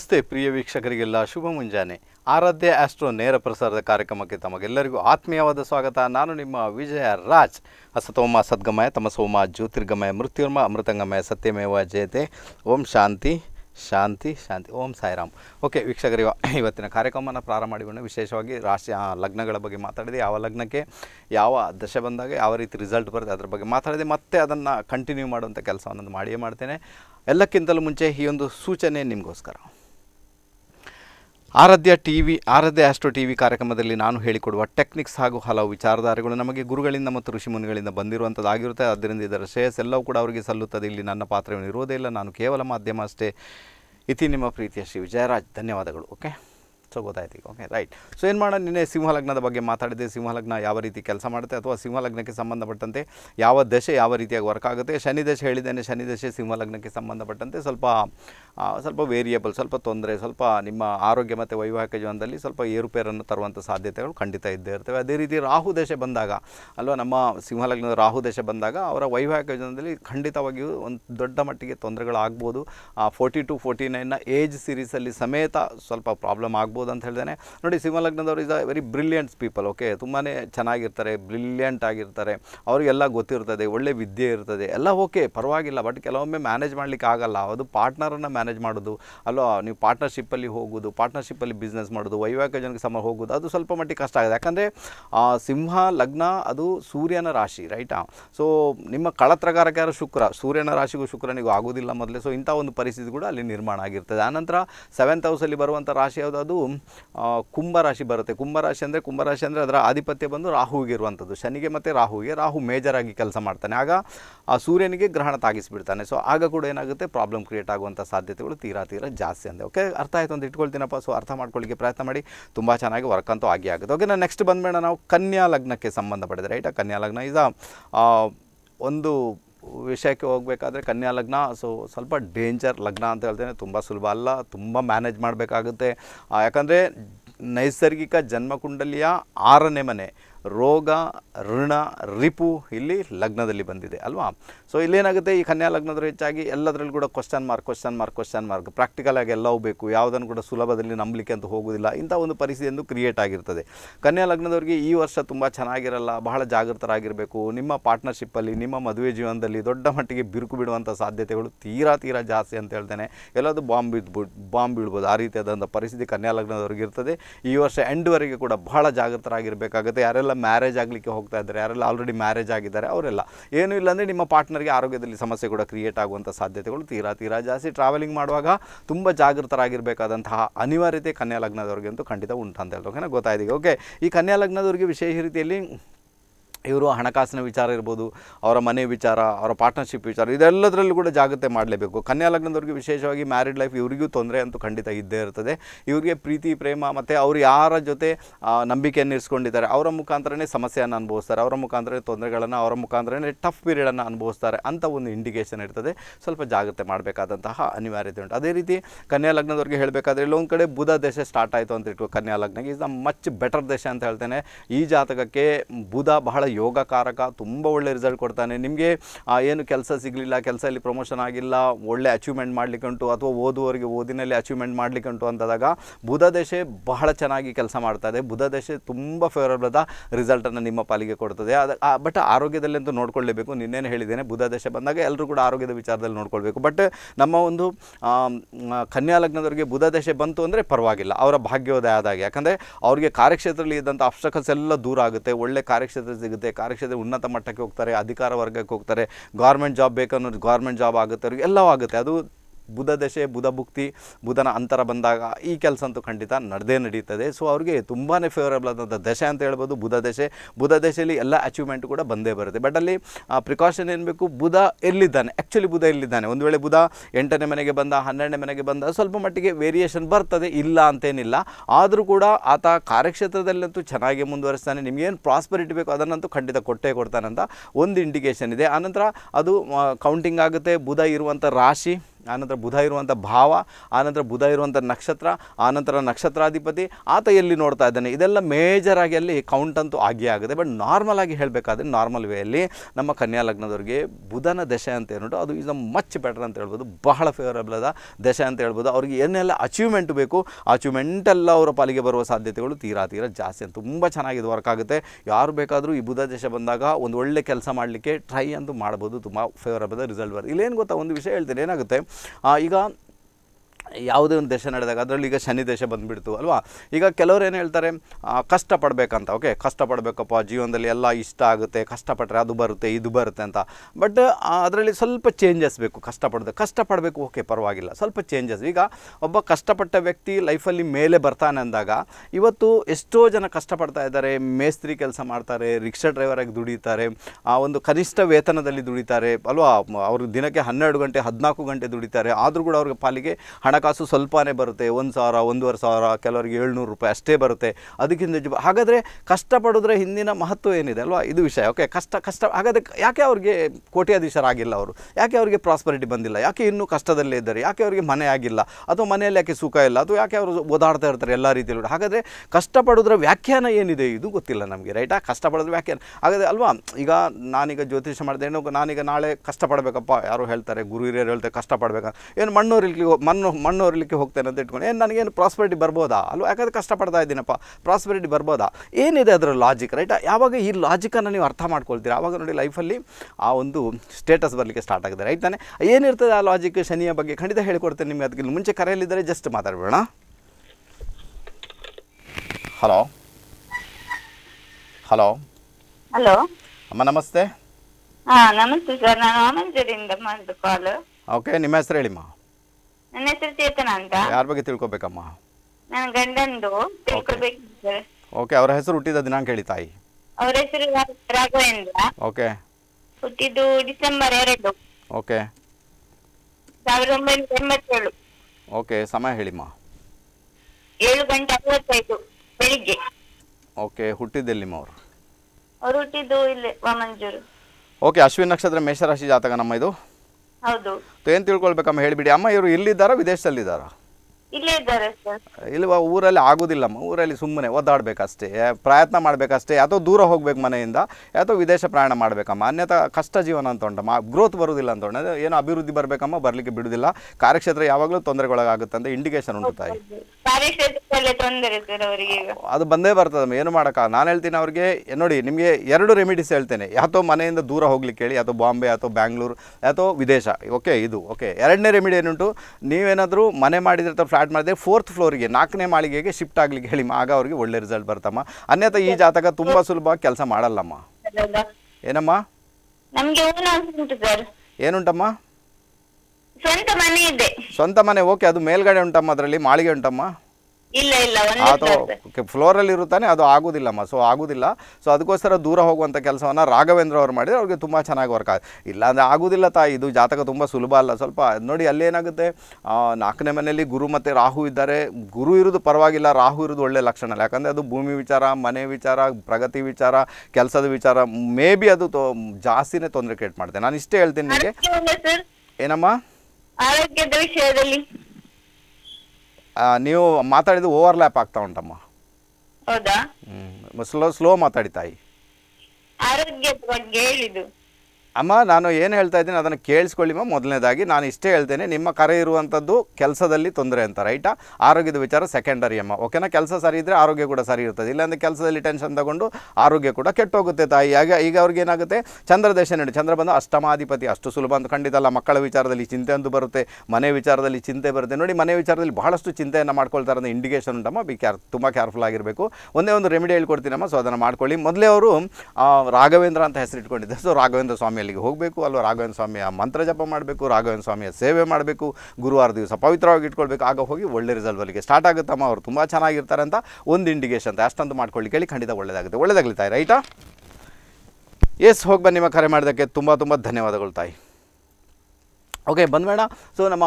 ನಮಸ್ತೆ ಪ್ರಿಯ ವೀಕ್ಷಕರಿಗೆಲ್ಲ ಶುಭ ಮುಂಜಾನೆ ಆರಾಧ್ಯ ಆಸ್ಟ್ರೋ ನೇರ ಪ್ರಸಾರದ ಕಾರ್ಯಕ್ರಮಕ್ಕೆ ತಮಗೆಲ್ಲರಿಗೂ ಆತ್ಮೀಯವಾದ ಸ್ವಾಗತ ನಾನು ನಿಮ್ಮ ವಿಜಯ ರಾಜ್ ಅಸತೋಮ ಸದ್ಗಮಯ ತಮಸೋಮ ಜ್ಯೋತಿರ್ಗಮಯ ಮೃತ್ಯುರ್ಮ ಅಮೃತಂಗಮಯ ಸತ್ಯಮೇವ ಜಯತೆ ಓಂ ಶಾಂತಿ ಶಾಂತಿ ಶಾಂತಿ ಓಂ ಸಾಯಿರಾಮ್ ಓಕೆ ವೀಕ್ಷಕರಿ ಇವತ್ತಿನ ಕಾರ್ಯಕ್ರಮವನ್ನು ಪ್ರಾರಂಭ ಮಾಡಿಕೊಂಡು ವಿಶೇಷವಾಗಿ ರಾಶಿ ಲಗ್ನಗಳ ಬಗ್ಗೆ ಮಾತಾಡಿದೆ ಯಾವ ಲಗ್ನಕ್ಕೆ ಯಾವ ದಶೆ ಬಂದಾಗ ಯಾವ ರೀತಿ ರಿಸಲ್ಟ್ ಬರುತ್ತೆ ಅದರ ಬಗ್ಗೆ ಮಾತಾಡಿದೆ ಮತ್ತೆ ಅದನ್ನು ಕಂಟಿನ್ಯೂ ಮಾಡುವಂಥ ಕೆಲಸವನ್ನು ಮಾಡಿಯೇ ಮಾಡ್ತೇನೆ ಎಲ್ಲಕ್ಕಿಂತಲೂ ಮುಂಚೆ ಈ ಒಂದು ಸೂಚನೆ ನಿಮಗೋಸ್ಕರ Aaradhya T V Aaradhya Astro T V ಕಾರ್ಯಕ್ರಮದಲ್ಲಿ ನಾನು ಹೇಳಿಕೊಡುವ ಟೆಕ್ನಿಕ್ಸ್ ಹಾಗೂ ಹಲವು ವಿಚಾರಧಾರೆಗಳು ನಮಗೆ ಗುರುಗಳಿಂದ ಮತ್ತು ಋಷಿ ಮುನಿಗಳಿಂದ ಬಂದಿರುವಂಥದ್ದಾಗಿರುತ್ತೆ ಆದ್ದರಿಂದ ಇದರ ಶ್ರೇಯಸ್ ಎಲ್ಲವೂ ಕೂಡ ಅವರಿಗೆ ಸಲ್ಲುತ್ತದೆ ಇಲ್ಲಿ ನನ್ನ ಪಾತ್ರವೇನು ಇರುವುದೇ ಇಲ್ಲ ನಾನು ಕೇವಲ ಮಾಧ್ಯಮ ಅಷ್ಟೇ ಇತಿ ನಿಮ್ಮ ಪ್ರೀತಿಯ ಶ್ರೀ ವಿಜಯರಾಜ್ ಧನ್ಯವಾದಗಳು ಓಕೆ ಸೊ ಗೊತ್ತಾಯ್ತು ಓಕೆ ರೈಟ್ ಸೊ ಏನು ಮಾಡೋಣ ನಿನ್ನೆ ಸಿಂಹಲಗ್ನದ ಬಗ್ಗೆ ಮಾತಾಡಿದೆ ಸಿಂಹಲಗ್ನ ಯಾವ ರೀತಿ ಕೆಲಸ ಮಾಡುತ್ತೆ ಅಥವಾ ಸಿಂಹಲಗ್ನಕ್ಕೆ ಸಂಬಂಧಪಟ್ಟಂತೆ ಯಾವ ದಶೆ ಯಾವ ರೀತಿಯಾಗಿ ವರ್ಕ್ ಆಗುತ್ತೆ ಶನಿ ದಶೆ ಹೇಳಿದ್ದೇನೆ ಶನಿ ದಶೆ ಸಿಂಹಲಗ್ನಕ್ಕೆ ಸಂಬಂಧಪಟ್ಟಂತೆ ಸ್ವಲ್ಪ ಸ್ವಲ್ಪ ವೇರಿಯೇಬಲ್ ಸ್ವಲ್ಪ ತೊಂದರೆ ಸ್ವಲ್ಪ ನಿಮ್ಮ ಆರೋಗ್ಯ ಮತ್ತು ವೈವಾಹಿಕ ಜೀವನದಲ್ಲಿ ಸ್ವಲ್ಪ ಏರುಪೇರನ್ನು ತರುವಂಥ ಸಾಧ್ಯತೆಗಳು ಖಂಡಿತ ಇದ್ದೇ ಇರ್ತವೆ ಅದೇ ರೀತಿ ರಾಹು ದಶೆ ಬಂದಾಗ ಅಲ್ವಾ ನಮ್ಮ ಸಿಂಹಲಗ್ನದ ರಾಹು ದಶೆ ಬಂದಾಗ ಅವರ ವೈವಾಹಿಕ ಜೀವನದಲ್ಲಿ ಖಂಡಿತವಾಗಿಯೂ ಒಂದು ದೊಡ್ಡ ಮಟ್ಟಿಗೆ ತೊಂದರೆಗಳಾಗ್ಬೋದು ಆ ಫೋರ್ಟಿ ಟು ಫೋರ್ಟಿ ನೈನ್ನ ಏಜ್ ಸಿರೀಸಲ್ಲಿ ಸಮೇತ ಸ್ವಲ್ಪ ಪ್ರಾಬ್ಲಮ್ ಆಗ್ಬೋದು ಹೇಳ್ಬೋದು ಅಂತ ಹೇಳಿದಾನೆ ನೋಡಿ ಸಿಂಹಲಗ್ನದವರು is a very brilliants people okay ತುಂಬಾ ಚೆನ್ನಾಗಿರ್ತಾರೆ ಬ್ರಿಲಿಯಂಟ್ ಆಗಿರ್ತಾರೆ ಅವರಿಗೆಲ್ಲ ಗೊತ್ತಿರ್ತದೆ ಒಳ್ಳೆ ವಿದ್ಯೆ ಇರ್ತದೆ ಎಲ್ಲ ಓಕೆ ಪರವಾಗಿಲ್ಲ ಬಟ್ ಕೆಲವೊಮ್ಮೆ ಮ್ಯಾನೇಜ್ ಮಾಡಲಿಕ್ಕೆ ಆಗಲ್ಲ ಅದು ಪಾರ್ಟ್ನರನ್ನು ಮ್ಯಾನೇಜ್ ಮಾಡೋದು ಅಲ್ಲೋ ನೀವು ಪಾರ್ಟ್ನರ್ಶಿಪ್ಪಲ್ಲಿ ಹೋಗೋದು ಪಾರ್ಟ್ನರ್ಶಿಪ್ಪಲ್ಲಿ ಬಿಸ್ನೆಸ್ ಮಾಡೋದು ವೈವಾಹಿಕ ಜನಕ್ಕೆ ಸಮ ಹೋಗೋದು ಅದು ಸ್ವಲ್ಪ ಮಟ್ಟಿಗೆ ಕಷ್ಟ ಆಗಿದೆ ಯಾಕಂದರೆ ಸಿಂಹ ಲಗ್ನ ಅದು ಸೂರ್ಯನ ರಾಶಿ ರೈಟಾ ಸೊ ನಿಮ್ಮ ಕಳತ್ರಗಾರಕ್ಕೆ ಯಾರು ಶುಕ್ರ ಸೂರ್ಯನ ರಾಶಿಗೂ ಶುಕ್ರನಿಗೂ ಆಗೋದಿಲ್ಲ ಮೊದಲೇ ಸೊ ಇಂಥ ಒಂದು ಪರಿಸ್ಥಿತಿ ಕೂಡ ಅಲ್ಲಿ ನಿರ್ಮಾಣ ಆಗಿರ್ತದೆ ಆನಂತರ ಸೆವೆಂತ್ ಹೌಸಲ್ಲಿ ಬರುವಂಥ ರಾಶಿ ಯಾವುದು ಅದು ಕುಂಭರಾಶಿ ಬರುತ್ತೆ ಕುಂಭರಾಶಿ ಅಂದರೆ ಕುಂಭರಾಶಿ ಅಂದರೆ ಅದರ ಆಧಿಪತ್ಯ ಬಂದು ರಾಹುವಿಗೆ ಇರುವಂಥದ್ದು ಶನಿಗೆ ಮತ್ತು ರಾಹುವಿಗೆ ರಾಹು ಮೇಜರಾಗಿ ಕೆಲಸ ಮಾಡ್ತಾನೆ ಆಗ ಆ ಸೂರ್ಯನಿಗೆ ಗ್ರಹಣ ತಾಗಿಸಿಬಿಡ್ತಾನೆ ಸೊ ಆಗ ಕೂಡ ಏನಾಗುತ್ತೆ ಪ್ರಾಬ್ಲಮ್ ಕ್ರಿಯೇಟ್ ಆಗುವಂಥ ಸಾಧ್ಯತೆಗಳು ತೀರಾ ತೀರ ಜಾಸ್ತಿ ಅಂದರೆ ಓಕೆ ಅರ್ಥ ಆಯಿತು ಅಂತ ಇಟ್ಕೊಳ್ತೀನಪ್ಪ ಸೊ ಅರ್ಥ ಮಾಡ್ಕೊಳ್ಳಿಕ್ಕೆ ಪ್ರಯತ್ನ ಮಾಡಿ ತುಂಬ ಚೆನ್ನಾಗಿ ವರ್ಕ್ ಅಂತೂ ಆಗಿ ಆಗುತ್ತೆ ಓಕೆ ನಾನು ನೆಕ್ಸ್ಟ್ ಮೇಡಮ್ ನಾವು ಕನ್ಯಾ ಲಗ್ನಕ್ಕೆ ಸಂಬಂಧಪಟ್ಟಿದೆ ರೈಟ್ ಆ ಕನ್ಯಾ ಲಗ್ನ ಇಸ್ ಒಂದು ವಿಷಯಕ್ಕೆ ಹೋಗಬೇಕಾದ್ರೆ ಕನ್ಯಾ ಲಗ್ನ ಸೊ ಸ್ವಲ್ಪ ಡೇಂಜರ್ ಲಗ್ನ ಅಂತ ಹೇಳ್ತೇನೆ ತುಂಬ ಸುಲಭ ಅಲ್ಲ ತುಂಬ ಮ್ಯಾನೇಜ್ ಮಾಡಬೇಕಾಗುತ್ತೆ ಯಾಕಂದರೆ ನೈಸರ್ಗಿಕ ಜನ್ಮಕುಂಡಲಿಯ ಆರನೇ ಮನೆ ರೋಗ ಋಣ ರಿಪು ಇಲ್ಲಿ ಲಗ್ನದಲ್ಲಿ ಬಂದಿದೆ ಅಲ್ವಾ ಸೊ ಇಲ್ಲೇನಾಗುತ್ತೆ ಈ ಕನ್ಯಾ ಲಗ್ನದವರು ಹೆಚ್ಚಾಗಿ ಎಲ್ಲದರಲ್ಲೂ ಕೂಡ question mark question mark question mark practical ಆಗಿ ಎಲ್ಲವೂ ಬೇಕು ಯಾವುದನ್ನು ಕೂಡ ಸುಲಭದಲ್ಲಿ ನಂಬಲಿಕ್ಕೆ ಅಂತ ಹೋಗುವುದಿಲ್ಲ ಇಂಥ ಒಂದು ಪರಿಸ್ಥಿತಿ ಎಂದು ಕ್ರಿಯೇಟ್ ಆಗಿರ್ತದೆ ಕನ್ಯಾ ಲಗ್ನದವರಿಗೆ ಈ ವರ್ಷ ತುಂಬ ಚೆನ್ನಾಗಿರಲ್ಲ ಬಹಳ ಜಾಗೃತರಾಗಿರಬೇಕು ನಿಮ್ಮ ಪಾರ್ಟ್ನರ್ಶಿಪ್ಪಲ್ಲಿ ನಿಮ್ಮ ಮದುವೆ ಜೀವನದಲ್ಲಿ ದೊಡ್ಡ ಮಟ್ಟಿಗೆ ಬಿರುಕು ಬಿಡುವಂಥ ಸಾಧ್ಯತೆಗಳು ತೀರಾ ತೀರಾ ಜಾಸ್ತಿ ಅಂತ ಹೇಳ್ತೇನೆ ಎಲ್ಲದು ಬಾಂಬ್ ಬಿದ್ಬಿಟ್ಟು ಬಾಂಬ್ ಬೀಳ್ಬೋದು ಆ ರೀತಿಯಾದಂಥ ಪರಿಸ್ಥಿತಿ ಕನ್ಯಾ ಲಗ್ನದವ್ರಿಗೆ ಇರ್ತದೆ ಈ ವರ್ಷ ಎಂಡ್ವರೆಗೆ ಕೂಡ ಬಹಳ ಜಾಗೃತರಾಗಿರಬೇಕಾಗುತ್ತೆ ಯಾರೆಲ್ಲ ಯಾರೆಲ್ಲ ಮ್ಯಾರೇಜ್ ಆಗಲಿಕ್ಕೆ ಹೋಗ್ತಾ ಇದ್ದಾರೆ ಯಾರೆಲ್ಲ ಆಲ್ರೆಡಿ ಮ್ಯಾರೇಜ್ ಆಗಿದ್ದಾರೆ ಅವರೆಲ್ಲ ಏನೂ ಇಲ್ಲಾಂದರೆ ನಿಮ್ಮ ಪಾರ್ಟ್ನರ್ಗೆ ಆರೋಗ್ಯದಲ್ಲಿ ಸಮಸ್ಯೆ ಕೂಡ ಕ್ರಿಯೇಟ್ ಆಗುವಂಥ ಸಾಧ್ಯತೆಗಳು ತೀರಾ ತೀರಾ ಜಾಸ್ತಿ ಟ್ರಾವೆಲಿಂಗ್ ಮಾಡುವಾಗ ತುಂಬ ಜಾಗೃತರಾಗಿರಬೇಕಾದಂತಹ ಅನಿವಾರ್ಯತೆ ಕನ್ಯಾ ಲಗ್ನದವ್ರಿಗೆ ಅಂತೂ ಖಂಡಿತ ಉಂಟು ಅಂತ ಹೇಳ್ತಾರೆ ಓಕೆನಾ ಗೊತ್ತಾಯಿದೆ ಓಕೆ ಈ ಕನ್ಯಾ ಲಗ್ನದವ್ರಿಗೆ ವಿಶೇಷ ರೀತಿಯಲ್ಲಿ ಇವರು ಹಣಕಾಸಿನ ವಿಚಾರ ಇರ್ಬೋದು ಅವರ ಮನೆ ವಿಚಾರ ಅವರ ಪಾರ್ಟ್ನರ್ಶಿಪ್ ವಿಚಾರ ಇದೆಲ್ಲದರಲ್ಲೂ ಕೂಡ ಜಾಗ್ರತೆ ಮಾಡಲೇಬೇಕು ಕನ್ಯಾ ಲಗ್ನದವ್ರಿಗೆ ವಿಶೇಷವಾಗಿ ಮ್ಯಾರಿಡ್ ಲೈಫ್ ಇವರಿಗೂ ತೊಂದರೆ ಅಂತೂ ಖಂಡಿತ ಇದ್ದೇ ಇರ್ತದೆ ಇವರಿಗೆ ಪ್ರೀತಿ ಪ್ರೇಮ ಮತ್ತು ಅವರು ಯಾರ ಜೊತೆ ನಂಬಿಕೆಯನ್ನು ಇರಿಸ್ಕೊಂಡಿದ್ದಾರೆ ಅವರ ಮುಖಾಂತರನೇ ಸಮಸ್ಯೆಯನ್ನು ಅನುಭವಿಸ್ತಾರೆ ಅವರ ಮುಖಾಂತರನೇ ತೊಂದರೆಗಳನ್ನು ಅವರ ಮುಖಾಂತರನೇ ಟಫ್ ಪೀರಿಯಡನ್ನು ಅನುಭವಿಸ್ತಾರೆ ಅಂತ ಒಂದು ಇಂಡಿಕೇಷನ್ ಇರ್ತದೆ ಸ್ವಲ್ಪ ಜಾಗ್ರತೆ ಮಾಡಬೇಕಾದಂತಹ ಅನಿವಾರ್ಯತೆ ಉಂಟು ಅದೇ ರೀತಿ ಕನ್ಯಾ ಲಗ್ನದವ್ರಿಗೆ ಹೇಳಬೇಕಾದ್ರೆ ಇಲ್ಲೊಂದು ಕಡೆ ಬುಧ ದೇಶ ಸ್ಟಾರ್ಟ್ ಆಯಿತು ಅಂತ ಇಟ್ಕೋ ಕನ್ಯಾ ಲಗ್ನಕ್ಕೆ ಇಸ್ ಅ ಮಚ್ ಬೆಟರ್ ದೇಶ ಅಂತ ಹೇಳ್ತೇನೆ ಈ ಜಾತಕಕ್ಕೆ ಬುಧ ಬಹಳ ಯೋಗಕಾರಕ ತುಂಬ ಒಳ್ಳೆ ರಿಸಲ್ಟ್ ಕೊಡ್ತಾನೆ ನಿಮಗೆ ಏನು ಕೆಲಸ ಸಿಗಲಿಲ್ಲ ಕೆಲಸದಲ್ಲಿ ಪ್ರಮೋಷನ್ ಆಗಿಲ್ಲ ಒಳ್ಳೆ ಅಚೀವ್ಮೆಂಟ್ ಮಾಡಲಿಕ್ಕಂಟು ಅಥವಾ ಓದುವವರಿಗೆ ಓದಿನಲ್ಲಿ ಅಚೀವ್ಮೆಂಟ್ ಮಾಡಲಿಕ್ಕಂಟು ಅಂತದಾಗ ಬುಧ ದಶೆ ಬಹಳ ಚೆನ್ನಾಗಿ ಕೆಲಸ ಮಾಡ್ತದೆ ಬುಧ ದಶೆ ತುಂಬ ಫೇವರಬಲ್ ಆದ ರಿಸಲ್ಟನ್ನು ನಿಮ್ಮ ಪಾಲಿಗೆ ಕೊಡ್ತದೆ ಅದು ಬಟ್ ಅಂತೂ ನೋಡ್ಕೊಳ್ಳೇಬೇಕು ನಿನ್ನೇನು ಹೇಳಿದ್ದೇನೆ ಬುಧ ದಶೆ ಬಂದಾಗ ಎಲ್ಲರೂ ಕೂಡ ಆರೋಗ್ಯದ ವಿಚಾರದಲ್ಲಿ ನೋಡ್ಕೊಳ್ಬೇಕು ಬಟ್ ನಮ್ಮ ಒಂದು ಕನ್ಯಾ ಲಗ್ನದವರಿಗೆ ಬುಧ ದಶೆ ಬಂತು ಅಂದರೆ ಪರವಾಗಿಲ್ಲ ಅವರ ಭಾಗ್ಯೋದಯ ಆದಾಗ ಯಾಕಂದರೆ ಅವರಿಗೆ ಕಾರ್ಯಕ್ಷೇತ್ರದಲ್ಲಿ ಇದ್ದಂಥ ಅಪ್ಸಕಸ್ ಎಲ್ಲ ದೂರ ಆಗುತ್ತೆ ಒಳ್ಳೆ ಕಾರ್ಯಕ್ಷೇತ್ರ ಸಿಗುತ್ತೆ ಆಗುತ್ತೆ ಕಾರ್ಯಕ್ಷೇತ್ರ ಉನ್ನತ ಮಟ್ಟಕ್ಕೆ ಹೋಗ್ತಾರೆ ಅಧಿಕಾರ ವರ್ಗಕ್ಕೆ ಹೋಗ್ತಾರೆ ಗೌರ್ಮೆಂಟ್ ಜಾಬ್ ಬೇಕನ್ನೋದು ಗೌರ್ಮೆಂಟ್ ಜಾಬ್ ಆಗುತ್ತೆ ಅವ್ರಿಗೆ ಎಲ್ಲವೂ ಆಗುತ್ತೆ ಅದು ಬುಧ ದಶೆ ಬುಧ ಭುಕ್ತಿ ಬುಧನ ಅಂತರ ಬಂದಾಗ ಈ ಕೆಲಸ ಅಂತೂ ಖಂಡಿತ ನಡೆದೇ ನಡೀತದೆ ಸೊ ಅವ್ರಿಗೆ ತುಂಬಾ ಫೇವರೇಬಲ್ ಆದಂಥ ದಶೆ ಅಂತ ಹೇಳ್ಬೋದು ಬುಧ ದಶೆ ಬುಧ ದಶೆಯಲ್ಲಿ ಎಲ್ಲ ಅಚೀವ್ಮೆಂಟ್ ಕೂಡ ಬಂದೇ ಬರುತ್ತೆ ಬಟ್ ಅಲ್ಲಿ ಪ್ರಿಕಾಷನ್ ಏನು ಬೇಕು ಬುಧ ಎಲ್ಲಿದ್ದಾನೆ ಆ್ಯಕ್ಚುಲಿ ಬುಧ ಎಲ್ಲಿದ್ದಾನೆ ಒಂದು ವೇಳೆ ಬುಧ ಎಂಟನೇ ಮನೆಗೆ ಬಂದ ಹನ್ನೆರಡನೇ ಮನೆಗೆ ಬಂದ ಸ್ವಲ್ಪ ಮಟ್ಟಿಗೆ ವೇರಿಯೇಷನ್ ಬರ್ತದೆ ಇಲ್ಲ ಅಂತೇನಿಲ್ಲ ಆದರೂ ಕೂಡ ಆತ ಕಾರ್ಯಕ್ಷೇತ್ರದಲ್ಲಂತೂ ಚೆನ್ನಾಗಿ ಮುಂದುವರಿಸ್ತಾನೆ ನಿಮಗೇನು ಪ್ರಾಸ್ಪರಿಟಿ ಬೇಕು ಅದನ್ನಂತೂ ಖಂಡಿತ ಕೊಟ್ಟೇ ಕೊಡ್ತಾನೆ ಅಂತ ಒಂದು ಇಂಡಿಕೇಷನ್ ಇದೆ ಆನಂತರ ಅದು ಕೌಂಟಿಂಗ್ ಆಗುತ್ತೆ ಬುಧ ಇರುವಂಥ ರಾಶಿ ಆನಂತರ ಬುಧ ಇರುವಂಥ ಭಾವ ಆನಂತರ ಬುಧ ಇರುವಂಥ ನಕ್ಷತ್ರ ಆನಂತರ ನಕ್ಷತ್ರಾಧಿಪತಿ ಆತ ಎಲ್ಲಿ ನೋಡ್ತಾ ಇದ್ದಾನೆ ಇದೆಲ್ಲ ಮೇಜರಾಗಿ ಅಲ್ಲಿ ಕೌಂಟ್ ಅಂತೂ ಆಗಿಯೇ ಆಗುತ್ತೆ ಬಟ್ ನಾರ್ಮಲ್ ಆಗಿ ಹೇಳಬೇಕಾದ್ರೆ ನಾರ್ಮಲ್ ವೇಯಲ್ಲಿ ನಮ್ಮ ಕನ್ಯಾ ಲಗ್ನದವ್ರಿಗೆ ಬುಧನ ದಶೆ ಅಂತ ಏನುಬಿಟ್ಟು ಅದು ಇಸ್ ಅ ಮಚ್ ಬೆಟರ್ ಅಂತ ಹೇಳ್ಬೋದು ಬಹಳ ಫೇವರಬಲ್ ಆದ ದಶೆ ಅಂತ ಹೇಳ್ಬೋದು ಅವ್ರಿಗೆ ಏನೆಲ್ಲ ಅಚೀವ್ಮೆಂಟ್ ಬೇಕು ಅಚೀವ್ಮೆಂಟ್ ಎಲ್ಲ ಅವರ ಪಾಲಿಗೆ ಬರುವ ಸಾಧ್ಯತೆಗಳು ತೀರಾ ತೀರಾ ಜಾಸ್ತಿ ಅಂತ ತುಂಬ ಚೆನ್ನಾಗಿ ವರ್ಕ್ ಆಗುತ್ತೆ ಯಾರು ಬೇಕಾದರೂ ಈ ಬುಧ ದಶೆ ಬಂದಾಗ ಒಂದು ಒಳ್ಳೆ ಕೆಲಸ ಮಾಡಲಿಕ್ಕೆ ಟ್ರೈ ಅಂತೂ ಮಾಡ್ಬೋದು ತುಂಬ ಫೇವರಬಲ್ ರಿಸಲ್ಟ್ ಬರುತ್ತೆ ಇಲ್ಲೇನು ಗೊತ್ತಾ ಒಂದು ವಿಷಯ ಹೇಳ್ತೀನಿ ಏನಾಗುತ್ತೆ 아, 이가 ಯಾವುದೇ ಒಂದು ದೇಶ ನಡೆದಾಗ ಅದರಲ್ಲಿ ಈಗ ಶನಿ ದೇಶ ಬಂದುಬಿಡ್ತು ಅಲ್ವಾ ಈಗ ಕೆಲವರು ಏನು ಹೇಳ್ತಾರೆ ಕಷ್ಟಪಡಬೇಕಂತ ಓಕೆ ಕಷ್ಟಪಡಬೇಕಪ್ಪ ಜೀವನದಲ್ಲಿ ಎಲ್ಲ ಇಷ್ಟ ಆಗುತ್ತೆ ಕಷ್ಟಪಟ್ಟರೆ ಅದು ಬರುತ್ತೆ ಇದು ಬರುತ್ತೆ ಅಂತ ಬಟ್ ಅದರಲ್ಲಿ ಸ್ವಲ್ಪ ಚೇಂಜಸ್ ಬೇಕು ಕಷ್ಟಪಡೋದು ಕಷ್ಟಪಡಬೇಕು ಓಕೆ ಪರವಾಗಿಲ್ಲ ಸ್ವಲ್ಪ ಚೇಂಜಸ್ ಈಗ ಒಬ್ಬ ಕಷ್ಟಪಟ್ಟ ವ್ಯಕ್ತಿ ಲೈಫಲ್ಲಿ ಮೇಲೆ ಬರ್ತಾನೆ ಅಂದಾಗ ಇವತ್ತು ಎಷ್ಟೋ ಜನ ಕಷ್ಟಪಡ್ತಾ ಇದ್ದಾರೆ ಮೇಸ್ತ್ರಿ ಕೆಲಸ ಮಾಡ್ತಾರೆ ರಿಕ್ಷಾ ಡ್ರೈವರಾಗಿ ದುಡಿತಾರೆ ಆ ಒಂದು ಕನಿಷ್ಠ ವೇತನದಲ್ಲಿ ದುಡಿತಾರೆ ಅಲ್ವಾ ಅವರು ದಿನಕ್ಕೆ ಹನ್ನೆರಡು ಗಂಟೆ ಹದಿನಾಲ್ಕು ಗಂಟೆ ದುಡಿತಾರೆ ಆದರೂ ಕೂಡ ಅವ್ರಿಗೆ ಪಾಲಿಗೆ ಹಣ ಹಣಕಾಸು ಸ್ವಲ್ಪನೇ ಬರುತ್ತೆ ಒಂದು ಸಾವಿರ ಒಂದೂವರೆ ಸಾವಿರ ಕೆಲವರಿಗೆ ಏಳ್ನೂರು ರೂಪಾಯಿ ಅಷ್ಟೇ ಬರುತ್ತೆ ಅದಕ್ಕಿಂತ ಹಾಗಾದರೆ ಕಷ್ಟಪಡಿದ್ರೆ ಹಿಂದಿನ ಮಹತ್ವ ಏನಿದೆ ಅಲ್ವಾ ಇದು ವಿಷಯ ಓಕೆ ಕಷ್ಟ ಕಷ್ಟ ಹಾಗಾದ್ರೆ ಯಾಕೆ ಅವ್ರಿಗೆ ಕೋಟ್ಯಾಧೀಶರಾಗಿಲ್ಲ ಅವರು ಯಾಕೆ ಅವರಿಗೆ ಪ್ರಾಸ್ಪರಿಟಿ ಬಂದಿಲ್ಲ ಯಾಕೆ ಇನ್ನೂ ಕಷ್ಟದಲ್ಲೇ ಇದ್ದಾರೆ ಯಾಕೆ ಅವರಿಗೆ ಮನೆ ಆಗಿಲ್ಲ ಅಥವಾ ಮನೆಯಲ್ಲಿ ಯಾಕೆ ಸುಖ ಇಲ್ಲ ಅಥವಾ ಯಾಕೆ ಅವರು ಓದಾಡ್ತಾ ಇರ್ತಾರೆ ಎಲ್ಲ ರೀತಿಯಲ್ಲೂ ಹಾಗಾದರೆ ಕಷ್ಟಪಡಿದ್ರೆ ವ್ಯಾಖ್ಯಾನ ಏನಿದೆ ಇದು ಗೊತ್ತಿಲ್ಲ ನಮಗೆ ರೈಟಾ ಕಷ್ಟಪಡಿದ್ರೆ ವ್ಯಾಖ್ಯಾನ ಹಾಗಾದರೆ ಅಲ್ವಾ ಈಗ ನಾನೀಗ ಜ್ಯೋತಿಷ್ಯ ಮಾಡಿದೆ ಏನೋ ನಾನೀಗ ನಾಳೆ ಕಷ್ಟಪಡಬೇಕಪ್ಪ ಯಾರು ಹೇಳ್ತಾರೆ ಗುರು ಹಿರಿಯರು ಹೇಳ್ತಾರೆ ಕಷ್ಟಪಡಬೇಕಾ ಏನು ಮಣ್ಣು ಇಲ್ಲಿ ಮಣ್ಣು ಮಣ್ಣು ಹೊರಲಿಕ್ಕೆ ಹೋಗ್ತೇನೆ ಅಂತ ಇಟ್ಕೊಂಡು ಏನು ನನಗೇನು ಪ್ರಾಸ್ಪರಿಟಿ ಬರ್ಬೋದಾ ಅಲ್ವಾ ಯಾಕಂದರೆ ಕಷ್ಟಪಡ್ತಾ ಇದ್ದೀನಪ್ಪ ಪ್ರಾಸ್ಪರಿಟಿ ಬರ್ಬೋದಾ ಏನಿದೆ ಅದರ ಲಾಜಿಕ್ ರೈಟ್ ಯಾವಾಗ ಈ ಲಾಜಿಕನ್ನು ನೀವು ಅರ್ಥ ಮಾಡ್ಕೊಳ್ತೀರಾ ಆವಾಗ ನೋಡಿ ಲೈಫಲ್ಲಿ ಆ ಒಂದು ಸ್ಟೇಟಸ್ ಬರಲಿಕ್ಕೆ ಸ್ಟಾರ್ಟ್ ಆಗಿದೆ ರೈಟ್ ತಾನೆ ಏನಿರ್ತದೆ ಆ ಲಾಜಿಕ್ ಶನಿಯ ಬಗ್ಗೆ ಖಂಡಿತ ಹೇಳಿಕೊಡ್ತೇನೆ ನಿಮಗೆ ಅದಕ್ಕಿಂತ ಮುಂಚೆ ಕರೆಯಲ್ಲಿದ್ದರೆ ಜಸ್ಟ್ ಮಾತಾಡಬೇಡ ಹಲೋ ಹಲೋ ಹಲೋ ಅಮ್ಮ ನಮಸ್ತೆ ನಮಸ್ತೆ ಸರ್ ನಾನು ಕಾಲ್ ಓಕೆ ನಿಮ್ಮ ಹೆಸರು ಹೇಳಿಮ್ಮ ನನ್ನ ಹೆಸರು ಚೇತನ ಅಂತ ಯಾರ ಬಗ್ಗೆ ತಿಳ್ಕೊಬೇಕಮ್ಮ ನನ್ನ ಗಂಡಂದು ತಿಳ್ಕೊಬೇಕಿತ್ತು ಓಕೆ ಅವರ ಹೆಸರು ಹುಟ್ಟಿದ ದಿನಾಂಕ ಹೇಳಿ ತಾಯಿ ಅವರ ಹೆಸರು ರಾಘವೇಂದ್ರ ಓಕೆ ಹುಟ್ಟಿದ್ದು ಡಿಸೆಂಬರ್ ಎರಡು ಓಕೆ ಸಾವಿರದ ಒಂಬೈನೂರ ಎಂಬತ್ತೇಳು ಓಕೆ ಸಮಯ ಹೇಳಿಮ್ಮ ಏಳು ಗಂಟೆ ಅರವತ್ತೈದು ಬೆಳಿಗ್ಗೆ ಓಕೆ ಹುಟ್ಟಿದ್ದೆಲ್ಲಿಮ್ಮ ಅವರು ಅವರು ಹುಟ್ಟಿದ್ದು ಇಲ್ಲಿ ವಾಮಂಜೂರು ಓಕೆ ಅಶ್ವಿನ್ ನಕ್ಷತ್ರ ಮೇಷರಾಶಿ ಜಾತಕ ನಮ್ಮ ಇದು ಹೌದು ಏನ್ ತಿಳ್ಕೊಳ್ಬೇಕಮ್ಮ ಹೇಳ್ಬಿಡಿ ಅಮ್ಮ ಇವರು ಇಲ್ಲಿದ್ದಾರಾ ವಿದೇಶದಲ್ಲಿದ್ದಾರಾ ಇಲ್ವಾ ಸರ್ ಊರಲ್ಲಿ ಆಗುದಿಲ್ಲಮ್ಮ ಊರಲ್ಲಿ ಸುಮ್ಮನೆ ಒದ್ದಾಡ್ಬೇಕಷ್ಟೇ ಪ್ರಯತ್ನ ಮಾಡ್ಬೇಕಷ್ಟೇ ಯಾತೋ ದೂರ ಹೋಗ್ಬೇಕು ಮನೆಯಿಂದ ಯಾತೋ ವಿದೇಶ ಪ್ರಯಾಣ ಮಾಡ್ಬೇಕಮ್ಮ ಅನ್ಯತಾ ಕಷ್ಟ ಜೀವನ ಅಂತ ಉಂಟಮ್ಮ ಗ್ರೋತ್ ಬರುವುದಿಲ್ಲ ಅಂತ ಏನು ಅಭಿವೃದ್ಧಿ ಬರ್ಬೇಕಮ್ಮ ಬರ್ಲಿಕ್ಕೆ ಬಿಡುದಿಲ್ಲ ಕಾರ್ಯಕ್ಷೇತ್ರ ಯಾವಾಗಲೂ ತೊಂದರೆಗೊಳಗಾಗುತ್ತೆ ಅಂತ ಇಂಡಿಕೇಶನ್ ಉಂಟು ತಾಯಿ ಅದು ಬಂದೇ ಬರ್ತದಮ್ಮ ಏನು ಮಾಡಕ ನಾನು ಹೇಳ್ತೀನಿ ಅವ್ರಿಗೆ ನೋಡಿ ನಿಮಗೆ ಎರಡು ರೆಮಿಡೀಸ್ ಹೇಳ್ತೇನೆ ಯಾತೋ ಮನೆಯಿಂದ ದೂರ ಹೋಗ್ಲಿಕ್ಕೆ ಹೇಳಿ ಅಥವಾ ಬಾಂಬೆ ಅಥವಾ ಬ್ಯಾಂಗ್ಳೂರ್ ಅಥವಾ ವಿದೇಶ ಓಕೆ ಇದು ಓಕೆ ಎರಡನೇ ರೆಮಿಡಿ ಏನುಂಟು ನೀವೇನಾದ್ರೂ ಮನೆ ಮಾಡಿದ್ರೆ ಸ್ಟಾರ್ಟ್ ಮಾಡಿದೆ ಫೋರ್ತ್ ಫ್ಲೋರಿಗೆ ನಾಲ್ಕನೇ ಮಾಳಿಗೆಗೆ ಶಿಫ್ಟ್ ಆಗ್ಲಿಕ್ಕೆ ಹೇಳಿ ಆಗ ಅವ್ರಿಗೆ ಒಳ್ಳೆ ರಿಸಲ್ಟ್ ಬರ್ತಮ್ಮ ಅನ್ಯಥ ಈ ಜಾತಕ ತುಂಬಾ ಸುಲಭ ಕೆಲಸ ಮಾಡಲ್ಲಮ್ಮ ಏನಮ್ಮ ಏನುಂಟಮ್ಮ ಸ್ವಂತ ಮನೆ ಓಕೆ ಅದು ಮೇಲ್ಗಡೆ ಉಂಟಮ್ಮ ಅದರಲ್ಲಿ ಮಾಳಿಗೆ ಉಂಟಮ್ಮ ಇಲ್ಲ ಇಲ್ಲ ಇರುತ್ತಾನೆ ಅದು ಆಗೋದಿಲ್ಲಮ್ಮ ಸೊ ಆಗೋದಿಲ್ಲ ಸೊ ಅದಕ್ಕೋಸ್ಕರ ದೂರ ಹೋಗುವಂತ ಕೆಲಸವನ್ನ ರಾಘವೇಂದ್ರ ಅವ್ರು ಮಾಡಿದ್ರೆ ಅವ್ರಿಗೆ ತುಂಬಾ ಚೆನ್ನಾಗಿ ವರ್ಕ್ ಆಗುತ್ತೆ ಇಲ್ಲ ಅಂದ್ರೆ ಆಗೋದಿಲ್ಲ ತಾಯಿ ಇದು ಜಾತಕ ತುಂಬಾ ಸುಲಭ ಅಲ್ಲ ಸ್ವಲ್ಪ ನೋಡಿ ಅಲ್ಲಿ ಏನಾಗುತ್ತೆ ನಾಲ್ಕನೇ ಮನೆಯಲ್ಲಿ ಗುರು ಮತ್ತೆ ರಾಹು ಇದ್ದಾರೆ ಗುರು ಇರೋದು ಪರವಾಗಿಲ್ಲ ರಾಹು ಇರೋದು ಒಳ್ಳೆ ಲಕ್ಷಣ ಅಲ್ಲ ಯಾಕಂದ್ರೆ ಅದು ಭೂಮಿ ವಿಚಾರ ಮನೆ ವಿಚಾರ ಪ್ರಗತಿ ವಿಚಾರ ಕೆಲಸದ ವಿಚಾರ ಮೇ ಬಿ ಅದು ಜಾಸ್ತಿನೇ ತೊಂದರೆ ಕ್ರಿಯೇಟ್ ಮಾಡ್ತೇನೆ ನಾನು ಇಷ್ಟೇ ಹೇಳ್ತೀನಿ ನಿಮಗೆ ಏನಮ್ಮ ಆರೋಗ್ಯದ ವಿಷಯದಲ್ಲಿ ನೀವು ಮಾತಾಡಿದ್ದು ಓವರ್ಲ್ಯಾಪ್ ಆಗ್ತಾ ಉಂಟಮ್ಮ ಹೌದಾ ಸ್ಲೋ ಸ್ಲೋ ಮಾತಾಡಿತಾಯಿ ಆರೋಗ್ಯದ ಬಗ್ಗೆ ಹೇಳಿದ್ದು ಅಮ್ಮ ನಾನು ಏನು ಹೇಳ್ತಾ ಇದ್ದೀನಿ ಅದನ್ನು ಕೇಳಿಸ್ಕೊಳ್ಳಿಮ್ಮ ಮೊದಲನೇದಾಗಿ ನಾನು ಇಷ್ಟೇ ಹೇಳ್ತೇನೆ ನಿಮ್ಮ ಕರೆ ಇರುವಂಥದ್ದು ಕೆಲಸದಲ್ಲಿ ತೊಂದರೆ ಅಂತ ರೈಟಾ ಆರೋಗ್ಯದ ವಿಚಾರ ಸೆಕೆಂಡರಿ ಅಮ್ಮ ಓಕೆನಾ ಕೆಲಸ ಸರಿ ಇದ್ದರೆ ಆರೋಗ್ಯ ಕೂಡ ಸರಿ ಇರ್ತದೆ ಇಲ್ಲಾಂದರೆ ಕೆಲಸದಲ್ಲಿ ಟೆನ್ಷನ್ ತಗೊಂಡು ಆರೋಗ್ಯ ಕೂಡ ಕೆಟ್ಟೋಗುತ್ತೆ ತಾಯಿ ಆಗ ಈಗ ಅವ್ರಿಗೆ ಏನಾಗುತ್ತೆ ಚಂದ್ರದೇಶ ನೋಡಿ ಚಂದ್ರ ಬಂದು ಅಷ್ಟಮಾಧಿಪತಿ ಅಷ್ಟು ಸುಲಭ ಅಂತ ಖಂಡಿತ ಮಕ್ಕಳ ವಿಚಾರದಲ್ಲಿ ಚಿಂತೆ ಅಂತೂ ಬರುತ್ತೆ ಮನೆ ವಿಚಾರದಲ್ಲಿ ಚಿಂತೆ ಬರುತ್ತೆ ನೋಡಿ ಮನೆ ವಿಚಾರದಲ್ಲಿ ಬಹಳಷ್ಟು ಚಿಂತೆಯನ್ನು ಮಾಡ್ಕೊಳ್ತಾರೆ ಇಂಡಿಕೇಶನ್ ಇಂಡಿಕೇಷನ್ ಉಂಟಮ್ಮ ಬಿ ಕ್ಯಾರ್ ತುಂಬ ಕೇರ್ಫುಲ್ ಆಗಿರಬೇಕು ಒಂದೇ ಒಂದು ರೆಮಿಡಿ ಹೇಳ್ಕೊಡ್ತೀನಮ್ಮ ಸೊ ಅದನ್ನು ಮಾಡ್ಕೊಳ್ಳಿ ಮೊದಲೇ ಅವರು ರಾಘವೇಂದ್ರ ಅಂತ ಇಟ್ಕೊಂಡಿದ್ದೆ ಸೊ ರಾಘವೇಂದ್ರ ಸ್ವಾಮಿ ಮೇಲೆಗೆ ಹೋಗಬೇಕು ಅಲ್ವ ರಾಘವೇಂದ್ರ ಸ್ವಾಮಿ ಆ ಮಂತ್ರ ಜಪ ಮಾಡಬೇಕು ರಾಘವೇಂದ್ರ ಸ್ವಾಮಿಯ ಸೇವೆ ಮಾಡಬೇಕು ಗುರುವಾರ ದಿವಸ ಪವಿತ್ರವಾಗಿ ಇಟ್ಕೊಳ್ಬೇಕು ಆಗ ಹೋಗಿ ಒಳ್ಳೆ ರಿಸಲ್ಟ್ ಅಲ್ಲಿಗೆ ಸ್ಟಾರ್ಟ್ ಆಗುತ್ತಮ್ಮ ಅವರು ತುಂಬ ಚೆನ್ನಾಗಿರ್ತಾರೆ ಅಂತ ಒಂದು ಇಂಡಿಕೇಶನ್ ಅಂತ ಅಷ್ಟೊಂದು ಮಾಡ್ಕೊಳ್ಳಿ ಕೇಳಿ ಖಂಡಿತ ಒಳ್ಳೆಯದಾಗುತ್ತೆ ಒಳ್ಳೆದಾಗ್ಲಿ ತಾಯಿ ರೈಟಾ ಎಸ್ ಹೋಗಿ ಬನ್ನಿ ನಿಮ್ಮ ಕರೆ ಮಾಡಿದ್ದಕ್ಕೆ ತುಂಬ ತುಂಬ ಧನ್ಯವಾದಗಳು ತಾಯಿ ಓಕೆ ಬಂದಬೇಡ ಸೊ ನಮ್ಮ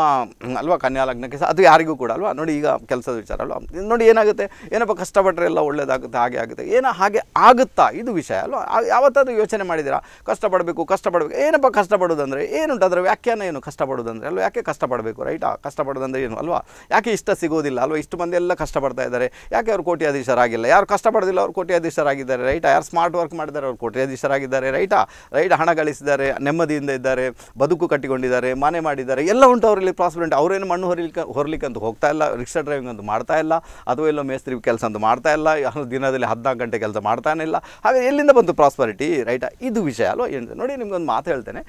ಅಲ್ವಾ ಕನ್ಯಾ ಲಗ್ನಕ್ಕೆ ಸಹ ಅದು ಯಾರಿಗೂ ಕೂಡ ಅಲ್ವಾ ನೋಡಿ ಈಗ ಕೆಲಸದ ವಿಚಾರ ಅಲ್ವಾ ನೋಡಿ ಏನಾಗುತ್ತೆ ಏನಪ್ಪ ಕಷ್ಟಪಟ್ಟರೆ ಎಲ್ಲ ಒಳ್ಳೇದಾಗುತ್ತೆ ಹಾಗೆ ಆಗುತ್ತೆ ಏನೋ ಹಾಗೆ ಆಗುತ್ತಾ ಇದು ವಿಷಯ ಅಲ್ವಾ ಯಾವತ್ತಾದರೂ ಯೋಚನೆ ಮಾಡಿದಿರ ಕಷ್ಟಪಡಬೇಕು ಕಷ್ಟಪಡಬೇಕು ಏನಪ್ಪ ಕಷ್ಟಪಡೋದಂದರೆ ಏನುಂಟು ಅದರ ವ್ಯಾಖ್ಯಾನ ಏನು ಕಷ್ಟಪಡೋದಂದರೆ ಅಲ್ವಾ ಯಾಕೆ ಕಷ್ಟಪಡಬೇಕು ರೈಟಾ ಕಷ್ಟಪಡೋದಂದರೆ ಏನು ಅಲ್ವಾ ಯಾಕೆ ಇಷ್ಟ ಸಿಗೋದಿಲ್ಲ ಅಲ್ವಾ ಇಷ್ಟು ಮಂದಿ ಎಲ್ಲ ಕಷ್ಟಪಡ್ತಾ ಇದ್ದಾರೆ ಯಾಕೆ ಅವರು ಕೋಟ್ಯಾಧೀಶರಾಗಿಲ್ಲ ಯಾರು ಕಷ್ಟಪಡೋದಿಲ್ಲ ಅವರು ಕೋಟ್ಯಾಧೀಶರಾಗಿದ್ದಾರೆ ರೈಟ್ ಯಾರು ಸ್ಮಾರ್ಟ್ ವರ್ಕ್ ಮಾಡಿದ್ದಾರೆ ಅವರು ಕೋಟ್ಯಾಧೀಶರಾಗಿದ್ದಾರೆ ರೈಟಾ ರೈಟ್ ಹಣ ಗಳಿಸಿದ್ದಾರೆ ನೆಮ್ಮದಿಯಿಂದ ಇದ್ದಾರೆ ಬದುಕು ಕಟ್ಟಿಕೊಂಡಿದ್ದಾರೆ ಮನೆ ಮಾಡಿದ್ದಾರೆ ಎಲ್ಲ ಉಂಟು ಅವರಲ್ಲಿ ಪ್ರಾಸ್ಪರೆಂಟ್ ಅವರೇನು ಮಣ್ಣು ಹೊರಲಿಕ್ಕೆ ಹೊರಲಿಕ್ಕೆ ಅಂತ ಹೋಗ್ತಾ ಇಲ್ಲ ರಿಕ್ಷಾ ಡ್ರೈವಿಂಗ್ ಅಂತ ಮಾಡ್ತಾ ಇಲ್ಲ ಅಥವಾ ಎಲ್ಲೋ ಮೇಸ್ತ್ರಿ ಕೆಲಸ ಅಂತ ಮಾಡ್ತಾ ಇಲ್ಲ ದಿನದಲ್ಲಿ ಹದಿನಾಲ್ಕು ಗಂಟೆ ಕೆಲಸ ಮಾಡ್ತಾನೇ ಇಲ್ಲ ಹಾಗೆ ಎಲ್ಲಿಂದ ಬಂತು ಪ್ರಾಸ್ಪರಿಟಿ ರೈಟಾ ಇದು ವಿಷಯ ಅಲ್ವ ಏನು ನೋಡಿ ನಿಮಗೊಂದು ಮಾತು ಹೇಳ್ತೇನೆ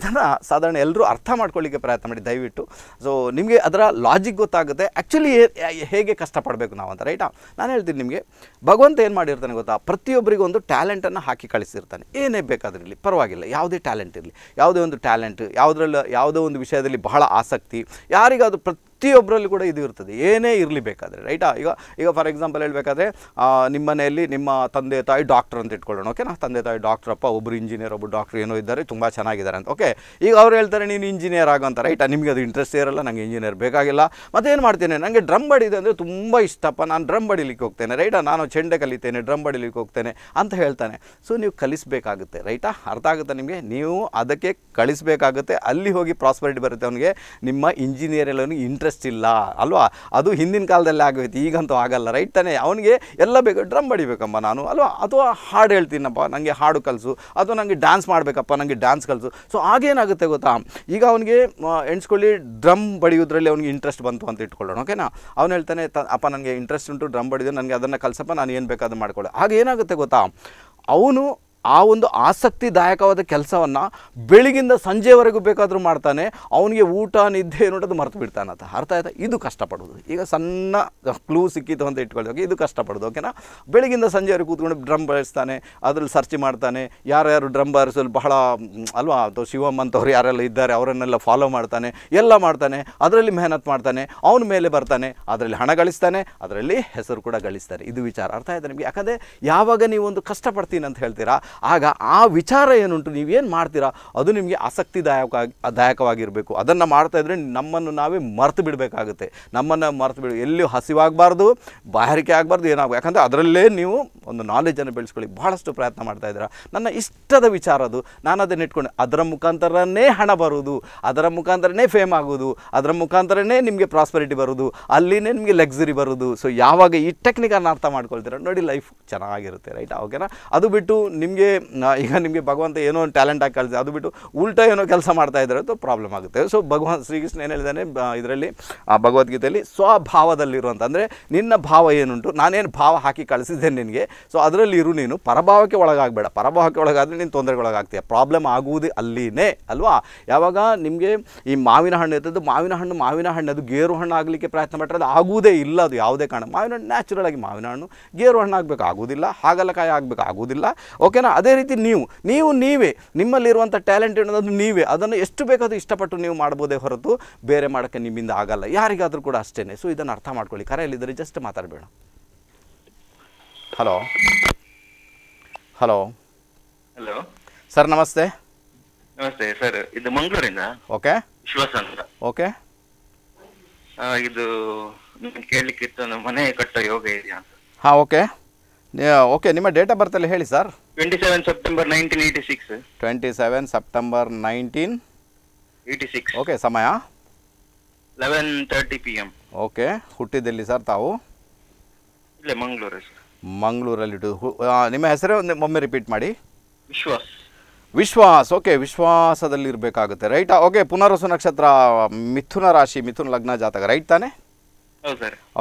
ಇದನ್ನು ಸಾಧಾರಣ ಎಲ್ಲರೂ ಅರ್ಥ ಮಾಡ್ಕೊಳ್ಳಿಕ್ಕೆ ಪ್ರಯತ್ನ ಮಾಡಿ ದಯವಿಟ್ಟು ಸೊ ನಿಮಗೆ ಅದರ ಲಾಜಿಕ್ ಗೊತ್ತಾಗುತ್ತೆ ಆ್ಯಕ್ಚುಲಿ ಹೇಗೆ ಕಷ್ಟಪಡಬೇಕು ನಾವು ಅಂತ ರೈಟಾ ನಾನು ಹೇಳ್ತೀನಿ ನಿಮಗೆ ಭಗವಂತ ಏನು ಮಾಡಿರ್ತಾನೆ ಗೊತ್ತಾ ಪ್ರತಿಯೊಬ್ಬರಿಗೂ ಒಂದು ಟ್ಯಾಲೆಂಟನ್ನು ಹಾಕಿ ಕಳಿಸಿರ್ತಾನೆ ಏನೇ ಬೇಕಾದ್ರಲ್ಲಿ ಪರವಾಗಿಲ್ಲ ಯಾವುದೇ ಟ್ಯಾಲೆಂಟ್ ಇರಲಿ ಯಾವುದೇ ಒಂದು ಟ್ಯಾಲೆಂಟ್ ಯಾವುದ್ರಲ್ಲಿ ಯಾವ ಯಾವುದೋ ಒಂದು ವಿಷಯದಲ್ಲಿ ಬಹಳ ಆಸಕ್ತಿ ಯಾರಿಗಾದ್ರೂ ಪ್ರತಿ ಪ್ರತಿಯೊಬ್ಬರಲ್ಲಿ ಕೂಡ ಇದು ಇರ್ತದೆ ಏನೇ ಇರಲಿ ಬೇಕಾದರೆ ರೈಟಾ ಈಗ ಈಗ ಫಾರ್ ಎಕ್ಸಾಂಪಲ್ ಹೇಳಬೇಕಾದ್ರೆ ನಿಮ್ಮ ಮನೆಯಲ್ಲಿ ನಿಮ್ಮ ತಂದೆ ತಾಯಿ ಡಾಕ್ಟರ್ ಅಂತ ಇಟ್ಕೊಳ್ಳೋಣ ಓಕೆನಾ ತಂದೆ ತಾಯಿ ಅಪ್ಪ ಒಬ್ಬರು ಇಂಜಿನಿಯರ್ ಒಬ್ಬರು ಡಾಕ್ಟರ್ ಏನೋ ಇದ್ದಾರೆ ತುಂಬ ಚೆನ್ನಾಗಿದ್ದಾರೆ ಅಂತ ಓಕೆ ಈಗ ಅವ್ರು ಹೇಳ್ತಾರೆ ನೀನು ಇಂಜಿನಿಯರ್ ಆಗೋ ಅಂತ ರೈಟಾ ನಿಮಗೆ ಅದು ಇಂಟ್ರೆಸ್ಟ್ ಇರಲ್ಲ ನನಗೆ ಇಂಜಿನಿಯರ್ ಬೇಕಾಗಿಲ್ಲ ಮತ್ತು ಏನು ಮಾಡ್ತೇನೆ ನನಗೆ ಡ್ರಮ್ ಬಡಿದೆ ಅಂದರೆ ತುಂಬ ಇಷ್ಟಪ್ಪ ನಾನು ಡ್ರಮ್ ಬಡಿಲಿಕ್ಕೆ ಹೋಗ್ತೇನೆ ರೈಟಾ ನಾನು ಚೆಂಡೆ ಕಲಿತೇನೆ ಡ್ರಮ್ ಬಡಿಲಿಕ್ಕೆ ಹೋಗ್ತೇನೆ ಅಂತ ಹೇಳ್ತಾನೆ ಸೊ ನೀವು ಕಲಿಸಬೇಕಾಗುತ್ತೆ ರೈಟಾ ಅರ್ಥ ಆಗುತ್ತೆ ನಿಮಗೆ ನೀವು ಅದಕ್ಕೆ ಕಳಿಸಬೇಕಾಗುತ್ತೆ ಅಲ್ಲಿ ಹೋಗಿ ಪ್ರಾಸ್ಪರಿಟಿ ಬರುತ್ತೆ ಅವನಿಗೆ ನಿಮ್ಮ ಇಂಜಿನಿಯರ್ ಎಲ್ಲ ಇಂಟ್ರೆಸ್ಟ್ ಇಂಟ್ರೆಸ್ಟ್ ಇಲ್ಲ ಅಲ್ವಾ ಅದು ಹಿಂದಿನ ಕಾಲದಲ್ಲಿ ಆಗೋಯ್ತು ಈಗಂತೂ ಆಗಲ್ಲ ರೈಟ್ ತಾನೇ ಅವನಿಗೆ ಎಲ್ಲ ಬೇಕು ಡ್ರಮ್ ಬಡಿಬೇಕಮ್ಮ ನಾನು ಅಲ್ವಾ ಅಥವಾ ಹಾಡು ಹೇಳ್ತೀನಪ್ಪ ನನಗೆ ಹಾಡು ಕಲಿಸು ಅಥವಾ ನನಗೆ ಡ್ಯಾನ್ಸ್ ಮಾಡಬೇಕಪ್ಪ ನನಗೆ ಡ್ಯಾನ್ಸ್ ಕಲಿಸು ಸೊ ಆಗೇನಾಗುತ್ತೆ ಗೊತ್ತಾ ಈಗ ಅವನಿಗೆ ಎಣಿಸ್ಕೊಳ್ಳಿ ಡ್ರಮ್ ಬಡಿಯೋದ್ರಲ್ಲಿ ಅವ್ನಿಗೆ ಇಂಟ್ರೆಸ್ಟ್ ಬಂತು ಅಂತ ಇಟ್ಕೊಳ್ಳೋಣ ಓಕೆನಾ ಅವ್ನು ಹೇಳ್ತಾನೆ ತ ಅಪ್ಪ ನನಗೆ ಇಂಟ್ರೆಸ್ಟ್ ಉಂಟು ಡ್ರಮ್ ಬಡಿದ್ರೆ ನನಗೆ ಅದನ್ನು ಕಲಿಸಪ್ಪ ನಾನು ಏನು ಬೇಕಾದ್ರೂ ಮಾಡ್ಕೊಳ್ಳೋ ಹಾಗೇನಾಗುತ್ತೆ ಗೊತ್ತಾ ಅವನು ಆ ಒಂದು ಆಸಕ್ತಿದಾಯಕವಾದ ಕೆಲಸವನ್ನು ಬೆಳಗಿಂದ ಸಂಜೆವರೆಗೂ ಬೇಕಾದರೂ ಮಾಡ್ತಾನೆ ಅವನಿಗೆ ಊಟ ನಿದ್ದೆ ನೋಡೋದು ಮರೆತು ಅಂತ ಅರ್ಥ ಆಯ್ತಾ ಇದು ಕಷ್ಟಪಡೋದು ಈಗ ಸಣ್ಣ ಕ್ಲೂ ಸಿಕ್ಕಿತು ಅಂತ ಇಟ್ಕೊಳ್ಳೋಕೆ ಇದು ಕಷ್ಟಪಡೋದು ಓಕೆನಾ ಬೆಳಗಿಂದ ಸಂಜೆವರೆಗೆ ಕೂತ್ಕೊಂಡು ಡ್ರಮ್ ಬಳಸ್ತಾನೆ ಅದರಲ್ಲಿ ಸರ್ಚ್ ಮಾಡ್ತಾನೆ ಯಾರ್ಯಾರು ಡ್ರಮ್ ಬಾರಿಸಲು ಬಹಳ ಅಲ್ವಾ ಅಥವಾ ಶಿವಮ್ ಅಂತವ್ರು ಯಾರೆಲ್ಲ ಇದ್ದಾರೆ ಅವರನ್ನೆಲ್ಲ ಫಾಲೋ ಮಾಡ್ತಾನೆ ಎಲ್ಲ ಮಾಡ್ತಾನೆ ಅದರಲ್ಲಿ ಮೆಹನತ್ ಮಾಡ್ತಾನೆ ಅವನ ಮೇಲೆ ಬರ್ತಾನೆ ಅದರಲ್ಲಿ ಹಣ ಗಳಿಸ್ತಾನೆ ಅದರಲ್ಲಿ ಹೆಸರು ಕೂಡ ಗಳಿಸ್ತಾರೆ ಇದು ವಿಚಾರ ಅರ್ಥ ಆಯ್ತಾ ನಿಮಗೆ ಯಾಕಂದರೆ ಯಾವಾಗ ನೀವು ಒಂದು ಕಷ್ಟಪಡ್ತೀನಿ ಅಂತ ಹೇಳ್ತೀರಾ ಆಗ ಆ ವಿಚಾರ ಏನುಂಟು ನೀವೇನು ಮಾಡ್ತೀರಾ ಅದು ನಿಮಗೆ ಆಸಕ್ತಿದಾಯಕ ದಾಯಕವಾಗಿರಬೇಕು ಅದನ್ನು ಇದ್ರೆ ನಮ್ಮನ್ನು ನಾವೇ ಮರೆತು ಬಿಡಬೇಕಾಗುತ್ತೆ ನಮ್ಮನ್ನು ಮರೆತು ಬಿಡ ಎಲ್ಲಿ ಹಸಿವಾಗಬಾರ್ದು ಬಾಯಾರಿಕೆ ಆಗಬಾರ್ದು ಏನಾಗ ಯಾಕಂದರೆ ಅದರಲ್ಲೇ ನೀವು ಒಂದು ನಾಲೆಜನ್ನು ಬೆಳೆಸ್ಕೊಳ್ಳಿ ಬಹಳಷ್ಟು ಪ್ರಯತ್ನ ಮಾಡ್ತಾ ಇದ್ದೀರಾ ನನ್ನ ಇಷ್ಟದ ವಿಚಾರ ಅದು ನಾನು ಅದನ್ನು ಇಟ್ಕೊಂಡೆ ಅದರ ಮುಖಾಂತರನೇ ಹಣ ಬರುವುದು ಅದರ ಮುಖಾಂತರನೇ ಫೇಮ್ ಆಗೋದು ಅದರ ಮುಖಾಂತರನೇ ನಿಮಗೆ ಪ್ರಾಸ್ಪರಿಟಿ ಬರೋದು ಅಲ್ಲಿನೇ ನಿಮಗೆ ಲಗ್ಸುರಿ ಬರೋದು ಸೊ ಯಾವಾಗ ಈ ಟೆಕ್ನಿಕನ್ನು ಅರ್ಥ ಮಾಡ್ಕೊಳ್ತೀರ ನೋಡಿ ಲೈಫ್ ಚೆನ್ನಾಗಿರುತ್ತೆ ರೈಟ್ ಓಕೆನಾ ಅದು ಬಿಟ್ಟು ನಿಮಗೆ ಈಗ ನಿಮಗೆ ಭಗವಂತ ಏನೋ ಒಂದು ಟ್ಯಾಲೆಂಟ್ ಆಗಿ ಕಳಿಸಿ ಅದು ಬಿಟ್ಟು ಉಲ್ಟಾ ಏನೋ ಕೆಲಸ ಮಾಡ್ತಾ ಇದ್ದಾರೆ ಅದು ಪ್ರಾಬ್ಲಮ್ ಆಗುತ್ತೆ ಸೊ ಭಗವಂತ ಶ್ರೀಕೃಷ್ಣ ಏನು ಹೇಳಿದ್ದಾನೆ ಇದರಲ್ಲಿ ಭಗವದ್ಗೀತೆಯಲ್ಲಿ ಸ್ವಭಾವದಲ್ಲಿರುವಂಥ ಅಂದರೆ ನಿನ್ನ ಭಾವ ಏನುಂಟು ನಾನೇನು ಭಾವ ಹಾಕಿ ಕಳಿಸಿದ್ದೇನೆ ನಿನಗೆ ಸೊ ಇರು ನೀನು ಪರಭಾವಕ್ಕೆ ಒಳಗಾಗಬೇಡ ಪರಭಾವಕ್ಕೆ ಒಳಗಾದರೆ ನೀನು ತೊಂದರೆಗೆ ಒಳಗಾಗ್ತೀಯ ಪ್ರಾಬ್ಲಮ್ ಆಗುವುದು ಅಲ್ಲಿನೇ ಅಲ್ವಾ ಯಾವಾಗ ನಿಮಗೆ ಈ ಮಾವಿನ ಹಣ್ಣು ಇರ್ತದ್ದು ಮಾವಿನ ಹಣ್ಣು ಮಾವಿನ ಹಣ್ಣು ಅದು ಗೇರು ಹಣ್ಣು ಆಗಲಿಕ್ಕೆ ಪ್ರಯತ್ನ ಮಾಡ್ರೆ ಅದು ಆಗುವುದೇ ಇಲ್ಲ ಅದು ಯಾವುದೇ ಕಾರಣ ಮಾವಿನ ಹಣ್ಣು ನ್ಯಾಚುರಲ್ ಆಗಿ ಮಾವಿನ ಹಣ್ಣು ಗೇರು ಹಣ್ಣು ಆಗಬೇಕು ಆಗೋದಿಲ್ಲ ಹಾಗಲಕಾಯಿ ಆಗಬೇಕು ಆಗೋದಿಲ್ಲ ಓಕೆನಾ ಅದೇ ರೀತಿ ನೀವು ನೀವು ನೀವೇ ನಿಮ್ಮಲ್ಲಿರುವಂಥ ಟ್ಯಾಲೆಂಟ್ ಅನ್ನೋದು ನೀವೇ ಅದನ್ನು ಎಷ್ಟು ಬೇಕಾದರೂ ಇಷ್ಟಪಟ್ಟು ನೀವು ಮಾಡ್ಬೋದೇ ಹೊರತು ಬೇರೆ ಮಾಡೋಕ್ಕೆ ನಿಮ್ಮಿಂದ ಆಗಲ್ಲ ಯಾರಿಗಾದರೂ ಕೂಡ ಅಷ್ಟೇ ಸೊ ಇದನ್ನು ಅರ್ಥ ಮಾಡ್ಕೊಳ್ಳಿ ಕರೆಯಲ್ಲಿದ್ದರೆ ಜಸ್ಟ್ ಮಾತಾಡಬೇಡ ಹಲೋ ಹಲೋ ಹಲೋ ಸರ್ ನಮಸ್ತೆ ನಮಸ್ತೆ ಸರ್ ಇದು ಮಂಗಳೂರಿಂದ ಓಕೆ ವಿಶ್ವಾಸ ಅಂತ ಓಕೆ ಇದು ಕೇಳಲಿಕ್ಕಿತ್ತು ನಮ್ಮ ಮನೆ ಕಟ್ಟೋ ಯೋಗ ಇದೆಯಾ ಅಂತ ಹಾಂ ಓಕೆ ಓಕೆ ನಿಮ್ಮ ಡೇಟ್ ಆಫ್ ಬರ್ತ್ ಹೇಳಿ sir twenty seven September nineteen eighty six twenty seven September nineteen eighty six okay ಸಮಯ eleven thirty P M okay ಹುಟ್ಟಿದ್ದೆಲ್ಲಿ ಸರ್ ತಾವು ಇಲ್ಲೇ ಮಂಗಳೂರು ಸರ್ ಮಂಗಳೂರಲ್ಲಿ ನಿಮ್ಮ ಹೆಸರೇ ಒಂದು ಒಮ್ಮೆ ರಿಪೀಟ್ ಮಾಡಿ ವಿಶ್ವಾಸ್ ವಿಶ್ವಾಸ್ ಓಕೆ ವಿಶ್ವಾಸದಲ್ಲಿರಬೇಕಾಗುತ್ತೆ ರೈಟ್ ಓಕೆ ಪುನರ್ವಸು ನಕ್ಷತ್ರ ಮಿಥುನ ರಾಶಿ ಮಿಥುನ ಲಗ್ನ ಜಾತಕ ರೈಟ್ ತಾನೆ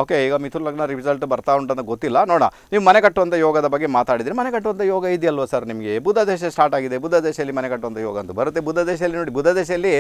ಓಕೆ ಈಗ ಮಿಥುನ್ ಲಗ್ನ ರಿಸಲ್ಟ್ ಬರ್ತಾ ಉಂಟಂತ ಗೊತ್ತಿಲ್ಲ ನೋಡೋಣ ನೀವು ಮನೆ ಕಟ್ಟುವಂಥ ಯೋಗದ ಬಗ್ಗೆ ಮಾತಾಡಿದರೆ ಮನೆ ಕಟ್ಟುವಂಥ ಯೋಗ ಇದೆಯಲ್ವ ಸರ್ ನಿಮಗೆ ಬುಧ ದೇಶ ಸ್ಟಾರ್ಟ್ ಆಗಿದೆ ಬುಧ ದೇಶದಲ್ಲಿ ಮನೆ ಕಟ್ಟುವಂಥ ಯೋಗ ಅಂತ ಬರುತ್ತೆ ಬುಧ ದೇಶದಲ್ಲಿ ನೋಡಿ ಬುಧ ದೇಶದಲ್ಲಿ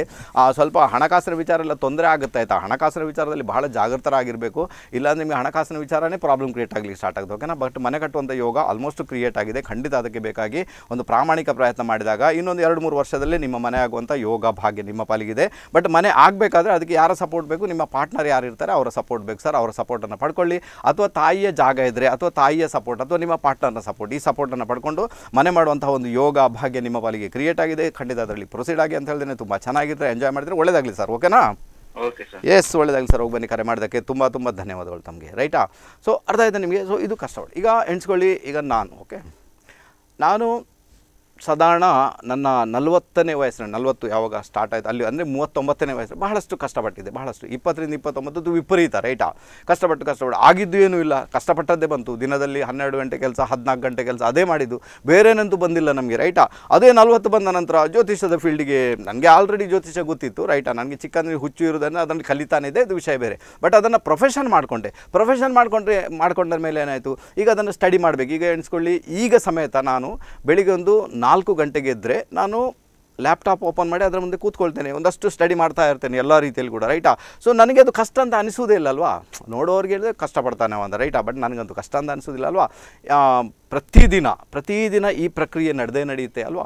ಸ್ವಲ್ಪ ಹಣಕಾಸಿನ ವಿಚಾರ ಎಲ್ಲ ತೊಂದರೆ ಆಗುತ್ತೆ ಆಯಿತಾ ಹಣಕಾಸಿನ ವಿಚಾರದಲ್ಲಿ ಬಹಳ ಜಾಗೃತರಾಗಿರಬೇಕು ಇಲ್ಲಾಂದರೆ ನಿಮಗೆ ಹಣಕಾಸಿನ ವಿಚಾರನೇ ಪ್ರಾಬ್ಲಮ್ ಕ್ರಿಯೇಟ್ ಆಗಲಿಕ್ಕೆ ಸ್ಟಾರ್ಟ್ ಆಗುತ್ತೆ ಓಕೆನಾ ಬಟ್ ಮನೆ ಕಟ್ಟುವಂಥ ಯೋಗ ಆಲ್ಮೋಸ್ಟ್ ಕ್ರಿಯೇಟ್ ಆಗಿದೆ ಖಂಡಿತ ಅದಕ್ಕೆ ಬೇಕಾಗಿ ಒಂದು ಪ್ರಾಮಾಣಿಕ ಪ್ರಯತ್ನ ಮಾಡಿದಾಗ ಇನ್ನೊಂದು ಎರಡು ಮೂರು ವರ್ಷದಲ್ಲಿ ನಿಮ್ಮ ಮನೆ ಆಗುವಂಥ ಯೋಗ ಭಾಗ್ಯ ನಿಮ್ಮ ಪಾಲಿಗಿದೆ ಬಟ್ ಮನೆ ಆಗಬೇಕಾದ್ರೆ ಅದಕ್ಕೆ ಯಾರ ಸಪೋರ್ಟ್ ಬೇಕು ನಿಮ್ಮ ಪಾರ್ಟ್ನರ್ ಯಾರು ಇರ್ತಾರೆ ಅವರ ಸಪೋರ್ಟ್ ಬೇಕು ಸರ್ ಅವರ ಸಪೋರ್ಟ್ ಸಪೋರ್ಟನ್ನು ಪಡ್ಕೊಳ್ಳಿ ಅಥವಾ ತಾಯಿಯ ಜಾಗ ಇದ್ದರೆ ಅಥವಾ ತಾಯಿಯ ಸಪೋರ್ಟ್ ಅಥವಾ ನಿಮ್ಮ ಪಾರ್ಟ್ನರ್ನ ಸಪೋರ್ಟ್ ಈ ಸಪೋರ್ಟನ್ನು ಪಡ್ಕೊಂಡು ಮನೆ ಮಾಡುವಂಥ ಒಂದು ಯೋಗ ಭಾಗ್ಯ ನಿಮ್ಮ ಪಾಲಿಗೆ ಕ್ರಿಯೇಟ್ ಆಗಿದೆ ಖಂಡಿತ ಅದರಲ್ಲಿ ಪ್ರೊಸೀಡ್ ಆಗಿ ಅಂತ ಹೇಳಿದ್ರೆ ತುಂಬ ಚೆನ್ನಾಗಿದ್ದರೆ ಎಂಜಾಯ್ ಮಾಡಿದರೆ ಒಳ್ಳೆಯದಾಗಲಿ ಸರ್ ಓಕೆನಾ ಓಕೆ ಸರ್ ಎಸ್ ಒಳ್ಳೇದಾಗಲಿ ಸರ್ ಹೋಗಿ ಬನ್ನಿ ಕರೆ ಮಾಡೋದಕ್ಕೆ ತುಂಬ ತುಂಬ ಧನ್ಯವಾದಗಳು ತಮಗೆ ರೈಟಾ ಸೊ ಅರ್ಥ ಇದೆ ನಿಮಗೆ ಸೊ ಇದು ಕಷ್ಟ ಈಗ ಎಣಿಸ್ಕೊಳ್ಳಿ ಈಗ ನಾನು ಓಕೆ ನಾನು ಸಾಧಾರಣ ನನ್ನ ನಲವತ್ತನೇ ವಯಸ್ಸಿನ ನಲವತ್ತು ಯಾವಾಗ ಸ್ಟಾರ್ಟ್ ಆಯಿತು ಅಲ್ಲಿ ಅಂದರೆ ಮೂವತ್ತೊಂಬತ್ತನೇ ವಯಸ್ಸು ಬಹಳಷ್ಟು ಕಷ್ಟಪಟ್ಟಿದೆ ಬಹಳಷ್ಟು ಇಪ್ಪತ್ತರಿಂದ ಇಪ್ಪತ್ತೊಂಬತ್ತು ವಿಪರೀತ ರೈಟಾ ಕಷ್ಟಪಟ್ಟು ಕಷ್ಟಪಟ್ಟು ಆಗಿದ್ದು ಏನೂ ಇಲ್ಲ ಕಷ್ಟಪಟ್ಟದ್ದೇ ಬಂತು ದಿನದಲ್ಲಿ ಹನ್ನೆರಡು ಗಂಟೆ ಕೆಲಸ ಹದಿನಾಲ್ಕು ಗಂಟೆ ಕೆಲಸ ಅದೇ ಮಾಡಿದ್ದು ಬೇರೇನಂತೂ ಬಂದಿಲ್ಲ ನಮಗೆ ರೈಟಾ ಅದೇ ನಲವತ್ತು ಬಂದ ನಂತರ ಜ್ಯೋತಿಷ್ಯದ ಫೀಲ್ಡ್ಗೆ ನನಗೆ ಆಲ್ರೆಡಿ ಜ್ಯೋತಿಷ ಗೊತ್ತಿತ್ತು ರೈಟಾ ನನಗೆ ಚಿಕ್ಕಂದ್ರೆ ಹುಚ್ಚು ಇರೋದನ್ನು ಅದನ್ನು ಕಲಿತಾನೇ ಇದೆ ಇದು ವಿಷಯ ಬೇರೆ ಬಟ್ ಅದನ್ನು ಪ್ರೊಫೆಷನ್ ಮಾಡಿಕೊಂಡೆ ಪ್ರೊಫೆಷನ್ ಮಾಡಿಕೊಂಡ್ರೆ ಮಾಡಿಕೊಂಡ ಮೇಲೆ ಏನಾಯಿತು ಈಗ ಅದನ್ನು ಸ್ಟಡಿ ಮಾಡಬೇಕು ಈಗ ಎಣಿಸ್ಕೊಳ್ಳಿ ಈಗ ಸಮೇತ ನಾನು ಬೆಳಿಗ್ಗೆ ಒಂದು ನಾಲ್ಕು ಗಂಟೆಗೆ ಇದ್ದರೆ ನಾನು ಲ್ಯಾಪ್ಟಾಪ್ ಓಪನ್ ಮಾಡಿ ಅದರ ಮುಂದೆ ಕೂತ್ಕೊಳ್ತೇನೆ ಒಂದಷ್ಟು ಸ್ಟಡಿ ಮಾಡ್ತಾ ಇರ್ತೇನೆ ಎಲ್ಲ ರೀತಿಯಲ್ಲಿ ಕೂಡ ರೈಟಾ ಸೊ ನನಗೆ ಅದು ಕಷ್ಟ ಅಂತ ಅನಿಸೋದೇ ಇಲ್ಲ ಅಲ್ವಾ ನೋಡೋರಿಗೆ ಹೇಳಿದ್ರೆ ಕಷ್ಟಪಡ್ತಾನೆ ಒಂದು ರೈಟಾ ಬಟ್ ನನಗಂತೂ ಕಷ್ಟ ಅಂತ ಅನಿಸೋದಿಲ್ಲ ಅಲ್ವಾ ಪ್ರತಿದಿನ ಪ್ರತಿದಿನ ಈ ಪ್ರಕ್ರಿಯೆ ನಡೆದೇ ನಡೆಯುತ್ತೆ ಅಲ್ವಾ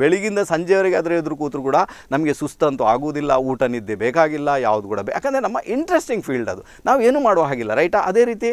ಬೆಳಗಿಂದ ಸಂಜೆವರೆಗೆ ಅದರ ಎದುರು ಕೂತ್ರು ಕೂಡ ನಮಗೆ ಸುಸ್ತಂತೂ ಆಗೋದಿಲ್ಲ ಊಟ ನಿದ್ದೆ ಬೇಕಾಗಿಲ್ಲ ಯಾವುದು ಕೂಡ ಯಾಕಂದರೆ ನಮ್ಮ ಇಂಟ್ರೆಸ್ಟಿಂಗ್ ಫೀಲ್ಡ್ ಅದು ನಾವು ಏನು ಮಾಡುವ ಹಾಗಿಲ್ಲ ರೈಟಾ ಅದೇ ರೀತಿ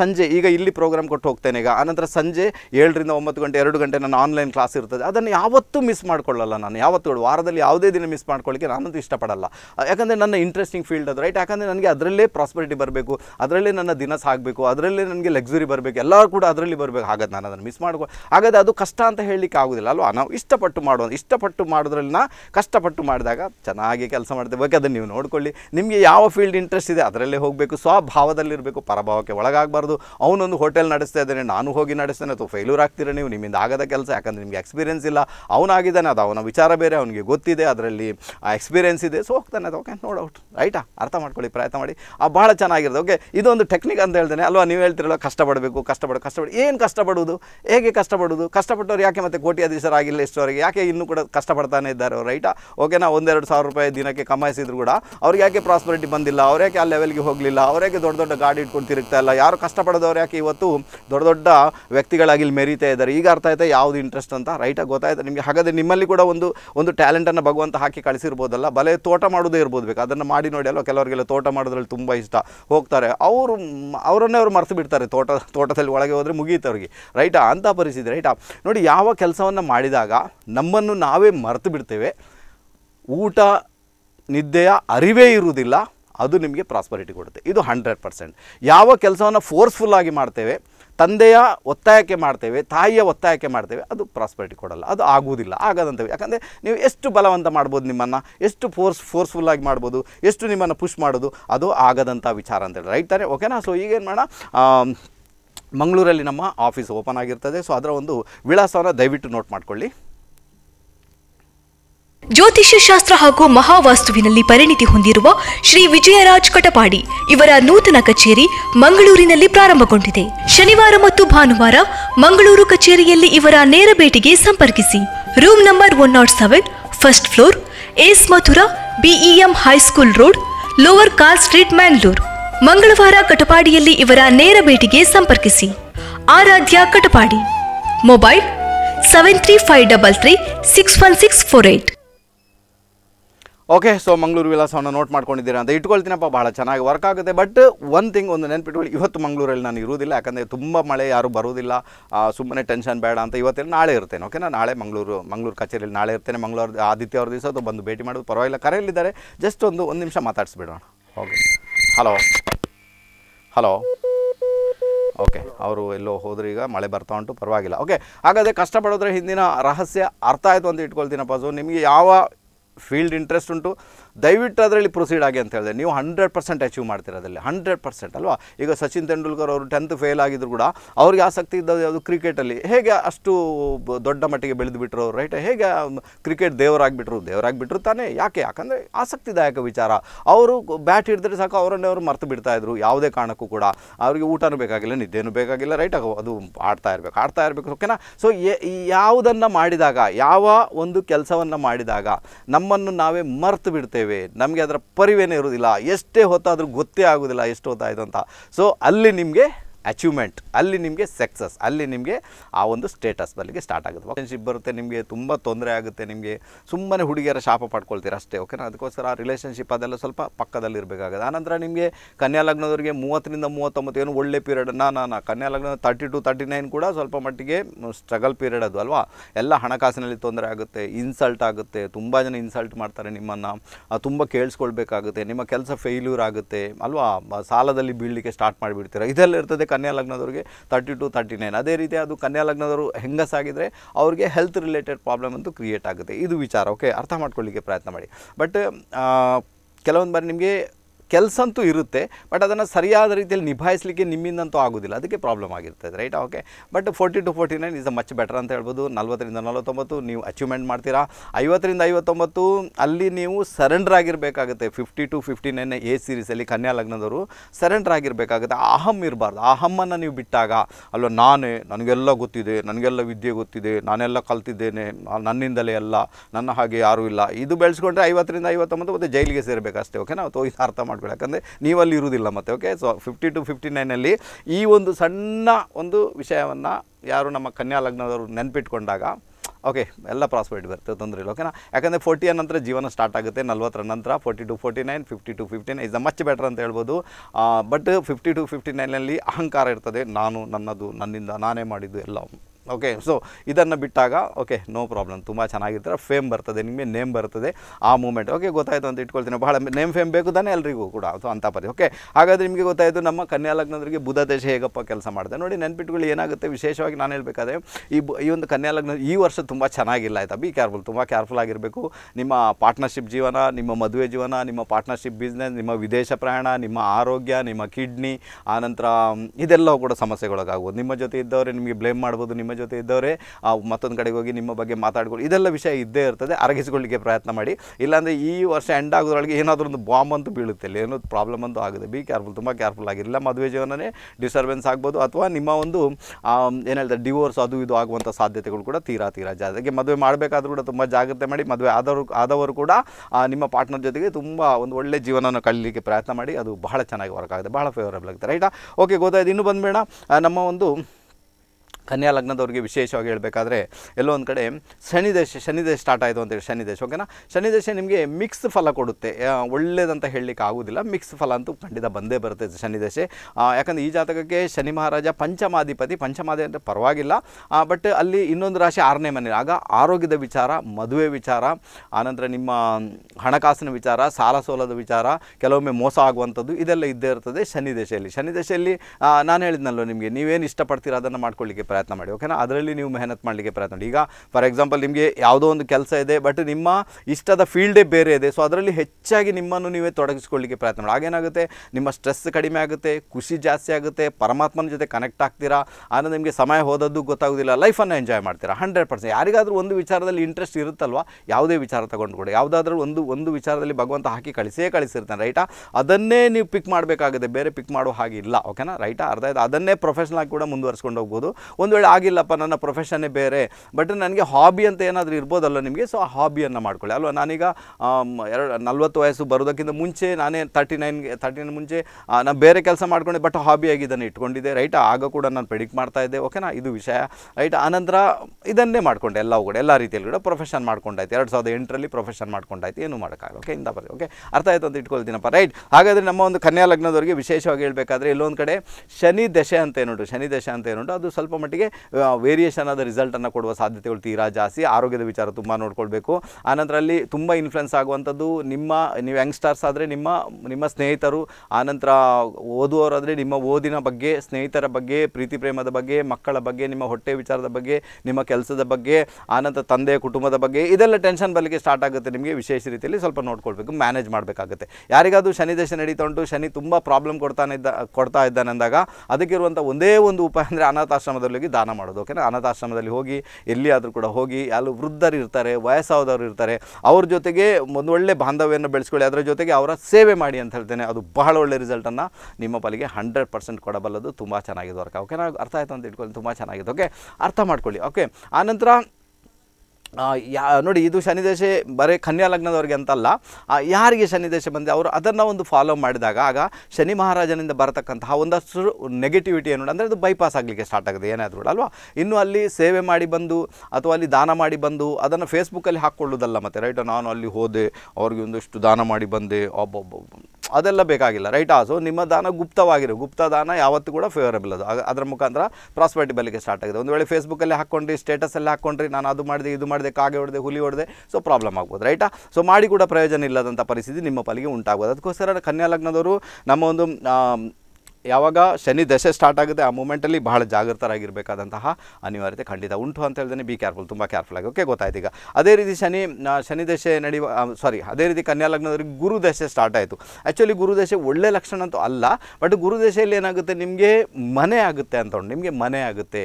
ಸಂಜೆ ಈಗ ಇಲ್ಲಿ ಪ್ರೋಗ್ರಾಮ್ ಕೊಟ್ಟು ಹೋಗ್ತೇನೆ ಈಗ ಆನಂತರ ಸಂಜೆ ಏಳರಿಂದ ಒಂಬತ್ತು ಗಂಟೆ ಎರಡು ಗಂಟೆ ನನ್ನ ಆನ್ಲೈನ್ ಕ್ಲಾಸ್ ಇರ್ತದೆ ಅದನ್ನು ಯಾವತ್ತೂ ಮಿಸ್ ಮಾಡ್ಕೊಳ್ಳಲ್ಲ ನಾನು ಯಾವತ್ತೂ ವಾರದಲ್ಲಿ ಯಾವುದೇ ದಿನ ಮಿಸ್ ಮಾಡ್ಕೊಳ್ಳಿಕ್ಕೆ ನಾನಂತೂ ಇಷ್ಟಪಡಲ್ಲ ಯಾಕಂದರೆ ನನ್ನ ಇಂಟ್ರೆಸ್ಟಿಂಗ್ ಫೀಲ್ಡ್ ಅದು ರೈಟ್ ಯಾಕಂದರೆ ನನಗೆ ಅದರಲ್ಲೇ ಪ್ರಾಸ್ಪರಿಟಿ ಬರಬೇಕು ಅದರಲ್ಲೇ ನನ್ನ ದಿನ ಸಾಗಬೇಕು ಅದರಲ್ಲೇ ನನಗೆ ಲಕ್ಸುರಿ ಬರಬೇಕು ಎಲ್ಲರೂ ಕೂಡ ಅದರಲ್ಲಿ ಬರಬೇಕು ಆಗೋದು ನಾನು ಅದನ್ನು ಮಿಸ್ ಮಾಡ್ಕೊ ಹಾಗಾದ್ರೆ ಅದು ಕಷ್ಟ ಅಂತ ಹೇಳಲಿಕ್ಕೆ ಆಗೋದಿಲ್ಲ ಅಲ್ವಾ ನಾವು ಇಷ್ಟಪಟ್ಟು ಮಾಡುವ ಇಷ್ಟಪಟ್ಟು ಮಾಡೋದ್ರಲ್ಲಿ ನಾ ಕಷ್ಟಪಟ್ಟು ಮಾಡಿದಾಗ ಚೆನ್ನಾಗಿ ಕೆಲಸ ಮಾಡ್ತೇವೆ ಬೇಕಾದ್ರೆ ನೀವು ನೋಡ್ಕೊಳ್ಳಿ ನಿಮಗೆ ಯಾವ ಫೀಲ್ಡ್ ಇಂಟ್ರೆಸ್ಟ್ ಇದೆ ಅದರಲ್ಲೇ ಹೋಗಬೇಕು ಸ್ವಭಾವದಲ್ಲಿರಬೇಕು ಪರಭಾವಕ್ಕೆ ಒಳಗಾಗಬಾರ್ದು ಅವನೊಂದು ಹೋಟೆಲ್ ನಡೆಸ್ತಾ ಇದ್ದಾನೆ ನಾನು ಹೋಗಿ ನಡೆಸ್ತೇನೆ ಅಥವಾ ಫೇಲ್ಯೂರ್ ಆಗ್ತೀರಾ ನೀವು ನಿಮ್ಮಿಂದ ಆಗದ ಕೆಲಸ ಯಾಕಂದರೆ ನಿಮಗೆ ಎಕ್ಸ್ಪೀರಿಯೆನ್ಸ್ ಇಲ್ಲ ಅವನಾಗಿದ್ದಾನೆ ಅದು ಅವನ ವಿಚಾರ ಬೇರೆ ಅವನಿಗೆ ಗೊತ್ತಿದೆ ಅದರಲ್ಲಿ ಎಕ್ಸ್ಪೀರಿಯೆನ್ಸ್ ಇದೆ ಸೊ ಹೋಗ್ತಾನೆ ಅದು ಓಕೆ ನೋಡ್ ಔಟ್ ರೈಟಾ ಅರ್ಥ ಮಾಡ್ಕೊಳ್ಳಿ ಪ್ರಯತ್ನ ಮಾಡಿ ಆ ಭಾಳ ಚೆನ್ನಾಗಿರೋದು ಓಕೆ ಇದೊಂದು ಟೆಕ್ನಿಕ್ ಅಂತ ಹೇಳ್ತೇನೆ ಅಲ್ವಾ ನೀವು ಹೇಳ್ತಿರಲ್ಲ ಕಷ್ಟಪಡಬೇಕು ಕಷ್ಟಪಡ ಕಷ್ಟಪಡಿ ಏನು ಕಷ್ಟಪಡ ಕಷ್ಟಪಡುವುದು ಹೇಗೆ ಕಷ್ಟಪಡುವುದು ಕಷ್ಟಪಟ್ಟವರು ಯಾಕೆ ಮತ್ತೆ ಕೋಟ್ಯಾಧೀಶರಾಗಿಲ್ಲ ಇಷ್ಟವರೆಗೆ ಯಾಕೆ ಇನ್ನೂ ಕೂಡ ಕಷ್ಟಪಡ್ತಾನೆ ಇದ್ದಾರೆ ಅವರು ರೈಟಾ ನಾ ಒಂದೆರಡು ಸಾವಿರ ರೂಪಾಯಿ ದಿನಕ್ಕೆ ಕಮಾಯಿಸಿದ್ರು ಕೂಡ ಅವ್ರಿಗೆ ಯಾಕೆ ಪ್ರಾಸ್ಪರಿಟಿ ಬಂದಿಲ್ಲ ಅವ್ರು ಯಾಕೆ ಆ ಲೆವೆಲ್ಗೆ ಹೋಗಲಿಲ್ಲ ಅವ್ರು ದೊಡ್ಡ ದೊಡ್ಡ ಗಾಡಿ ಇಟ್ಕೊಂಡು ತಿರುಗ್ತಾ ಇಲ್ಲ ಯಾರು ಕಷ್ಟಪಡೋದವ್ರು ಯಾಕೆ ಇವತ್ತು ದೊಡ್ಡ ದೊಡ್ಡ ವ್ಯಕ್ತಿಗಳಾಗಿ ಮೆರೀತಾ ಇದ್ದಾರೆ ಈಗ ಅರ್ಥ ಆಯ್ತಾ ಯಾವುದು ಇಂಟ್ರೆಸ್ಟ್ ಅಂತ ರೈಟಾಗಿ ಗೊತ್ತಾಯ್ತಾ ನಿಮಗೆ ಹಾಗಾದ್ರೆ ನಿಮ್ಮಲ್ಲಿ ಕೂಡ ಒಂದು ಒಂದು ಟ್ಯಾಲೆಂಟನ್ನು ಭಗವಂತ ಹಾಕಿ ಕಳಿಸಿರ್ಬೋದಲ್ಲ ಬಲೆ ತೋಟ ಮಾಡೋದೇ ಇರ್ಬೋದು ಬೇಕು ಅದನ್ನು ಮಾಡಿ ನೋಡಿ ಅಲ್ವ ಕೆಲವರಿಗೆಲ್ಲ ತೋಟ ಮಾಡೋದ್ರಲ್ಲಿ ತುಂಬ ಇಷ್ಟ ಹೋಗ್ತಾರೆ ಅವರು ಅವರನ್ನೇ ಅವರು ಮರೆತು ಬಿಡ್ತಾರೆ ತೋಟ ತೋಟದಲ್ಲಿ ಒಳಗೆ ಹೋದರೆ ಮುಗೀತು ರೈಟಾ ಅಂಥ ಪರಿಸ್ಥಿತಿ ರೈಟಾ ನೋಡಿ ಯಾವ ಕೆಲಸವನ್ನು ಮಾಡಿದಾಗ ನಮ್ಮನ್ನು ನಾವೇ ಮರೆತು ಬಿಡ್ತೇವೆ ಊಟ ನಿದ್ದೆಯ ಅರಿವೇ ಇರುವುದಿಲ್ಲ ಅದು ನಿಮಗೆ ಪ್ರಾಸ್ಪರಿಟಿ ಕೊಡುತ್ತೆ ಇದು ಹಂಡ್ರೆಡ್ ಪರ್ಸೆಂಟ್ ಯಾವ ಕೆಲಸವನ್ನು ಫೋರ್ಸ್ಫುಲ್ಲಾಗಿ ಮಾಡ್ತೇವೆ ತಂದೆಯ ಒತ್ತಾಯಕ್ಕೆ ಮಾಡ್ತೇವೆ ತಾಯಿಯ ಒತ್ತಾಯಕ್ಕೆ ಮಾಡ್ತೇವೆ ಅದು ಪ್ರಾಸ್ಪರಿಟಿ ಕೊಡಲ್ಲ ಅದು ಆಗುವುದಿಲ್ಲ ಆಗದಂತವೆ ಯಾಕಂದರೆ ನೀವು ಎಷ್ಟು ಬಲವಂತ ಮಾಡ್ಬೋದು ನಿಮ್ಮನ್ನು ಎಷ್ಟು ಫೋರ್ಸ್ ಫೋರ್ಸ್ಫುಲ್ಲಾಗಿ ಮಾಡ್ಬೋದು ಎಷ್ಟು ನಿಮ್ಮನ್ನು ಪುಷ್ ಮಾಡೋದು ಅದು ಆಗದಂಥ ವಿಚಾರ ಅಂತೇಳಿ ರೈಟ್ ತಾನೆ ಓಕೆನಾ ಸೊ ಈಗೇನು ಮಾಡೋಣ ಮಂಗಳೂರಲ್ಲಿ ನಮ್ಮ ಆಫೀಸ್ ಓಪನ್ ಆಗಿರ್ತದೆ ಸೊ ಅದರ ಒಂದು ವಿಳಾಸವನ್ನು ದಯವಿಟ್ಟು ನೋಟ್ ಮಾಡಿಕೊಳ್ಳಿ ಜ್ಯೋತಿಷ್ಯ ಶಾಸ್ತ್ರ ಹಾಗೂ ಮಹಾವಾಸ್ತುವಿನಲ್ಲಿ ಪರಿಣಿತಿ ಹೊಂದಿರುವ ಶ್ರೀ ವಿಜಯರಾಜ್ ಕಟಪಾಡಿ ಇವರ ನೂತನ ಕಚೇರಿ ಮಂಗಳೂರಿನಲ್ಲಿ ಪ್ರಾರಂಭಗೊಂಡಿದೆ ಶನಿವಾರ ಮತ್ತು ಭಾನುವಾರ ಮಂಗಳೂರು ಕಚೇರಿಯಲ್ಲಿ ಇವರ ನೇರ ಭೇಟಿಗೆ ಸಂಪರ್ಕಿಸಿ room number one nought seven first floor S Mathura BEM high school road lower car street Mangalore ಮಂಗಳವಾರ ಕಟಪಾಡಿಯಲ್ಲಿ ಇವರ ನೇರ ಭೇಟಿಗೆ ಸಂಪರ್ಕಿಸಿ Aaradhya Katapadi mobile seven three five double three six one six four eight okay so Mangaluru ವಿಳಾಸವನ್ನು ನೋಟ್ ಮಾಡ್ಕೊಂಡಿದ್ದೀರಾ ಅಂತ ಇಟ್ಕೊಳ್ತೀನಪ್ಪ ಭಾಳ ಚೆನ್ನಾಗಿ ವರ್ಕ್ ಆಗುತ್ತೆ ಬಟ್ ಒನ್ ಥಿಂಗ್ ಒಂದು ನೆನ್ಪಿಟ್ಕೊಳ್ಳಿ ಇವತ್ತು ಮಂಗಳೂರಲ್ಲಿ ನಾನು ಇರುವುದಿಲ್ಲ ಯಾಕಂದರೆ ತುಂಬ ಮಳೆ ಯಾರೂ ಬರೋದಿಲ್ಲ ಸುಮ್ಮನೆ ಟೆನ್ಷನ್ ಬೇಡ ಅಂತ ಇವತ್ತಿಲ್ಲ ನಾಳೆ ಇರ್ತೇನೆ ಓಕೆನಾ ನಾಳೆ ಮಂಗಳೂರು ಮಂಗಳೂರು ಕಚೇರಿಯಲ್ಲಿ ನಾಳೆ ಇರ್ತೇನೆ ಮಂಗಳೂರು ಆದಿತ್ಯ ದಿವಸ ಬಂದು ಭೇಟಿ ಮಾಡೋದು ಪರವಾಗಿಲ್ಲ ಕರೆಯಲ್ಲಿದ್ದಾರೆ ಜಸ್ಟ್ ಒಂದು ಒಂದು ನಿಮಿಷ ಮಾತಾಡಿಸ್ಬಿಡೋಣ ಓಕೆ ಹಲೋ ಹಲೋ ಓಕೆ ಅವರು ಎಲ್ಲೋ ಹೋದ್ರೆ ಈಗ ಮಳೆ ಬರ್ತಾ ಉಂಟು ಪರವಾಗಿಲ್ಲ ಓಕೆ ಹಾಗಾದರೆ ಕಷ್ಟಪಡೋದ್ರೆ ಹಿಂದಿನ ರಹಸ್ಯ ಅರ್ಥ ಆಯಿತು ಅಂತ ಇಟ್ಕೊಳ್ತೀನಪ್ಪ ಸೊ ನಿಮಗೆ ಯಾವ ಫೀಲ್ಡ್ ಇಂಟ್ರೆಸ್ಟ್ ಉಂಟು ದಯವಿಟ್ಟು ಅದರಲ್ಲಿ ಪ್ರೊಸೀಡ್ ಆಗಿ ಅಂತ ಹೇಳಿದೆ ನೀವು ಹಂಡ್ರೆಡ್ ಪರ್ಸೆಂಟ್ ಅಚೀವ್ ಮಾಡ್ತೀರ ಅದರಲ್ಲಿ ಹಂಡ್ರೆಡ್ ಪರ್ಸೆಂಟ್ ಅಲ್ವಾ ಈಗ ಸಚಿನ್ ತೆಂಡೂಲ್ಕರ್ ಅವರು ಟೆಂತ್ ಫೇಲ್ ಆಗಿದ್ರು ಕೂಡ ಅವ್ರಿಗೆ ಆಸಕ್ತಿ ಇದ್ದದ್ದು ಯಾವುದು ಕ್ರಿಕೆಟಲ್ಲಿ ಹೇಗೆ ಅಷ್ಟು ದೊಡ್ಡ ಮಟ್ಟಿಗೆ ಬೆಳೆದು ಬಿಟ್ಟರು ರೈಟ್ ಹೇಗೆ ಕ್ರಿಕೆಟ್ ದೇವರಾಗಿಬಿಟ್ರು ದೇವರಾಗಿಬಿಟ್ರು ತಾನೇ ಯಾಕೆ ಯಾಕಂದರೆ ಆಸಕ್ತಿದಾಯಕ ವಿಚಾರ ಅವರು ಬ್ಯಾಟ್ ಹಿಡಿದ್ರೆ ಸಾಕು ಅವರನ್ನೇ ಅವರು ಮರ್ತು ಬಿಡ್ತಾಯಿದ್ರು ಯಾವುದೇ ಕಾರಣಕ್ಕೂ ಕೂಡ ಅವರಿಗೆ ಊಟನೂ ಬೇಕಾಗಿಲ್ಲ ನಿದ್ದೆನೂ ಬೇಕಾಗಿಲ್ಲ ರೈಟ್ ಅದು ಆಡ್ತಾ ಇರಬೇಕು ಆಡ್ತಾ ಇರಬೇಕು ಓಕೆನಾ ಸೊ ಯಾವುದನ್ನು ಮಾಡಿದಾಗ ಯಾವ ಒಂದು ಕೆಲಸವನ್ನು ಮಾಡಿದಾಗ ನಮ್ಮನ್ನು ನಾವೇ ಮರ್ತು ಬಿಡ್ತೇವೆ ನಮಗೆ ಅದರ ಪರಿವೇನೇ ಇರುವುದಿಲ್ಲ ಎಷ್ಟೇ ಹೊತ್ತಾದರೂ ಗೊತ್ತೇ ಆಗೋದಿಲ್ಲ ಎಷ್ಟು ಹೊತ್ತಾಯಿತು ಅಂತ ಸೊ ಅಲ್ಲಿ ನಿಮಗೆ ಅಚೀವ್ಮೆಂಟ್ ಅಲ್ಲಿ ನಿಮಗೆ ಸಕ್ಸಸ್ ಅಲ್ಲಿ ನಿಮಗೆ ಆ ಒಂದು ಸ್ಟೇಟಸ್ ಬಲ್ಲಿಗೆ ಸ್ಟಾರ್ಟ್ ಆಗುತ್ತೆ ರಿಲೇಷನ್ಶಿಪ್ ಬರುತ್ತೆ ನಿಮಗೆ ತುಂಬ ತೊಂದರೆ ಆಗುತ್ತೆ ನಿಮಗೆ ಸುಮ್ಮನೆ ಹುಡುಗಿಯರ ಶಾಪ ಪಡ್ಕೊಳ್ತೀರ ಅಷ್ಟೇ ಓಕೆನಾ ಅದಕ್ಕೋಸ್ಕರ ಆ ರಿಲೇಷನ್ಶಿಪ್ ಅದೆಲ್ಲ ಸ್ವಲ್ಪ ಪಕ್ಕದಲ್ಲಿ ಇರಬೇಕಾಗುತ್ತೆ ಆನಂತರ ನಿಮಗೆ ಕನ್ಯಾ ಲಗ್ನದವರಿಗೆ ಮೂವತ್ತರಿಂದ ಮೂವತ್ತೊಂಬತ್ತು ಏನು ಒಳ್ಳೆ ಪೀರಿಯಡ್ ನಾ ನಾ ಕನ್ಯಾ ಲಗ್ನ ತರ್ಟಿ ಟು ತರ್ಟಿ ನೈನ್ ಕೂಡ ಸ್ವಲ್ಪ ಮಟ್ಟಿಗೆ ಸ್ಟ್ರಗಲ್ ಪೀರಿಯಡ್ ಅದು ಅಲ್ವಾ ಎಲ್ಲ ಹಣಕಾಸಿನಲ್ಲಿ ತೊಂದರೆ ಆಗುತ್ತೆ ಇನ್ಸಲ್ಟ್ ಆಗುತ್ತೆ ತುಂಬ ಜನ ಇನ್ಸಲ್ಟ್ ಮಾಡ್ತಾರೆ ನಿಮ್ಮನ್ನು ತುಂಬ ಕೇಳಿಸ್ಕೊಳ್ಬೇಕಾಗುತ್ತೆ ನಿಮ್ಮ ಕೆಲಸ ಫೇಲ್ಯೂರ್ ಆಗುತ್ತೆ ಅಲ್ವಾ ಸಾಲದಲ್ಲಿ ಬೀಳಲಿಕ್ಕೆ ಸ್ಟಾರ್ಟ್ ಮಾಡಿಬಿಡ್ತೀರ ಇದೆಲ್ಲ ಇರ್ತದೆ ಕನ್ಯಾ ಲಗ್ನದವ್ರಿಗೆ ತರ್ಟಿ ಟು ತರ್ಟಿ ನೈನ್ ಅದೇ ರೀತಿ ಅದು ಕನ್ಯಾ ಲಗ್ನದವರು ಹೆಂಗಸಾಗಿದ್ದರೆ ಅವ್ರಿಗೆ ಹೆಲ್ತ್ ರಿಲೇಟೆಡ್ ಪ್ರಾಬ್ಲಮ್ ಅಂತೂ ಕ್ರಿಯೇಟ್ ಆಗುತ್ತೆ ಇದು ವಿಚಾರ ಓಕೆ ಅರ್ಥ ಮಾಡ್ಕೊಳ್ಳಿಕ್ಕೆ ಪ್ರಯತ್ನ ಮಾಡಿ ಬಟ್ ಕೆಲವೊಂದು ಬಾರಿ ನಿಮಗೆ ಕೆಲಸ ಅಂತೂ ಇರುತ್ತೆ ಬಟ್ ಅದನ್ನು ಸರಿಯಾದ ರೀತಿಯಲ್ಲಿ ನಿಭಾಯಿಸಲಿಕ್ಕೆ ನಿಮ್ಮಿಂದಂತೂ ಆಗೋದಿಲ್ಲ ಅದಕ್ಕೆ ಪ್ರಾಬ್ಲಮ್ ಆಗಿರ್ತದೆ right okay but forty two forty nine is a much better ಅಂತ ಹೇಳ್ಬೋದು ನಲ್ವತ್ತರಿಂದ ನಲವತ್ತೊಂಬತ್ತು ನೀವು ಅಚೀವ್ಮೆಂಟ್ ಮಾಡ್ತೀರಾ ಐವತ್ತರಿಂದ ಐವತ್ತೊಂಬತ್ತು ಅಲ್ಲಿ ನೀವು ಸರೆಂಡರ್ ಆಗಿರಬೇಕಾಗುತ್ತೆ fifty two fifty nine A ಸೀರೀಸಲ್ಲಿ ಕನ್ಯಾ ಲಗ್ನದವರು ಸರೆಂಡರ್ ಆಗಿರಬೇಕಾಗುತ್ತೆ ಅಹಮ್ ಇರಬಾರ್ದು ಹಮ್ಮನ್ನು ನೀವು ಬಿಟ್ಟಾಗ ಅಲ್ವಾ ನಾನೇ ನನಗೆಲ್ಲ ಗೊತ್ತಿದೆ ನನಗೆಲ್ಲ ವಿದ್ಯೆ ಗೊತ್ತಿದೆ ನಾನೆಲ್ಲ ಕಲ್ತಿದ್ದೇನೆ ನನ್ನಿಂದಲೇ ಎಲ್ಲ ನನ್ನ ಹಾಗೆ ಯಾರೂ ಇಲ್ಲ ಇದು ಬೆಳೆಸ್ಕೊಂಡ್ರೆ ಐವತ್ತರಿಂದ ಐವತ್ತೊಂಬತ್ತು ಮತ್ತು ಜೈಲಿಗೆ ಸೇರಬೇಕಷ್ಟೇ ಓಕೆ ನಾವು ತೋಗಿ ಅರ್ಥ ಮಾಡಿ ಮಾಡಬೇಡ ಯಾಕಂದರೆ ನೀವು ಅಲ್ಲಿ ಇರುವುದಿಲ್ಲ ಮತ್ತೆ okay so fifty two fifty ನೈನಲ್ಲಿ ಈ ಒಂದು ಸಣ್ಣ ಒಂದು ವಿಷಯವನ್ನು ಯಾರು ನಮ್ಮ ಕನ್ಯಾ ಲಗ್ನದವರು ನೆನಪಿಟ್ಕೊಂಡಾಗ ಓಕೆ ಎಲ್ಲ ಪ್ರಾಸ್ಪೆಕ್ಟ್ ಬರ್ತದೆ ತೊಂದರೆ ಇಲ್ಲ ಓಕೆನಾ ಯಾಕಂದರೆ ಫೋರ್ಟಿಯ ನಂತರ ಜೀವನ ಸ್ಟಾರ್ಟ್ ಆಗುತ್ತೆ ನಲ್ವತ್ತರ ನಂತರ forty two forty nine fifty two fifty nine is the much better ಅಂತ ಹೇಳ್ಬೋದು ಬಟ್ ಫಿಫ್ಟಿ ಟು ಫಿಫ್ಟಿ ನೈನಲ್ಲಿ ಅಹಂಕಾರ ಇರ್ತದೆ ನಾನು ನನ್ನದು ನನ್ನಿಂದ ನಾನೇ ಮಾಡಿದ್ದು ಎಲ್ಲ ಓಕೆ ಸೊ ಇದನ್ನು ಬಿಟ್ಟಾಗ ಓಕೆ ನೋ ಪ್ರಾಬ್ಲಮ್ ತುಂಬ ಚೆನ್ನಾಗಿರ್ತಾರೆ ಫೇಮ್ ಬರ್ತದೆ ನಿಮಗೆ ನೇಮ್ ಬರ್ತದೆ ಆ ಮೂಮೆಂಟ್ ಓಕೆ ಗೊತ್ತಾಯಿತು ಅಂತ ಇಟ್ಕೊಳ್ತೀನಿ ಬಹಳ ನೇಮ್ ಫೇಮ್ ಬೇಕು ತಾನೆ ಎಲ್ಲರಿಗೂ ಕೂಡ ಸೊ ಅಂತ ಪರಿ ಓಕೆ ಹಾಗಾದರೆ ನಿಮಗೆ ಗೊತ್ತಾಯಿತು ನಮ್ಮ ಕನ್ಯಾ ಲಗ್ನದವರಿಗೆ ಬುಧ ದೇಶ ಹೇಗಪ್ಪ ಕೆಲಸ ಮಾಡಿದೆ ನೋಡಿ ನೆನ್ಪಿಟ್ಕೊಳ್ಳಿ ಏನಾಗುತ್ತೆ ವಿಶೇಷವಾಗಿ ನಾನು ಹೇಳಬೇಕಾದ್ರೆ ಈ ಈ ಒಂದು ಕನ್ಯಾ ಲಗ್ನ ಈ ವರ್ಷ ತುಂಬ ಚೆನ್ನಾಗಿಲ್ಲ ಆಯಿತಾ ಬಿ ಕೇರ್ಫುಲ್ ತುಂಬ ಕೇರ್ಫುಲ್ ಆಗಿರಬೇಕು ನಿಮ್ಮ ಪಾರ್ಟ್ನರ್ಶಿಪ್ ಜೀವನ ನಿಮ್ಮ ಮದುವೆ ಜೀವನ ನಿಮ್ಮ ಪಾರ್ಟ್ನರ್ಶಿಪ್ ಬಿಸ್ನೆಸ್ ನಿಮ್ಮ ವಿದೇಶ ಪ್ರಯಾಣ ನಿಮ್ಮ ಆರೋಗ್ಯ ನಿಮ್ಮ ಕಿಡ್ನಿ ಆನಂತರ ಇದೆಲ್ಲವೂ ಕೂಡ ಸಮಸ್ಯೆಗಳೊಳಗಾಗೋದು ನಿಮ್ಮ ಜೊತೆ ಇದ್ದವರೇ ನಿಮಗೆ ಬ್ಲೇಮ್ ಮಾಡ್ಬೋದು ನಿಮ್ಮ ಜೊತೆ ಇದ್ದವರೇ ಮತ್ತೊಂದು ಕಡೆಗೆ ಹೋಗಿ ನಿಮ್ಮ ಬಗ್ಗೆ ಮಾತಾಡ್ಕೊಳ್ಳಿ ಇದೆಲ್ಲ ವಿಷಯ ಇದ್ದೇ ಇರ್ತದೆ ಅರಗಿಸಿಕೊಳ್ಳಿಕ್ಕೆ ಪ್ರಯತ್ನ ಮಾಡಿ ಇಲ್ಲಾಂದರೆ ಈ ವರ್ಷ ಎಂಡ್ ಆಗೋದ್ರೊಳಗೆ ಏನಾದರೂ ಒಂದು ಬಾಂಬ್ ಅಂತೂ ಬೀಳುತ್ತೆ ಇಲ್ಲಿ ಏನೋ ಪ್ರಾಬ್ಲಮ್ ಅಂತೂ ಆಗುತ್ತೆ ಬಿ ಕೇರ್ಫುಲ್ ತುಂಬ ಕೇರ್ಫುಲ್ ಆಗಿರಲಿಲ್ಲ ಮದುವೆ ಜೀವನನೇ ಡಿಸ್ಟರ್ಬೆನ್ಸ್ ಆಗ್ಬೋದು ಅಥವಾ ನಿಮ್ಮ ಒಂದು ಏನು ಹೇಳ್ತಾರೆ ಡಿವೋರ್ಸ್ ಅದು ಇದು ಆಗುವಂಥ ಸಾಧ್ಯತೆಗಳು ಕೂಡ ತೀರಾ ತೀರಾ ಜಾಗಕ್ಕೆ ಮದುವೆ ಮಾಡಬೇಕಾದ್ರೂ ಕೂಡ ತುಂಬ ಜಾಗ್ರತೆ ಮಾಡಿ ಮದುವೆ ಆದವರು ಆದವರು ಕೂಡ ನಿಮ್ಮ ಪಾರ್ಟ್ನರ್ ಜೊತೆಗೆ ತುಂಬ ಒಂದು ಒಳ್ಳೆ ಜೀವನವನ್ನು ಕಳೀಲಿಕ್ಕೆ ಪ್ರಯತ್ನ ಮಾಡಿ ಅದು ಬಹಳ ಚೆನ್ನಾಗಿ ವರ್ಕ್ ಆಗುತ್ತೆ ಬಹಳ ಫೇವರೇಬಲ್ ಆಗುತ್ತೆ ರೈಟಾ ಓಕೆ ಗೊತ್ತಾಯ್ತು ಇನ್ನೂ ಬಂದ್ಬೇಡ ನಮ್ಮ ಒಂದು ಕನ್ಯಾ ಲಗ್ನದವ್ರಿಗೆ ವಿಶೇಷವಾಗಿ ಹೇಳಬೇಕಾದ್ರೆ ಎಲ್ಲೋ ಒಂದು ಕಡೆ ಶನಿದೇಶ ಶನಿದೇಶ ಸ್ಟಾರ್ಟ್ ಆಯಿತು ಅಂತೇಳಿ ಶನಿದೇಶ ಓಕೆನಾ ಶನಿದೇಶ ನಿಮಗೆ ಮಿಕ್ಸ್ ಫಲ ಕೊಡುತ್ತೆ ಒಳ್ಳೇದಂತ ಹೇಳಲಿಕ್ಕೆ ಆಗೋದಿಲ್ಲ ಮಿಕ್ಸ್ ಫಲ ಅಂತೂ ಖಂಡಿತ ಬಂದೇ ಬರುತ್ತೆ ಶನಿದೇಶ ಯಾಕಂದರೆ ಈ ಜಾತಕಕ್ಕೆ ಶನಿ ಮಹಾರಾಜ ಪಂಚಮಾಧಿಪತಿ ಪಂಚಮಾಧಿ ಅಂದರೆ ಪರವಾಗಿಲ್ಲ ಬಟ್ ಅಲ್ಲಿ ಇನ್ನೊಂದು ರಾಶಿ ಆರನೇ ಮನೆ ಆಗ ಆರೋಗ್ಯದ ವಿಚಾರ ಮದುವೆ ವಿಚಾರ ಆನಂತರ ನಿಮ್ಮ ಹಣಕಾಸಿನ ವಿಚಾರ ಸಾಲ ಸೋಲದ ವಿಚಾರ ಕೆಲವೊಮ್ಮೆ ಮೋಸ ಆಗುವಂಥದ್ದು ಇದೆಲ್ಲ ಇದ್ದೇ ಇರ್ತದೆ ಶನಿದೇಶದಲ್ಲಿ ಶನಿದೇಶದಲ್ಲಿ ನಾನು ಹೇಳಿದ್ನಲ್ಲೋ ನಿಮಗೆ ನೀವೇನು ಇಷ್ಟಪಡ್ತೀರ ಅದನ್ನು ಮಾಡ್ಕೊಳ್ಳಿಕ್ಕೆ ಪ್ರಯತ್ನ ಪ್ರಯತ್ನ ಮಾಡಿ ಓಕೆನಾ ಅದರಲ್ಲಿ ನೀವು ಮೆಹನತ್ ಮಾಡಲಿಕ್ಕೆ ಪ್ರಯತ್ನ ಮಾಡಿ ಈಗ ಫಾರ್ ಎಕ್ಸಾಂಪಲ್ ನಿಮಗೆ ಯಾವುದೋ ಒಂದು ಕೆಲಸ ಇದೆ ಬಟ್ ನಿಮ್ಮ ಇಷ್ಟದ ಫೀಲ್ಡೇ ಬೇರೆ ಇದೆ ಸೊ ಅದರಲ್ಲಿ ಹೆಚ್ಚಾಗಿ ನಿಮ್ಮನ್ನು ನೀವೇ ತೊಡಗಿಸ್ಕೊಳ್ಳಿಕ್ಕೆ ಪ್ರಯತ್ನ ಮಾಡಿ ಆಗೇನಾಗುತ್ತೆ ನಿಮ್ಮ ಸ್ಟ್ರೆಸ್ ಕಡಿಮೆ ಆಗುತ್ತೆ ಖುಷಿ ಜಾಸ್ತಿ ಆಗುತ್ತೆ ಪರಮಾತ್ಮನ ಜೊತೆ ಕನೆಕ್ಟ್ ಆಗ್ತೀರಾ ಆದರೆ ನಿಮಗೆ ಸಮಯ ಹೋದದ್ದು ಗೊತ್ತಾಗೋದಿಲ್ಲ ಲೈಫನ್ನು ಎಂಜಾಯ್ ಮಾಡ್ತೀರಾ ಹಂಡ್ರೆಡ್ ಪರ್ಸೆಂಟ್ ಯಾರಿಗಾದರೂ ಒಂದು ವಿಚಾರದಲ್ಲಿ ಇಂಟ್ರೆಸ್ಟ್ ಇರುತ್ತಲ್ವಾ ಯಾವುದೇ ವಿಚಾರ ತಗೊಂಡು ಕೂಡ ಯಾವುದಾದ್ರೂ ಒಂದು ಒಂದು ವಿಚಾರದಲ್ಲಿ ಭಗವಂತ ಹಾಕಿ ಕಳಿಸೇ ಕಳಿಸಿರ್ತಾನೆ ರೈಟಾ ಅದನ್ನೇ ನೀವು ಪಿಕ್ ಮಾಡಬೇಕಾಗುತ್ತೆ ಬೇರೆ ಪಿಕ್ ಮಾಡೋ ಹಾಗೆ ಇಲ್ಲ ಓಕೆನಾ ರೈಟಾ ಅರ್ಧ ಇದೆ ಅದನ್ನೇ ಪ್ರೊಫೆಷನಲ್ ಆಗಿ ಕೂಡ ಮುಂದುವರ್ಸ್ಕೊಂಡು ಹೋಗ್ಬೋದು ಒಂದು ಒಂದು ವೇಳೆ ಆಗಿಲ್ಲಪ್ಪ ನನ್ನ ಪ್ರೊಫೆಷನ್ನೇ ಬೇರೆ ಬಟ್ ನನಗೆ ಹಾಬಿ ಅಂತ ಏನಾದರೂ ಇರ್ಬೋದಲ್ಲ ನಿಮಗೆ ಸೊ ಆ ಹಾಬಿಯನ್ನು ಮಾಡ್ಕೊಳ್ಳಿ ಅಲ್ವಾ ನಾನೀಗ ಎರಡು ನಲ್ವತ್ತು ವಯಸ್ಸು ಬರೋದಕ್ಕಿಂತ ಮುಂಚೆ ನಾನೇ ತರ್ಟಿ ನೈನ್ಗೆ ತರ್ಟಿ ನೈನ್ ಮುಂಚೆ ನಾನು ಬೇರೆ ಕೆಲಸ ಮಾಡ್ಕೊಂಡೆ ಬಟ್ ಹಾಬಿಯಾಗಿ ಇದನ್ನು ಇಟ್ಕೊಂಡಿದ್ದೆ ರೈಟ್ ಆಗ ಕೂಡ ನಾನು ಪ್ರೆಡಿಕ್ಟ್ ಮಾಡ್ತಾ ಇದ್ದೆ ಓಕೆನಾ ಇದು ವಿಷಯ ರೈಟ್ ಆನಂತರ ಇದನ್ನೇ ಮಾಡ್ಕೊಂಡೆ ಎಲ್ಲವೂ ಕೂಡ ಎಲ್ಲ ರೀತಿಯಲ್ಲಿ ಕೂಡ ಪ್ರೊಫೆಷನ್ ಮಾಡ್ಕೊಂಡಾಯ್ತು ಎರಡು ಸಾವಿರದ ಎಂಟರಲ್ಲಿ ಪ್ರೊಫೆಷನ್ ಮಾಡ್ಕೊಂಡಾಯ್ತು ಏನು ಮಾಡೋಕ್ಕಾಗ ಓಕೆ ಇಂದ ಬರೀ ಓಕೆ ಅರ್ಥ ಆಯಿತು ಅಂತ ಇಟ್ಕೊಳ್ತೀನಪ್ಪ ರೈಟ್ ಹಾಗಾದರೆ ನಮ್ಮ ಒಂದು ಕನ್ಯಾ ಲಗ್ನದವರಿಗೆ ವಿಶೇಷವಾಗಿ ಹೇಳಬೇಕಾದ್ರೆ ಇಲ್ಲೊಂದು ಕಡೆ ಶನಿ ದಶೆ ಅಂತ ಏನುಂಟು ಶನಿ ದಶೆ ಅಂತ ಏನುಂಟು ಅದು ಸ್ವಲ್ಪ ಮಟ್ಟಿಗೆ ವೇರಿಯೇಷನ್ ಆದ ರಿಸಲ್ಟನ್ನು ಕೊಡುವ ಸಾಧ್ಯತೆಗಳು ತೀರಾ ಜಾಸ್ತಿ ಆರೋಗ್ಯದ ವಿಚಾರ ತುಂಬ ನೋಡ್ಕೊಳ್ಬೇಕು ಆನಂತರಲ್ಲಿ ತುಂಬ ಇನ್ಫ್ಲುಯೆನ್ಸ್ ಆಗುವಂಥದ್ದು ನಿಮ್ಮ ನೀವು ಯಂಗ್ಸ್ಟರ್ಸ್ ಆದರೆ ನಿಮ್ಮ ನಿಮ್ಮ ಸ್ನೇಹಿತರು ಆನಂತರ ಓದುವವರಾದರೆ ನಿಮ್ಮ ಓದಿನ ಬಗ್ಗೆ ಸ್ನೇಹಿತರ ಬಗ್ಗೆ ಪ್ರೀತಿ ಪ್ರೇಮದ ಬಗ್ಗೆ ಮಕ್ಕಳ ಬಗ್ಗೆ ನಿಮ್ಮ ಹೊಟ್ಟೆ ವಿಚಾರದ ಬಗ್ಗೆ ನಿಮ್ಮ ಕೆಲಸದ ಬಗ್ಗೆ ಆನಂತರ ತಂದೆ ಕುಟುಂಬದ ಬಗ್ಗೆ ಇದೆಲ್ಲ ಟೆನ್ಷನ್ ಬರಲಿಕ್ಕೆ ಸ್ಟಾರ್ಟ್ ಆಗುತ್ತೆ ನಿಮಗೆ ವಿಶೇಷ ರೀತಿಯಲ್ಲಿ ಸ್ವಲ್ಪ ನೋಡ್ಕೊಳ್ಬೇಕು ಮ್ಯಾನೇಜ್ ಮಾಡಬೇಕಾಗುತ್ತೆ ಯಾರಿಗಾದರೂ ಶನಿ ದಶೆ ನಡೀತಾ ಉಂಟು ಶನಿ ತುಂಬ ಪ್ರಾಬ್ಲಮ್ ಕೊಡ್ತಾನೆ ಇದ್ದ ಕೊಡ್ತಾ ಇದ್ದಾನೆ ಅಂದಾಗ ಅದಕ್ಕಿರುವಂಥ ಒಂದೇ ಒಂದು ಉಪಾಯ ಅಂದರೆ ಅನಾಥಾಶ್ರಮದಲ್ಲಿ ಹೋಗಿ ದಾನ ಮಾಡೋದು ಓಕೆನಾ ಅನಾಥಾಶ್ರಮದಲ್ಲಿ ಹೋಗಿ ಎಲ್ಲಿಯಾದರೂ ಕೂಡ ಹೋಗಿ ಯಾರು ವೃದ್ಧರು ಇರ್ತಾರೆ ವಯಸ್ಸಾದವರು ಇರ್ತಾರೆ ಅವ್ರ ಜೊತೆಗೆ ಒಂದು ಒಳ್ಳೆ ಬಾಂಧವ್ಯವನ್ನು ಬೆಳೆಸ್ಕೊಳ್ಳಿ ಅದರ ಜೊತೆಗೆ ಅವರ ಸೇವೆ ಮಾಡಿ ಅಂತ ಹೇಳ್ತೇನೆ ಅದು ಬಹಳ ಒಳ್ಳೆ ರಿಸಲ್ಟನ್ನು ನಿಮ್ಮ ಪಾಲಿಗೆ ಹಂಡ್ರೆಡ್ ಪರ್ಸೆಂಟ್ ಕೊಡಬಲ್ಲದು ತುಂಬ ಚೆನ್ನಾಗಿದೆ ವರ್ಕ ಓಕೆನಾ ಅರ್ಥ ಆಯಿತು ಅಂತ ಇಟ್ಕೊಳ್ಳಿ ತುಂಬ ಚೆನ್ನಾಗಿದೆ ಓಕೆ ಅರ್ಥ ಮಾಡ್ಕೊಳ್ಳಿ ಓಕೆ ಆನಂತರ ಯಾ ನೋಡಿ ಇದು ಶನಿದೇಶ ಬರೀ ಕನ್ಯಾ ಲಗ್ನದವ್ರಿಗೆ ಅಂತಲ್ಲ ಯಾರಿಗೆ ಶನಿದೇಶ ಬಂದಿದೆ ಅವರು ಅದನ್ನು ಒಂದು ಫಾಲೋ ಮಾಡಿದಾಗ ಆಗ ಶನಿ ಮಹಾರಾಜನಿಂದ ಬರತಕ್ಕಂತಹ ಒಂದಷ್ಟು ನೆಗೆಟಿವಿಟಿ ಏನು ಅಂದರೆ ಅದು ಬೈಪಾಸ್ ಆಗಲಿಕ್ಕೆ ಸ್ಟಾರ್ಟ್ ಆಗಿದೆ ಏನಾದರೂ ಅಲ್ವಾ ಇನ್ನು ಅಲ್ಲಿ ಸೇವೆ ಮಾಡಿ ಬಂದು ಅಥವಾ ಅಲ್ಲಿ ದಾನ ಮಾಡಿ ಬಂದು ಅದನ್ನು ಫೇಸ್ಬುಕ್ಕಲ್ಲಿ ಹಾಕ್ಕೊಳ್ಳೋದಲ್ಲ ಮತ್ತೆ ರೈಟ್ ನಾನು ಅಲ್ಲಿ ಹೋದೆ ಅವ್ರಿಗೆ ಒಂದಿಷ್ಟು ದಾನ ಮಾಡಿ ಬಂದೆ ಒಬ್ಬೊಬ್ಬ ಅದೆಲ್ಲ ಬೇಕಾಗಿಲ್ಲ ರೈಟ್ ಸೊ ನಿಮ್ಮ ದಾನ ಗುಪ್ತವಾಗಿರೋ ಗುಪ್ತ ದಾನ ಯಾವತ್ತೂ ಕೂಡ ಫೇವರಬಲ್ ಅದು ಅದರ ಮುಖಾಂತರ ಪ್ರಾಸ್ಪರ್ಟಿ ಬಲಿಗೆ ಸ್ಟಾರ್ಟ್ ಆಗಿದೆ ಒಂದು ವೇಳೆ ಫೇಸ್ಬುಕ್ಕಲ್ಲಿ ಹಾಕ್ಕೊಂಡ್ರಿ ಸ್ಟೇಟಸಲ್ಲಿ ಹಾಕ್ಕೊಂಡ್ರಿ ನಾನು ಅದು ಮಾಡಿದೆ ಇದು ಮಾಡಿದೆ ಕಾಗೆ ಹೊಡೆದೆ ಹುಲಿ ಹೊಡೆದೆ ಸೊ ಪ್ರಾಬ್ಲಮ್ ಆಗ್ಬೋದು ರೈಟಾ ಸೊ ಮಾಡಿ ಕೂಡ ಪ್ರಯೋಜನ ಇಲ್ಲದಂಥ ಪರಿಸ್ಥಿತಿ ನಿಮ್ಮ ಪಾಲಿಗೆ ಉಂಟಾಗ್ಬೋದು ಅದಕ್ಕೋಸ್ಕರ ಕನ್ಯಾ ಲಗ್ನದವರು ನಮ್ಮ ಒಂದು ಯಾವಾಗ ಶನಿ ದಶೆ ಸ್ಟಾರ್ಟ್ ಆಗುತ್ತೆ ಆ ಮೂಮೆಂಟಲ್ಲಿ ಬಹಳ ಜಾಗೃತರಾಗಿರಬೇಕಾದಂತಹ ಅನಿವಾರ್ಯತೆ ಖಂಡಿತ ಉಂಟು ಅಂತ ಹೇಳಿದ್ರೆ ಬಿ ಕೇರ್ಫುಲ್ ತುಂಬ ಕೇರ್ಫುಲ್ ಆಗಿ ಓಕೆ ಗೊತ್ತಾಯ್ತು ಈಗ ಅದೇ ರೀತಿ ಶನಿ ಶನಿ ದಶೆ ನಡೆಯುವ ಸಾರಿ ಅದೇ ರೀತಿ ಕನ್ಯಾ ಲಗ್ನವರಿಗೆ ಗುರು ದಶೆ ಸ್ಟಾರ್ಟ್ ಆಯಿತು ಆ್ಯಕ್ಚುಲಿ ಗುರು ದಶೆ ಒಳ್ಳೆ ಲಕ್ಷಣ ಅಂತೂ ಅಲ್ಲ ಬಟ್ ಗುರು ದಶೆಯಲ್ಲಿ ಏನಾಗುತ್ತೆ ನಿಮಗೆ ಮನೆ ಆಗುತ್ತೆ ಅಂತ ಉಂಟು ನಿಮಗೆ ಮನೆ ಆಗುತ್ತೆ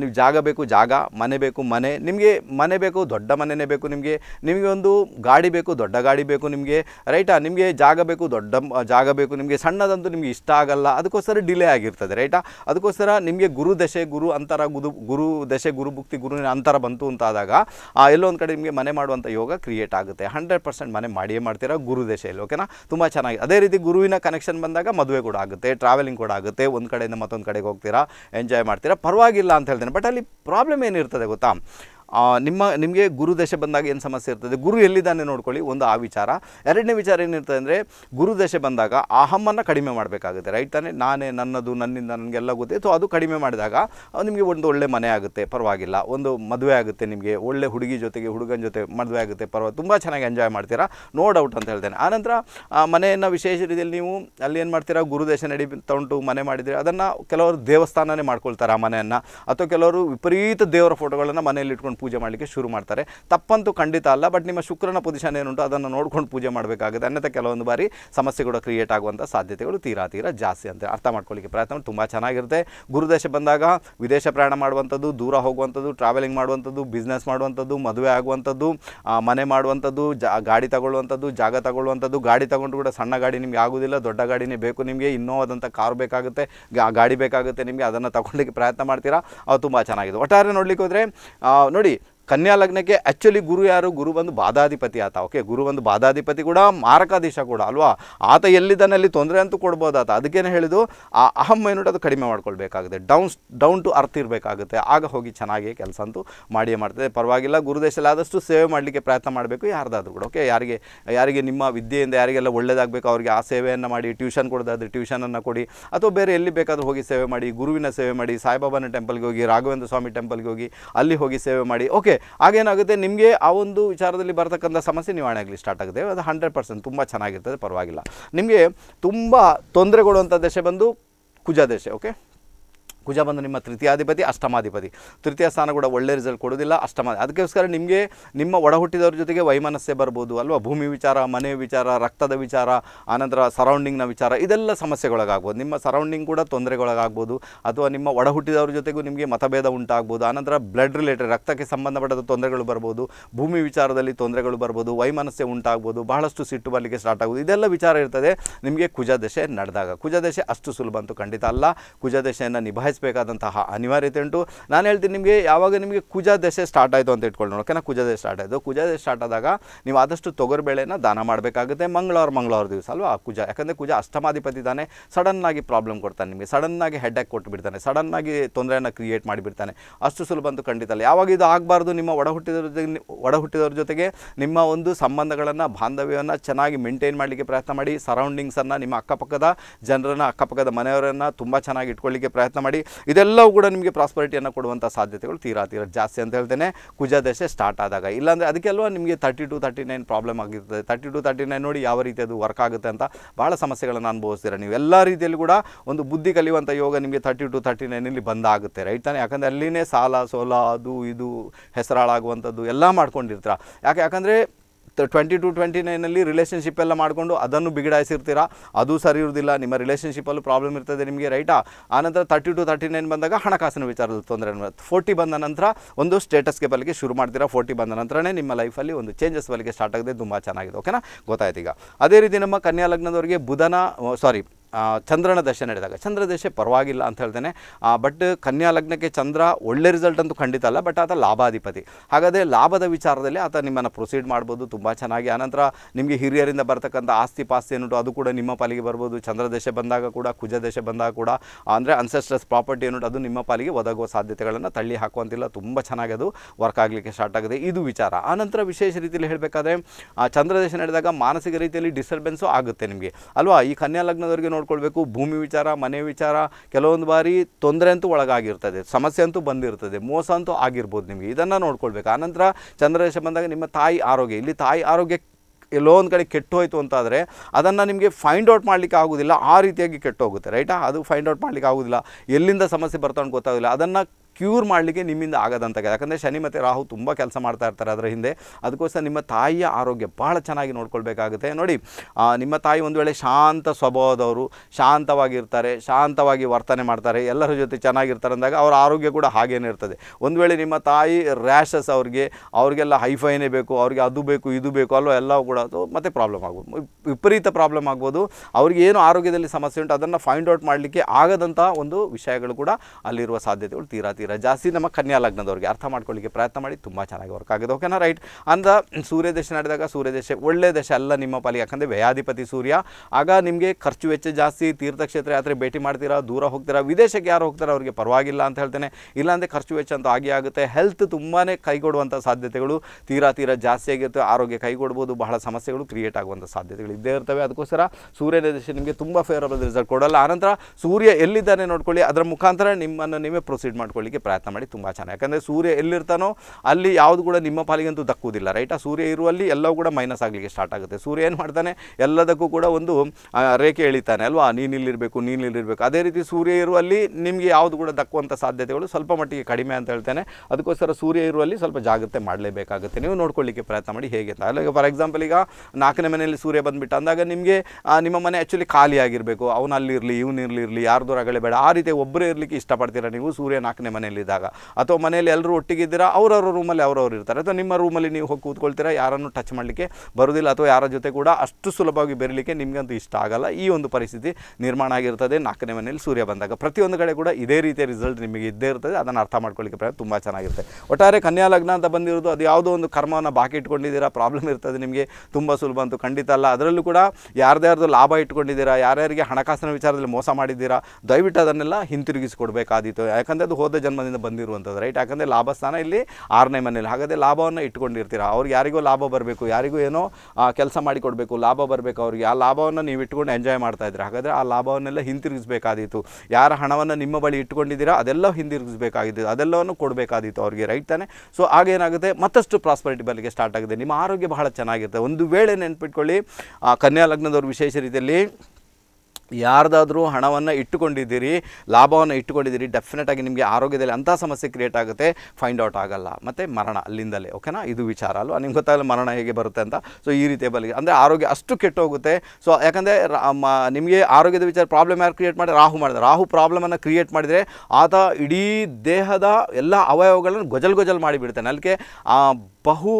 ನೀವು ಜಾಗ ಬೇಕು ಜಾಗ ಮನೆ ಬೇಕು ಮನೆ ನಿಮಗೆ ಮನೆ ಬೇಕು ದೊಡ್ಡ ಮನೆಯೇ ಬೇಕು ನಿಮಗೆ ನಿಮಗೆ ಒಂದು ಗಾಡಿ ಬೇಕು ದೊಡ್ಡ ಗಾಡಿ ಬೇಕು ನಿಮಗೆ ರೈಟಾ ನಿಮಗೆ ಜಾಗ ಬೇಕು ದೊಡ್ಡ ಜಾಗ ಬೇಕು ನಿಮಗೆ ಸಣ್ಣದಂತೂ ನಿಮಗೆ ಇಷ್ಟ ಆಗಲ್ಲ ಅದಕ್ಕೂ ಅದಕ್ಕೋಸ್ಕರ ಡಿಲೇ ಆಗಿರ್ತದೆ ರೈಟಾ ಅದಕ್ಕೋಸ್ಕರ ನಿಮಗೆ ಗುರು ದಶೆ ಗುರು ಅಂತರ ಗುರು ಗುರು ದಶೆ ಗುರು ಭುಕ್ತಿ ಗುರು ಅಂತರ ಬಂತು ಅಂತ ಆದಾಗ ಎಲ್ಲೊಂದು ಕಡೆ ನಿಮಗೆ ಮನೆ ಮಾಡುವಂಥ ಯೋಗ ಕ್ರಿಯೇಟ್ ಆಗುತ್ತೆ ಹಂಡ್ರೆಡ್ ಪರ್ಸೆಂಟ್ ಮನೆ ಮಾಡಿಯೇ ಮಾಡ್ತೀರಾ ಗುರು ದಶೆಯಲ್ಲಿ ಓಕೆನಾ ತುಂಬ ಚೆನ್ನಾಗಿ ಅದೇ ರೀತಿ ಗುರುವಿನ ಕನೆಕ್ಷನ್ ಬಂದಾಗ ಮದುವೆ ಕೂಡ ಆಗುತ್ತೆ ಟ್ರಾವೆಲಿಂಗ್ ಕೂಡ ಆಗುತ್ತೆ ಒಂದು ಕಡೆಯಿಂದ ಮತ್ತೊಂದು ಕಡೆಗೆ ಹೋಗ್ತೀರಾ ಎಂಜಾಯ್ ಮಾಡ್ತೀರಾ ಪರವಾಗಿಲ್ಲ ಅಂತ ಹೇಳ್ತೇನೆ ಬಟ್ ಅಲ್ಲಿ ಪ್ರಾಬ್ಲಮ್ ಏನಿರ್ತದೆ ಗೊತ್ತಾ ನಿಮ್ಮ ನಿಮಗೆ ಗುರು ದಶೆ ಬಂದಾಗ ಏನು ಸಮಸ್ಯೆ ಇರ್ತದೆ ಗುರು ಎಲ್ಲಿದ್ದಾನೆ ನೋಡ್ಕೊಳ್ಳಿ ಒಂದು ಆ ವಿಚಾರ ಎರಡನೇ ವಿಚಾರ ಏನಿರ್ತದೆ ಅಂದರೆ ಗುರು ದಶೆ ಬಂದಾಗ ಹಮ್ಮನ್ನು ಕಡಿಮೆ ಮಾಡಬೇಕಾಗುತ್ತೆ ರೈಟ್ ತಾನೇ ನಾನೇ ನನ್ನದು ನನ್ನಿಂದ ನನಗೆಲ್ಲ ಗೊತ್ತಿತ್ತು ಅದು ಕಡಿಮೆ ಮಾಡಿದಾಗ ನಿಮಗೆ ಒಂದು ಒಳ್ಳೆ ಮನೆ ಆಗುತ್ತೆ ಪರವಾಗಿಲ್ಲ ಒಂದು ಮದುವೆ ಆಗುತ್ತೆ ನಿಮಗೆ ಒಳ್ಳೆ ಹುಡುಗಿ ಜೊತೆಗೆ ಹುಡುಗನ ಜೊತೆ ಮದುವೆ ಆಗುತ್ತೆ ಪರವಾಗಿ ತುಂಬ ಚೆನ್ನಾಗಿ ಎಂಜಾಯ್ ಮಾಡ್ತೀರಾ ನೋ ಡೌಟ್ ಅಂತ ಹೇಳ್ತೇನೆ ಆನಂತರ ಮನೆಯನ್ನು ವಿಶೇಷ ರೀತಿಯಲ್ಲಿ ನೀವು ಅಲ್ಲಿ ಏನು ಮಾಡ್ತೀರಾ ಗುರುದೇಶ ನಡಿ ತಗೊಂಡು ಮನೆ ಮಾಡಿದರೆ ಅದನ್ನು ಕೆಲವರು ದೇವಸ್ಥಾನನೇ ಮಾಡ್ಕೊಳ್ತಾರೆ ಆ ಮನೆಯನ್ನು ಅಥವಾ ಕೆಲವರು ವಿಪರೀತ ದೇವರ ಫೋಟೋಗಳನ್ನು ಮನೆಯಲ್ಲಿ ಇಟ್ಕೊಂಡು ಪೂಜೆ ಮಾಡಲಿಕ್ಕೆ ಶುರು ಮಾಡ್ತಾರೆ ತಪ್ಪಂತೂ ಖಂಡಿತ ಅಲ್ಲ ಬಟ್ ನಿಮ್ಮ ಶುಕ್ರನ ಪೊಸಿಷನ್ ಏನುಂಟು ಅದನ್ನು ನೋಡ್ಕೊಂಡು ಪೂಜೆ ಮಾಡಬೇಕಾಗುತ್ತೆ ಅನ್ನತ ಕೆಲವೊಂದು ಬಾರಿ ಸಮಸ್ಯೆ ಕೂಡ ಕ್ರಿಯೇಟ್ ಆಗುವಂಥ ಸಾಧ್ಯತೆಗಳು ತೀರಾ ತೀರಾ ಜಾಸ್ತಿ ಅಂತ ಅರ್ಥ ಮಾಡ್ಕೊಳ್ಳಿಕ್ಕೆ ಪ್ರಯತ್ನ ತುಂಬ ಚೆನ್ನಾಗಿರುತ್ತೆ ಗುರುದೇಶ ಬಂದಾಗ ವಿದೇಶ ಪ್ರಯಾಣ ಮಾಡುವಂಥದ್ದು ದೂರ ಹೋಗುವಂಥದ್ದು ಟ್ರಾವೆಲಿಂಗ್ ಮಾಡುವಂಥದ್ದು ಬಿಸ್ನೆಸ್ ಮಾಡುವಂಥದ್ದು ಮದುವೆ ಆಗುವಂಥದ್ದು ಮನೆ ಮಾಡುವಂಥದ್ದು ಗಾಡಿ ತಗೊಳ್ಳುವಂಥದ್ದು ಜಾಗ ತಗೊಳ್ಳುವಂಥದ್ದು ಗಾಡಿ ತಗೊಂಡು ಕೂಡ ಸಣ್ಣ ಗಾಡಿ ನಿಮಗೆ ಆಗೋದಿಲ್ಲ ದೊಡ್ಡ ಗಾಡಿನೇ ಬೇಕು ನಿಮಗೆ ಇನ್ನೋವಾದಂಥ ಕಾರ್ ಬೇಕಾಗುತ್ತೆ ಗಾಡಿ ಬೇಕಾಗುತ್ತೆ ನಿಮಗೆ ಅದನ್ನು ತಗೊಳ್ಳಿಕ್ಕೆ ಪ್ರಯತ್ನ ಮಾಡ್ತೀರಾ ಅದು ತುಂಬ ಚೆನ್ನಾಗಿದೆ ಒಟ್ಟಾರೆ ನೋಡಲಿಕ್ಕೆ ಹೋದರೆ ನೋಡಿ ಕನ್ಯಾ ಲಗ್ನಕ್ಕೆ ಆ್ಯಕ್ಚುಲಿ ಗುರು ಯಾರು ಗುರು ಬಂದು ಬಾದಾಧಿಪತಿ ಆತ ಓಕೆ ಗುರು ಬಂದು ಬಾದಾಧಿಪತಿ ಕೂಡ ಮಾರಕಾಧೀಶ ಕೂಡ ಅಲ್ವಾ ಆತ ಎಲ್ಲಿದ್ದಾನಲ್ಲಿ ತೊಂದರೆ ಅಂತೂ ಕೊಡ್ಬೋದಾತ ಅದಕ್ಕೇನು ಹೇಳಿದು ಆ ಅಹಂ ಮೈನೂಟ್ ಅದು ಕಡಿಮೆ ಮಾಡ್ಕೊಳ್ಬೇಕಾಗುತ್ತೆ ಡೌನ್ಸ್ ಡೌನ್ ಟು ಅರ್ತ್ ಇರಬೇಕಾಗುತ್ತೆ ಆಗ ಹೋಗಿ ಚೆನ್ನಾಗಿ ಕೆಲಸ ಅಂತೂ ಮಾಡಿಯೇ ಮಾಡ್ತದೆ ಪರವಾಗಿಲ್ಲ ಗುರುದೇಶದಲ್ಲಿ ಆದಷ್ಟು ಸೇವೆ ಮಾಡಲಿಕ್ಕೆ ಪ್ರಯತ್ನ ಮಾಡಬೇಕು ಯಾರ್ದಾದ್ರೂ ಕೂಡ ಓಕೆ ಯಾರಿಗೆ ಯಾರಿಗೆ ನಿಮ್ಮ ವಿದ್ಯೆಯಿಂದ ಯಾರಿಗೆಲ್ಲ ಒಳ್ಳೆಯದಾಗಬೇಕು ಅವರಿಗೆ ಆ ಸೇವೆಯನ್ನು ಮಾಡಿ ಟ್ಯೂಷನ್ ಕೊಡೋದಾದ್ರೆ ಟ್ಯೂಷನನ್ನು ಕೊಡಿ ಅಥವಾ ಬೇರೆ ಎಲ್ಲಿ ಬೇಕಾದರೂ ಹೋಗಿ ಸೇವೆ ಮಾಡಿ ಗುರುವಿನ ಸೇವೆ ಮಾಡಿ ಸಾಯಿಬಾಬಾನ ಟೆಂಪಲ್ಗೆ ಹೋಗಿ ರಾಘವೇಂದ್ರ ಸ್ವಾಮಿ ಟೆಂಪಲ್ಗೆ ಹೋಗಿ ಅಲ್ಲಿ ಹೋಗಿ ಸೇವೆ ಮಾಡಿ ಓಕೆ ಹಾಗೇನಾಗುತ್ತೆ ನಿಮಗೆ ಆ ಒಂದು ವಿಚಾರದಲ್ಲಿ ಬರತಕ್ಕಂಥ ಸಮಸ್ಯೆ ನಿವಾರಣೆ ಆಗಲಿ ಸ್ಟಾರ್ಟ್ ಆಗುತ್ತೆ ಅದು ಹಂಡ್ರೆಡ್ ಪರ್ಸೆಂಟ್ ತುಂಬ ಚೆನ್ನಾಗಿರ್ತದೆ ಪರವಾಗಿಲ್ಲ ನಿಮಗೆ ತುಂಬ ತೊಂದರೆಗೊಳ್ಳುವಂಥ ಕೊಡುವಂಥ ಬಂದು ಕುಜ ದೇಶೆ ಓಕೆ ಕುಜ ಬಂದು ನಿಮ್ಮ ತೃತೀಯಾಧಿಪತಿ ಅಷ್ಟಮಾಧಿಪತಿ ತೃತೀಯ ಸ್ಥಾನ ಕೂಡ ಒಳ್ಳೆ ರಿಸಲ್ಟ್ ಕೊಡೋದಿಲ್ಲ ಅಷ್ಟಮ ಅದಕ್ಕೋಸ್ಕರ ನಿಮಗೆ ನಿಮ್ಮ ಒಡ ಜೊತೆಗೆ ವೈಮನಸ್ಸೆ ಬರ್ಬೋದು ಅಲ್ವಾ ಭೂಮಿ ವಿಚಾರ ಮನೆ ವಿಚಾರ ರಕ್ತದ ವಿಚಾರ ಆನಂತರ ಸರೌಂಡಿಂಗ್ನ ವಿಚಾರ ಇದೆಲ್ಲ ಸಮಸ್ಯೆಗಳಾಗ್ಬೋದು ನಿಮ್ಮ ಸರೌಂಡಿಂಗ್ ಕೂಡ ತೊಂದರೆಗೊಳಗಾಗ್ಬೋದು ಅಥವಾ ನಿಮ್ಮ ಒಡ ಜೊತೆಗೂ ನಿಮಗೆ ಮತಭೇದ ಉಂಟಾಗ್ಬೋದು ಆನಂತರ ಬ್ಲಡ್ ರಿಲೇಟೆಡ್ ರಕ್ತಕ್ಕೆ ಸಂಬಂಧಪಟ್ಟ ತೊಂದರೆಗಳು ಬರ್ಬೋದು ಭೂಮಿ ವಿಚಾರದಲ್ಲಿ ತೊಂದರೆಗಳು ಬರ್ಬೋದು ವೈಮನಸ್ಸೆ ಉಂಟಾಗ್ಬೋದು ಬಹಳಷ್ಟು ಸಿಟ್ಟು ಬರಲಿಕ್ಕೆ ಸ್ಟಾರ್ಟ್ ಆಗೋದು ಇದೆಲ್ಲ ವಿಚಾರ ಇರ್ತದೆ ನಿಮಗೆ ಕುಜ ದಶೆ ನಡೆದಾಗ ಕುಜ ದಶೆ ಅಷ್ಟು ಸುಲಭ ಅಂತೂ ಖಂಡಿತ ಅಲ್ಲ ಕುಜ ದಶೆಯನ್ನು ನಿಭಾಯಿಸಿ ಬೇಕಾದಂತಹ ಅನಿವಾರ್ಯತೆ ಉಂಟು ನಾನು ಹೇಳ್ತೀನಿ ನಿಮಗೆ ಯಾವಾಗ ನಿಮಗೆ ಕುಜ ದಶೆ ಸ್ಟಾರ್ಟ್ ಆಯಿತು ಅಂತ ಇಟ್ಕೊಂಡು ನೋಡೋಕೆ ಕುಜ ದಶೆ ಸ್ಟಾರ್ಟ್ ಆಯಿತು ಕುಜ ಸ್ಟಾರ್ಟ್ ಆದಾಗ ನೀವು ಆದಷ್ಟು ತೊಗರುಬೇಳೆನ ದಾನ ಮಾಡಬೇಕಾಗುತ್ತೆ ಮಂಗಳವಾರ ಮಂಗಳವಾರ ದಿವಸ ಅಲ್ವಾ ಕುಜ ಯಾಕಂದರೆ ಕುಜ ಅಷ್ಟಮಾಧಿಪತಿ ತಾನೆ ಸಡನ್ನಾಗಿ ಪ್ರಾಬ್ಲಮ್ ಕೊಡ್ತಾನೆ ನಿಮಗೆ ಸಡನ್ನಾಗಿ ಹೆಡ್ಡಾಗಿ ಬಿಡ್ತಾನೆ ಸಡನ್ನಾಗಿ ತೊಂದರೆಯನ್ನು ಕ್ರಿಯೇಟ್ ಮಾಡಿಬಿಡ್ತಾನೆ ಅಷ್ಟು ಸುಲಭ ಅಂತೂ ಖಂಡಿತ ಯಾವಾಗ ಇದು ಆಗಬಾರ್ದು ನಿಮ್ಮ ಒಡ ಹುಟ್ಟಿದವ್ರ ಜೊತೆಗೆ ಒಡ ಹುಟ್ಟಿದವ್ರ ಜೊತೆಗೆ ನಿಮ್ಮ ಒಂದು ಸಂಬಂಧಗಳನ್ನು ಬಾಂಧವ್ಯವನ್ನು ಚೆನ್ನಾಗಿ ಮೇಂಟೈನ್ ಮಾಡಲಿಕ್ಕೆ ಪ್ರಯತ್ನ ಮಾಡಿ ಸರೌಂಡಿಂಗ್ಸನ್ನು ನಿಮ್ಮ ಅಕ್ಕಪಕ್ಕದ ಜನರನ್ನು ಅಕ್ಕಪಕ್ಕದ ಮನೆಯವರನ್ನು ತುಂಬ ಚೆನ್ನಾಗಿ ಇಟ್ಕೊಳ್ಳಿಕ್ಕೆ ಪ್ರಯತ್ನ ಮಾಡಿ ಇದೆಲ್ಲವೂ ಕೂಡ ನಿಮಗೆ ಪ್ರಾಸ್ಪರಿಟಿಯನ್ನು ಕೊಡುವಂಥ ಸಾಧ್ಯತೆಗಳು ತೀರಾ ತೀರ ಜಾಸ್ತಿ ಅಂತ ಹೇಳ್ತೇನೆ ಕುಜ ದಶೆ ಸ್ಟಾರ್ಟ್ ಆದಾಗ ಇಲ್ಲಾಂದರೆ ಅದಕ್ಕೆಲ್ವ ನಿಮಗೆ thirty two thirty nine problem ಆಗಿರ್ತದೆ ತರ್ಟಿ ಟು ತರ್ಟಿ ನೈನ್ ನೋಡಿ ಯಾವ ರೀತಿ ಅದು ವರ್ಕ್ ಆಗುತ್ತೆ ಅಂತ ಭಾಳ ಸಮಸ್ಯೆಗಳನ್ನು ಅನುಭವಿಸ್ತೀರ ನೀವು ಎಲ್ಲ ರೀತಿಯಲ್ಲಿ ಕೂಡ ಒಂದು ಬುದ್ಧಿ ಕಲಿಯುವಂಥ ಯೋಗ ನಿಮಗೆ ತರ್ಟಿ ಟು ತರ್ಟಿ ನೈನಲ್ಲಿ ಬಂದಾಗುತ್ತೆ ರೈಟ್ ತಾನೆ ಯಾಕಂದರೆ ಅಲ್ಲಿನೇ ಸಾಲ ಸೋಲ ಅದು ಇದು ಹೆಸರಾಳಾಗುವಂಥದ್ದು ಎಲ್ಲ ಮಾಡ್ಕೊಂಡಿರ್ತೀರ ಯಾಕೆ ಯಾಕಂದರೆ ಟ್ವೆಂಟಿ ಟು ಟ್ವೆಂಟಿ ನೈನಲ್ಲಿ ರಿಲೇಷನ್ಶಿಪ್ ಎಲ್ಲ ಮಾಡಿಕೊಂಡು ಅದನ್ನು ಬಿಗಡಾಯಿಸಿರ್ತೀರ ಅದು ಸರಿ ಇರುವುದಿಲ್ಲ ನಿಮ್ಮ ರಿಲೇಷನ್ಶಿಪ್ಪಲ್ಲೂ ಪ್ರಾಬ್ಲಮ್ ಇರ್ತದೆ ನಿಮಗೆ ರೈಟಾ ಆನಂತರ ತರ್ಟಿ ಟು ತರ್ಟಿ ನೈನ್ ಬಂದಾಗ ಹಣಕಾಸಿನ ವಿಚಾರದ ತೊಂದರೆ ಫೋರ್ಟಿ ಬಂದ ನಂತರ ಒಂದು ಸ್ಟೇಟಸ್ಗೆ ಬಲಿಗೆ ಶುರು ಮಾಡ್ತೀರಾ ಫೋರ್ಟಿ ಬಂದ ನಂತರನೇ ನಿಮ್ಮ ಲೈಫಲ್ಲಿ ಒಂದು ಚೇಂಜಸ್ ಬಲಿಗೆ ಸ್ಟಾರ್ಟ್ ಆಗಿದೆ ತುಂಬ ಚೆನ್ನಾಗಿದೆ ಓಕೆನಾ ಗೊತ್ತಾಯ್ತು ಈಗ ಅದೇ ರೀತಿ ನಮ್ಮ ಕನ್ಯಾ ಲಗ್ನದವರಿಗೆ ಬುಧನ ಸಾರಿ ಚಂದ್ರನ ದಶೆ ನಡೆದಾಗ ಚಂದ್ರ ದಶೆ ಪರವಾಗಿಲ್ಲ ಅಂತ ಹೇಳ್ತೇನೆ ಬಟ್ ಕನ್ಯಾ ಲಗ್ನಕ್ಕೆ ಚಂದ್ರ ಒಳ್ಳೆ ರಿಸಲ್ಟ್ ಅಂತೂ ಖಂಡಿತ ಅಲ್ಲ ಬಟ್ ಆತ ಲಾಭಾಧಿಪತಿ ಹಾಗಾದರೆ ಲಾಭದ ವಿಚಾರದಲ್ಲಿ ಆತ ನಿಮ್ಮನ್ನು ಪ್ರೊಸೀಡ್ ಮಾಡ್ಬೋದು ತುಂಬ ಚೆನ್ನಾಗಿ ಆನಂತರ ನಿಮಗೆ ಹಿರಿಯರಿಂದ ಬರ್ತಕ್ಕಂಥ ಆಸ್ತಿ ಪಾಸ್ತಿ ಏನುಂಟು ಅದು ಕೂಡ ನಿಮ್ಮ ಪಾಲಿಗೆ ಬರ್ಬೋದು ಚಂದ್ರ ದಶೆ ಬಂದಾಗ ಕೂಡ ಕುಜ ದಶೆ ಬಂದಾಗ ಕೂಡ ಅಂದರೆ ಅನ್ಸೆಸ್ಟ್ರಸ್ ಪ್ರಾಪರ್ಟಿ ಏನುಂಟು ಅದು ನಿಮ್ಮ ಪಾಲಿಗೆ ಒದಗುವ ಸಾಧ್ಯತೆಗಳನ್ನು ತಳ್ಳಿ ಹಾಕುವಂತಿಲ್ಲ ತುಂಬ ಚೆನ್ನಾಗಿ ಅದು ವರ್ಕ್ ಆಗಲಿಕ್ಕೆ ಸ್ಟಾರ್ಟ್ ಆಗಿದೆ ಇದು ವಿಚಾರ ಆನಂತರ ವಿಶೇಷ ರೀತಿಯಲ್ಲಿ ಹೇಳಬೇಕಾದ್ರೆ ಚಂದ್ರ ದಶೆ ನಡೆದಾಗ ಮಾನಸಿಕ ರೀತಿಯಲ್ಲಿ ಡಿಸ್ಟರ್ಬೆನ್ಸು ಆಗುತ್ತೆ ನಿಮಗೆ ಅಲ್ವಾ ಈ ಕನ್ಯಾ ಲಗ್ನದವರಿಗೆ ನೋಡ್ಕೊಳ್ಬೇಕು ಭೂಮಿ ವಿಚಾರ ಮನೆ ವಿಚಾರ ಕೆಲವೊಂದು ಬಾರಿ ತೊಂದರೆ ಅಂತೂ ಒಳಗಾಗಿರ್ತದೆ ಸಮಸ್ಯೆ ಅಂತೂ ಬಂದಿರ್ತದೆ ಮೋಸ ಅಂತೂ ಆಗಿರ್ಬೋದು ನಿಮಗೆ ಇದನ್ನು ನೋಡ್ಕೊಳ್ಬೇಕು ಆನಂತರ ಚಂದ್ರದೇಶ ಬಂದಾಗ ನಿಮ್ಮ ತಾಯಿ ಆರೋಗ್ಯ ಇಲ್ಲಿ ತಾಯಿ ಆರೋಗ್ಯ ಎಲ್ಲೋ ಒಂದು ಕಡೆ ಕೆಟ್ಟು ಹೋಯಿತು ಅಂತಾದರೆ ಅದನ್ನು ನಿಮಗೆ ಫೈಂಡ್ ಔಟ್ ಮಾಡಲಿಕ್ಕೆ ಆಗೋದಿಲ್ಲ ಆ ರೀತಿಯಾಗಿ ಹೋಗುತ್ತೆ ರೈಟಾ ಅದು ಫೈಂಡ್ ಔಟ್ ಮಾಡಲಿಕ್ಕೆ ಆಗೋದಿಲ್ಲ ಎಲ್ಲಿಂದ ಸಮಸ್ಯೆ ಬರ್ತಾವೆ ಗೊತ್ತಾಗೋದಿಲ್ಲ ಅದನ್ನು ಕ್ಯೂರ್ ಮಾಡಲಿಕ್ಕೆ ನಿಮ್ಮಿಂದ ಆಗದಂತಾಗಿದೆ ಯಾಕಂದರೆ ಶನಿ ಮತ್ತು ರಾಹು ತುಂಬ ಕೆಲಸ ಮಾಡ್ತಾ ಇರ್ತಾರೆ ಅದರ ಹಿಂದೆ ಅದಕ್ಕೋಸ್ಕರ ನಿಮ್ಮ ತಾಯಿಯ ಆರೋಗ್ಯ ಭಾಳ ಚೆನ್ನಾಗಿ ನೋಡ್ಕೊಳ್ಬೇಕಾಗುತ್ತೆ ನೋಡಿ ನಿಮ್ಮ ತಾಯಿ ಒಂದು ವೇಳೆ ಶಾಂತ ಸ್ವಭಾವದವರು ಶಾಂತವಾಗಿರ್ತಾರೆ ಶಾಂತವಾಗಿ ವರ್ತನೆ ಮಾಡ್ತಾರೆ ಎಲ್ಲರ ಜೊತೆ ಚೆನ್ನಾಗಿರ್ತಾರೆ ಅಂದಾಗ ಅವರ ಆರೋಗ್ಯ ಕೂಡ ಹಾಗೇನೇ ಇರ್ತದೆ ಒಂದು ವೇಳೆ ನಿಮ್ಮ ತಾಯಿ ರ್ಯಾಷಸ್ ಅವ್ರಿಗೆ ಅವ್ರಿಗೆಲ್ಲ ಹೈಫೈನೇ ಬೇಕು ಅವ್ರಿಗೆ ಅದು ಬೇಕು ಇದು ಬೇಕು ಅಲ್ಲೋ ಎಲ್ಲವೂ ಕೂಡ ಅದು ಮತ್ತೆ ಪ್ರಾಬ್ಲಮ್ ಆಗ್ಬೋದು ವಿಪರೀತ ಪ್ರಾಬ್ಲಮ್ ಆಗ್ಬೋದು ಅವ್ರಿಗೆ ಏನು ಆರೋಗ್ಯದಲ್ಲಿ ಸಮಸ್ಯೆ ಉಂಟು ಅದನ್ನು ಫೈಂಡ್ ಔಟ್ ಮಾಡಲಿಕ್ಕೆ ಆಗದಂಥ ಒಂದು ವಿಷಯಗಳು ಕೂಡ ಅಲ್ಲಿರುವ ಸಾಧ್ಯತೆಗಳು ತೀರಾ ತೀರ ಜಾಸ್ತಿ ನಮ್ಮ ಕನ್ಯಾ ಲಗ್ನದವ್ರಿಗೆ ಅರ್ಥ ಮಾಡ್ಕೊಳ್ಳಿಕ್ಕೆ ಪ್ರಯತ್ನ ಮಾಡಿ ತುಂಬ ಚೆನ್ನಾಗಿ ವರ್ಕ್ ಆಗಿದೆ ಓಕೆನಾ ರೈಟ್ ಅಂದ ಸೂರ್ಯ ದಶೆ ನಡೆದಾಗ ಸೂರ್ಯ ದಶೆ ಒಳ್ಳೆಯ ದಶೆ ಅಲ್ಲ ನಿಮ್ಮ ಪಾಲಿಗೆ ಯಾಕಂದರೆ ವ್ಯಯಾಧಿಪತಿ ಸೂರ್ಯ ಆಗ ನಿಮಗೆ ಖರ್ಚು ವೆಚ್ಚ ಜಾಸ್ತಿ ತೀರ್ಥಕ್ಷೇತ್ರ ಯಾತ್ರೆ ಭೇಟಿ ಮಾಡ್ತೀರಾ ದೂರ ಹೋಗ್ತೀರಾ ವಿದೇಶಕ್ಕೆ ಯಾರು ಹೋಗ್ತಾರೆ ಅವರಿಗೆ ಪರವಾಗಿಲ್ಲ ಅಂತ ಹೇಳ್ತೇನೆ ಇಲ್ಲಾಂದರೆ ಖರ್ಚು ವೆಚ್ಚ ಅಂತ ಆಗಿ ಆಗುತ್ತೆ ಹೆಲ್ತ್ ತುಂಬಾ ಕೈಗೊಡುವಂಥ ಸಾಧ್ಯತೆಗಳು ತೀರಾ ತೀರ ಜಾಸ್ತಿ ಆಗಿರುತ್ತೆ ಆರೋಗ್ಯ ಕೈಗೊಡ್ಬೋದು ಬಹಳ ಸಮಸ್ಯೆಗಳು ಕ್ರಿಯೇಟ್ ಆಗುವಂಥ ಸಾಧ್ಯತೆಗಳು ಇದ್ದೇ ಇರ್ತವೆ ಅದಕ್ಕೋಸ್ಕರ ಸೂರ್ಯನ ದಶೆ ನಿಮಗೆ ತುಂಬ ಫೇವರಬಲ್ ರಿಸಲ್ಟ್ ಕೊಡಲ್ಲ ಆನಂತರ ಸೂರ್ಯ ಎಲ್ಲಿದ್ದಾನೆ ನೋಡ್ಕೊಳ್ಳಿ ಅದರ ಮುಖಾಂತರ ನಿಮ್ಮನ್ನು ನೀವೇ ಪ್ರೊಸೀಡ್ ಮಾಡ್ಕೊಳ್ಳಿ ಪ್ರಯತ್ನ ಮಾಡಿ ತುಂಬ ಚೆನ್ನಾಗಿ ಯಾಕಂದರೆ ಸೂರ್ಯ ಎಲ್ಲಿರ್ತಾನೋ ಅಲ್ಲಿ ಯಾವುದು ಕೂಡ ನಿಮ್ಮ ಪಾಲಿಗಂತೂ ದಕ್ಕುವುದಿಲ್ಲ ರೈಟ್ ಆ ಸೂರ್ಯ ಇರುವಲ್ಲಿ ಎಲ್ಲವೂ ಕೂಡ ಮೈನಸ್ ಆಗಲಿಕ್ಕೆ ಸ್ಟಾರ್ಟ್ ಆಗುತ್ತೆ ಸೂರ್ಯ ಏನು ಮಾಡ್ತಾನೆ ಎಲ್ಲದಕ್ಕೂ ಕೂಡ ಒಂದು ರೇಖೆ ಎಳಿತಾನೆ ಅಲ್ವಾ ನೀನು ಇಲ್ಲಿರಬೇಕು ನೀನು ಇಲ್ಲಿರಬೇಕು ಅದೇ ರೀತಿ ಸೂರ್ಯ ಇರುವಲ್ಲಿ ನಿಮಗೆ ಯಾವುದು ಕೂಡ ದಕ್ಕುವಂಥ ಸಾಧ್ಯತೆಗಳು ಸ್ವಲ್ಪ ಮಟ್ಟಿಗೆ ಕಡಿಮೆ ಅಂತ ಹೇಳ್ತೇನೆ ಅದಕ್ಕೋಸ್ಕರ ಸೂರ್ಯ ಇರುವಲ್ಲಿ ಸ್ವಲ್ಪ ಜಾಗ್ರತೆ ಮಾಡಲೇಬೇಕಾಗುತ್ತೆ ನೀವು ನೋಡ್ಕೊಳ್ಳಿಕ್ಕೆ ಪ್ರಯತ್ನ ಮಾಡಿ ಹೇಗೆ ಅಂತ ಫಾರ್ ಎಕ್ಸಾಂಪಲ್ ಈಗ ನಾಲ್ಕನೇ ಮನೆಯಲ್ಲಿ ಸೂರ್ಯ ಬಂದುಬಿಟ್ಟು ಅಂದಾಗ ನಿಮಗೆ ನಿಮ್ಮ ಮನೆ ಆ್ಯಕ್ಚುಲಿ ಖಾಲಿ ಆಗಿರಬೇಕು ಅವನಲ್ಲಿರಲಿ ಇವನಿರಲಿ ಇರಲಿ ಯಾರು ದೂರಗಳೇ ಬೇಡ ಆ ರೀತಿ ಒಬ್ಬರೇ ಇರಲಿಕ್ಕೆ ಇಷ್ಟಪಡ್ತೀರಾ ನೀವು ಸೂರ್ಯ ನಾಲ್ಕನೇ ಮನೆ ಇದ್ದಾಗ ಅಥವಾ ಮನೆಯಲ್ಲಿ ಎಲ್ಲರೂ ಒಟ್ಟಿಗಿದ್ದೀರಾ ಅವರವ್ರ ರೂಮಲ್ಲಿ ಅವರವ್ರು ಇರ್ತಾರೆ ಅಥವಾ ನಿಮ್ಮ ರೂಮಲ್ಲಿ ನೀವು ಹೋಗಿ ಕೂತ್ಕೊಳ್ತೀರಾ ಯಾರನ್ನು ಟಚ್ ಮಾಡಲಿಕ್ಕೆ ಬರೋದಿಲ್ಲ ಅಥವಾ ಯಾರ ಜೊತೆ ಕೂಡ ಅಷ್ಟು ಸುಲಭವಾಗಿ ಬೆರಲಿಕ್ಕೆ ನಿಮಗಂತೂ ಇಷ್ಟ ಆಗಲ್ಲ ಈ ಒಂದು ಪರಿಸ್ಥಿತಿ ನಿರ್ಮಾಣ ಆಗಿರ್ತದೆ ನಾಲ್ಕನೇ ಮನೆಯಲ್ಲಿ ಸೂರ್ಯ ಬಂದಾಗ ಪ್ರತಿಯೊಂದು ಕಡೆ ಕೂಡ ಇದೇ ರೀತಿಯ ರಿಸಲ್ಟ್ ನಿಮಗೆ ಇದ್ದೇ ಇರ್ತದೆ ಅದನ್ನು ಅರ್ಥ ಮಾಡ್ಕೊಳ್ಳಿಕ್ಕೆ ಪ್ರಯತ್ನ ತುಂಬ ಚೆನ್ನಾಗಿರುತ್ತೆ ಒಟ್ಟಾರೆ ಕನ್ಯಾ ಲಗ್ನ ಅಂತ ಬಂದಿರೋದು ಅದು ಯಾವುದೋ ಒಂದು ಕರ್ಮವನ್ನು ಬಾಕಿ ಇಟ್ಕೊಂಡಿದ್ದೀರಾ ಪ್ರಾಬ್ಲಮ್ ಇರ್ತದೆ ನಿಮಗೆ ತುಂಬ ಸುಲಭ ಅಂತೂ ಖಂಡಿತ ಅಲ್ಲ ಅದರಲ್ಲೂ ಕೂಡ ಯಾರ್ದು ಲಾಭ ಇಟ್ಕೊಂಡಿದ್ದೀರಾ ಯಾರ್ಯಾರಿಗೆ ಹಣಕಾಸಿನ ವಿಚಾರದಲ್ಲಿ ಮೋಸ ಮಾಡಿದ್ದೀರಾ ದಯವಿಟ್ಟು ಅದನ್ನೆಲ್ಲ ಹಿಂತಿರುಗಿಸಿಕೊಡಬೇಕಾದೀತು ಯಾಕಂದರೆ ಅದು ಹೋದ ಜನ್ಮ ಮನೆಯಿಂದ ಬಂದಿರುವಂಥದ್ದು ರೈಟ್ ಯಾಕಂದರೆ ಲಾಭ ಸ್ಥಾನ ಇಲ್ಲಿ ಆರನೇ ಮನೇಲಿ ಹಾಗಾದರೆ ಲಾಭವನ್ನು ಇಟ್ಕೊಂಡಿರ್ತೀರ ಅವ್ರಿಗೆ ಯಾರಿಗೂ ಲಾಭ ಬರಬೇಕು ಯಾರಿಗೂ ಏನೋ ಕೆಲಸ ಮಾಡಿಕೊಡಬೇಕು ಲಾಭ ಬರಬೇಕು ಅವ್ರಿಗೆ ಆ ಲಾಭವನ್ನು ನೀವು ಇಟ್ಕೊಂಡು ಎಂಜಾಯ್ ಮಾಡ್ತಾ ಇದ್ದೀರಾ ಹಾಗಾದರೆ ಆ ಲಾಭವನ್ನೆಲ್ಲ ಹಿಂತಿರುಗಿಸಬೇಕಾದೀತು ಯಾರ ಹಣವನ್ನು ನಿಮ್ಮ ಬಳಿ ಇಟ್ಕೊಂಡಿದ್ದೀರಾ ಅದೆಲ್ಲ ಹಿಂದಿರುಗಿಸಬೇಕಾಗಿದ್ದು ಅದೆಲ್ಲವನ್ನು ಕೊಡಬೇಕಾದೀತು ಅವ್ರಿಗೆ ರೈಟ್ ತಾನೆ ಸೊ ಆಗೇನಾಗುತ್ತೆ ಮತ್ತಷ್ಟು ಪ್ರಾಸ್ಪರಿಟಿ ಬಲಿಗೆ ಸ್ಟಾರ್ಟ್ ಆಗಿದೆ ನಿಮ್ಮ ಆರೋಗ್ಯ ಬಹಳ ಚೆನ್ನಾಗಿರುತ್ತೆ ಒಂದು ವೇಳೆ ನೆನ್ಪಿಟ್ಕೊಳ್ಳಿ ಕನ್ಯಾ ಲಗ್ನದವ್ರ ವಿಶೇಷ ರೀತಿಯಲ್ಲಿ ಯಾರ್ದಾದರೂ ಹಣವನ್ನು ಇಟ್ಟುಕೊಂಡಿದ್ದೀರಿ ಲಾಭವನ್ನು ಇಟ್ಟುಕೊಂಡಿದ್ದೀರಿ ಡೆಫಿನೆಟಾಗಿ ನಿಮಗೆ ಆರೋಗ್ಯದಲ್ಲಿ ಅಂಥ ಸಮಸ್ಯೆ ಕ್ರಿಯೇಟ್ ಆಗುತ್ತೆ ಫೈಂಡ್ ಔಟ್ ಆಗಲ್ಲ ಮತ್ತು ಮರಣ ಅಲ್ಲಿಂದಲೇ ಓಕೆನಾ ಇದು ವಿಚಾರ ಅಲ್ವಾ ನಿಮ್ಗೆ ಗೊತ್ತಾಗಲ್ಲ ಮರಣ ಹೇಗೆ ಬರುತ್ತೆ ಅಂತ ಸೊ ಈ ರೀತಿಯ ಬಲಿ ಅಂದರೆ ಆರೋಗ್ಯ ಅಷ್ಟು ಕೆಟ್ಟೋಗುತ್ತೆ ಸೊ ಯಾಕಂದರೆ ನಿಮಗೆ ಆರೋಗ್ಯದ ವಿಚಾರ ಪ್ರಾಬ್ಲಮ್ ಯಾರು ಕ್ರಿಯೇಟ್ ಮಾಡಿ ರಾಹು ಮಾಡಿದೆ ರಾಹು ಪ್ರಾಬ್ಲಮನ್ನು ಕ್ರಿಯೇಟ್ ಮಾಡಿದರೆ ಆತ ಇಡೀ ದೇಹದ ಎಲ್ಲ ಅವಯವಗಳನ್ನು ಗೊಜಲ್ ಗೊಜಲ್ ಮಾಡಿಬಿಡ್ತಾನೆ ಆ ಬಹು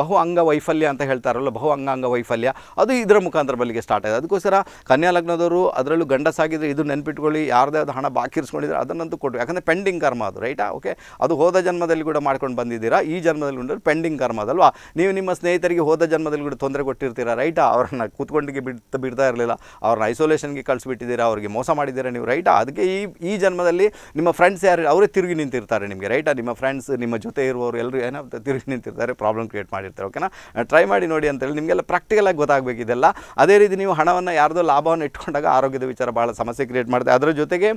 ಬಹು ವೈಫಲ್ಯ ಅಂತ ಹೇಳ್ತಾರಲ್ಲ ಬಹು ಅಂಗಾಂಗ ವೈಫಲ್ಯ ಅದು ಇದರ ಮುಖಾಂತರ ಬಲ್ಲಿಗೆ ಸ್ಟಾರ್ಟ್ ಆಯಿತು ಅದಕ್ಕೋಸ್ಕರ ಕನ್ಯಾ ಲಗ್ನದವರು ಅದರಲ್ಲೂ ಗಂಡಸಾಗಿದ್ದರೆ ಇದು ನೆನ್ಪಿಟ್ಕೊಳ್ಳಿ ಯಾರದೇ ಅದು ಹಣ ಬಾಕಿ ಅದನ್ನಂತೂ ಕೊಟ್ಟು ಯಾಕಂದರೆ ಪೆಂಡಿಂಗ್ ಕರ್ಮ ಅದು ರೈಟಾ ಓಕೆ ಅದು ಹೋದ ಜನ್ಮದಲ್ಲಿ ಕೂಡ ಮಾಡ್ಕೊಂಡು ಬಂದಿದ್ದೀರಾ ಈ ಜನ್ಮದಲ್ಲಿ ಉಂಟು ಪೆಂಡಿಂಗ್ ಕರ್ಮ ಅದಲ್ವಾ ನೀವು ನಿಮ್ಮ ಸ್ನೇಹಿತರಿಗೆ ಹೋದ ಜನ್ಮದಲ್ಲಿ ಕೂಡ ತೊಂದರೆ ಕೊಟ್ಟಿರ್ತೀರ ರೈಟಾ ಅವ್ರನ್ನ ಕೂತ್ಕೊಂಡಿಗೆ ಬಿಡ್ತಾ ಬಿಡ್ತಾ ಇರಲಿಲ್ಲ ಅವ್ರನ್ನ ಐಸೋಲೇಷನ್ಗೆ ಕಳಿಸ್ಬಿಟ್ಟಿದ್ದೀರಾ ಅವ್ರಿಗೆ ಮೋಸ ಮಾಡಿದ್ದೀರಾ ನೀವು ರೈಟಾ ಅದಕ್ಕೆ ಈ ಈ ಜನ್ಮದಲ್ಲಿ ನಿಮ್ಮ ಫ್ರೆಂಡ್ಸ್ ಯಾರು ಅವರೇ ತಿರುಗಿ ನಿಂತಿರ್ತಾರೆ ನಿಮಗೆ ರೈಟಾ ನಿಮ್ಮ ಫ್ರೆಂಡ್ಸ್ ನಿಮ್ಮ ಜೊತೆ ಇರುವವರು ಎಲ್ಲರೂ ಏನೋ ತಿರುಗಿ ನಿಂತಿರ್ತಾರೆ ಪ್ರಾಬ್ಲಮ್ ಕ್ರಿಯೇಟ್ ಮಾಡಿರ್ತಾರೆ ಓಕೆನಾ ಟ್ರೈ ಮಾಡಿ ನೋಡಿ ಅಂತೇಳಿ ನಿಮಗೆಲ್ಲ ಪ್ರಾಕ್ಟಿಕಲಾಗಿ ಗೊತ್ತಾಗಬೇಕಿದೆಲ್ಲ ಅದೇ ರೀತಿ ನೀವು ಹಣವನ್ನು ಯಾರ್ದೋ ಲಾಭವನ್ನು ಇಟ್ಕೊಂಡಾಗ ಆರೋಗ್ಯದ ವಿಚಾರ ಭಾಳ ಸಮಸ್ಯೆ ಕ್ರಿಯೇಟ್ ಮಾಡುತ್ತೆ ಅದರ ಜೊತೆಗೆ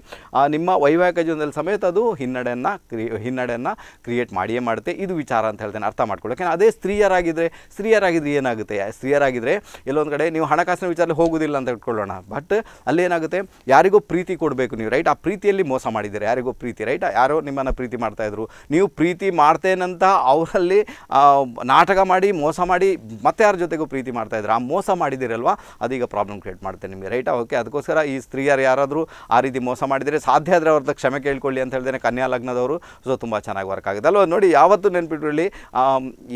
ನಿಮ್ಮ ವೈವಾಹಿಕ ಜೀವನದಲ್ಲಿ ಸಮೇತ ಅದು ಹಿನ್ನಡೆಯನ್ನು ಕ್ರಿಯೇ ಹಿನ್ನಡೆಯನ್ನು ಕ್ರಿಯೇಟ್ ಮಾಡಿಯೇ ಮಾಡುತ್ತೆ ಇದು ವಿಚಾರ ಅಂತ ಹೇಳ್ತೇನೆ ಅರ್ಥ ಮಾಡ್ಕೊಳ್ಳಿ ಮಾಡ್ಕೊಳ್ಳೋಕೆ ಅದೇ ಸ್ತ್ರೀಯರಾಗಿದ್ದರೆ ಸ್ತ್ರೀಯರಾಗಿದ್ದರೆ ಏನಾಗುತ್ತೆ ಸ್ತ್ರೀಯರಾಗಿದ್ದರೆ ಎಲ್ಲೊಂದು ಕಡೆ ನೀವು ಹಣಕಾಸಿನ ವಿಚಾರದಲ್ಲಿ ಹೋಗೋದಿಲ್ಲ ಅಂತ ಇಟ್ಕೊಳ್ಳೋಣ ಬಟ್ ಅಲ್ಲೇನಾಗುತ್ತೆ ಯಾರಿಗೂ ಪ್ರೀತಿ ಕೊಡಬೇಕು ನೀವು ರೈಟ್ ಆ ಪ್ರೀತಿಯಲ್ಲಿ ಮೋಸ ಮಾಡಿದ್ದೀರಿ ಯಾರಿಗೂ ಪ್ರೀತಿ ರೈಟ್ ಯಾರೋ ನಿಮ್ಮನ್ನು ಪ್ರೀತಿ ಮಾಡ್ತಾಯಿದ್ರು ನೀವು ಪ್ರೀತಿ ಮಾಡ್ತೇನಂತ ಅವರಲ್ಲಿ ನಾಟಕ ಮಾಡಿ ಮೋಸ ಮಾಡಿ ಮತ್ತೆ ಯಾರ ಜೊತೆಗೂ ಪ್ರೀತಿ ಮಾಡ್ತಾಯಿದ್ರು ಆ ಮೋಸ ಮಾಡಿದಿರಲ್ವಾ ಅದೀಗ ಪ್ರಾಬ್ಲಮ್ ಕ್ರಿಯೇಟ್ ಮಾಡ್ತೇನೆ ನಿಮಗೆ ರೈಟಾ ಓಕೆ ಅದಕ್ಕೋಸ್ಕರ ಈ ಸ್ತ್ರೀಯರು ಯಾರಾದರೂ ಆ ರೀತಿ ಮೋಸ ಮಾಡಿದರೆ ಸಾಧ್ಯ ಆದರೆ ಅವ್ರದ್ದು ಕ್ಷಮೆ ಕೇಳ್ಕೊಳ್ಳಿ ಅಂತ ಹೇಳಿದ್ರೆ ಕನ್ಯಾ ಲಗ್ನದವರು ಸೊ ತುಂಬ ಚೆನ್ನಾಗಿ ವರ್ಕ್ ಆಗಿದೆ ಅಲ್ವ ನೋಡಿ ಯಾವತ್ತೂ ನೆನ್ಪಿಟ್ಕೊಳ್ಳಿ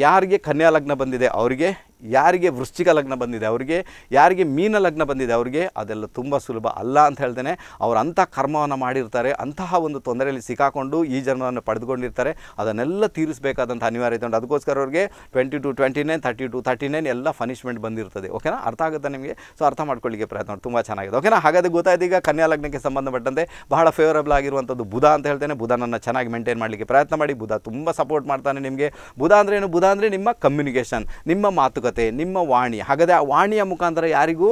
ಯಾರಿಗೆ ಕನ್ಯಾ ಲಗ್ನ ಬಂದಿದೆ ಅವರಿಗೆ ಯಾರಿಗೆ ವೃಶ್ಚಿಕ ಲಗ್ನ ಬಂದಿದೆ ಅವರಿಗೆ ಯಾರಿಗೆ ಮೀನ ಲಗ್ನ ಬಂದಿದೆ ಅವರಿಗೆ ಅದೆಲ್ಲ ತುಂಬ ಸುಲಭ ಅಲ್ಲ ಅಂತ ಹೇಳ್ತೇನೆ ಅವರು ಅಂಥ ಕರ್ಮವನ್ನು ಮಾಡಿರ್ತಾರೆ ಅಂತಹ ಒಂದು ತೊಂದರೆಯಲ್ಲಿ ಸಿಕ್ಕಾಕೊಂಡು ಈ ಜನ್ಮವನ್ನು ಪಡೆದುಕೊಂಡಿರ್ತಾರೆ ಅದನ್ನೆಲ್ಲ ತೀರಿಸಬೇಕಾದಂಥ ಅನಿವಾರ್ಯ ಇದೆ ಅದಕ್ಕೋಸ್ಕರ ಅವರಿಗೆ twenty two twenty nine thirty two thirty nine ಎಲ್ಲ ಪನಿಷ್ಮೆಂಟ್ ಬಂದಿರ್ತದೆ ಓಕೆನಾ ಅರ್ಥ ಆಗುತ್ತೆ ನಿಮಗೆ ಸೊ ಅರ್ಥ ಮಾಡ್ಕೊಳ್ಳಿಕ್ಕೆ ಪ್ರಯತ್ನ ತುಂಬ ಚೆನ್ನಾಗಿದೆ ಓಕೆನಾ ಹಾಗಾದ್ರೆ ಗೊತ್ತಾಯ್ತು ಈಗ ಕನ್ಯಾ ಲಗ್ನಕ್ಕೆ ಸಂಬಂಧಪಟ್ಟಂತೆ ಬಹಳ ಫೇವರಬಲ್ ಆಗಿರುವಂಥದ್ದು ಬುಧ ಅಂತ ಹೇಳ್ತೇನೆ ಬುಧನನ್ನು ಚೆನ್ನಾಗಿ ಮೇಂಟೈನ್ ಮಾಡಲಿಕ್ಕೆ ಪ್ರಯತ್ನ ಮಾಡಿ ಬುಧ ತುಂಬ ಸಪೋರ್ಟ್ ಮಾಡ್ತಾನೆ ನಿಮಗೆ ಬುಧ ಅಂದರೆ ಏನು ಬುಧ ಅಂದರೆ ನಿಮ್ಮ ಕಮ್ಯುನಿಕೇಷನ್ ನಿಮ್ಮ ಮಾತುಕತೆ ನಿಮ್ಮ ವಾಣಿ ಹಾಗಾದರೆ ಆ ವಾಣಿಯ ಮುಖಾಂತರ ಯಾರಿಗೂ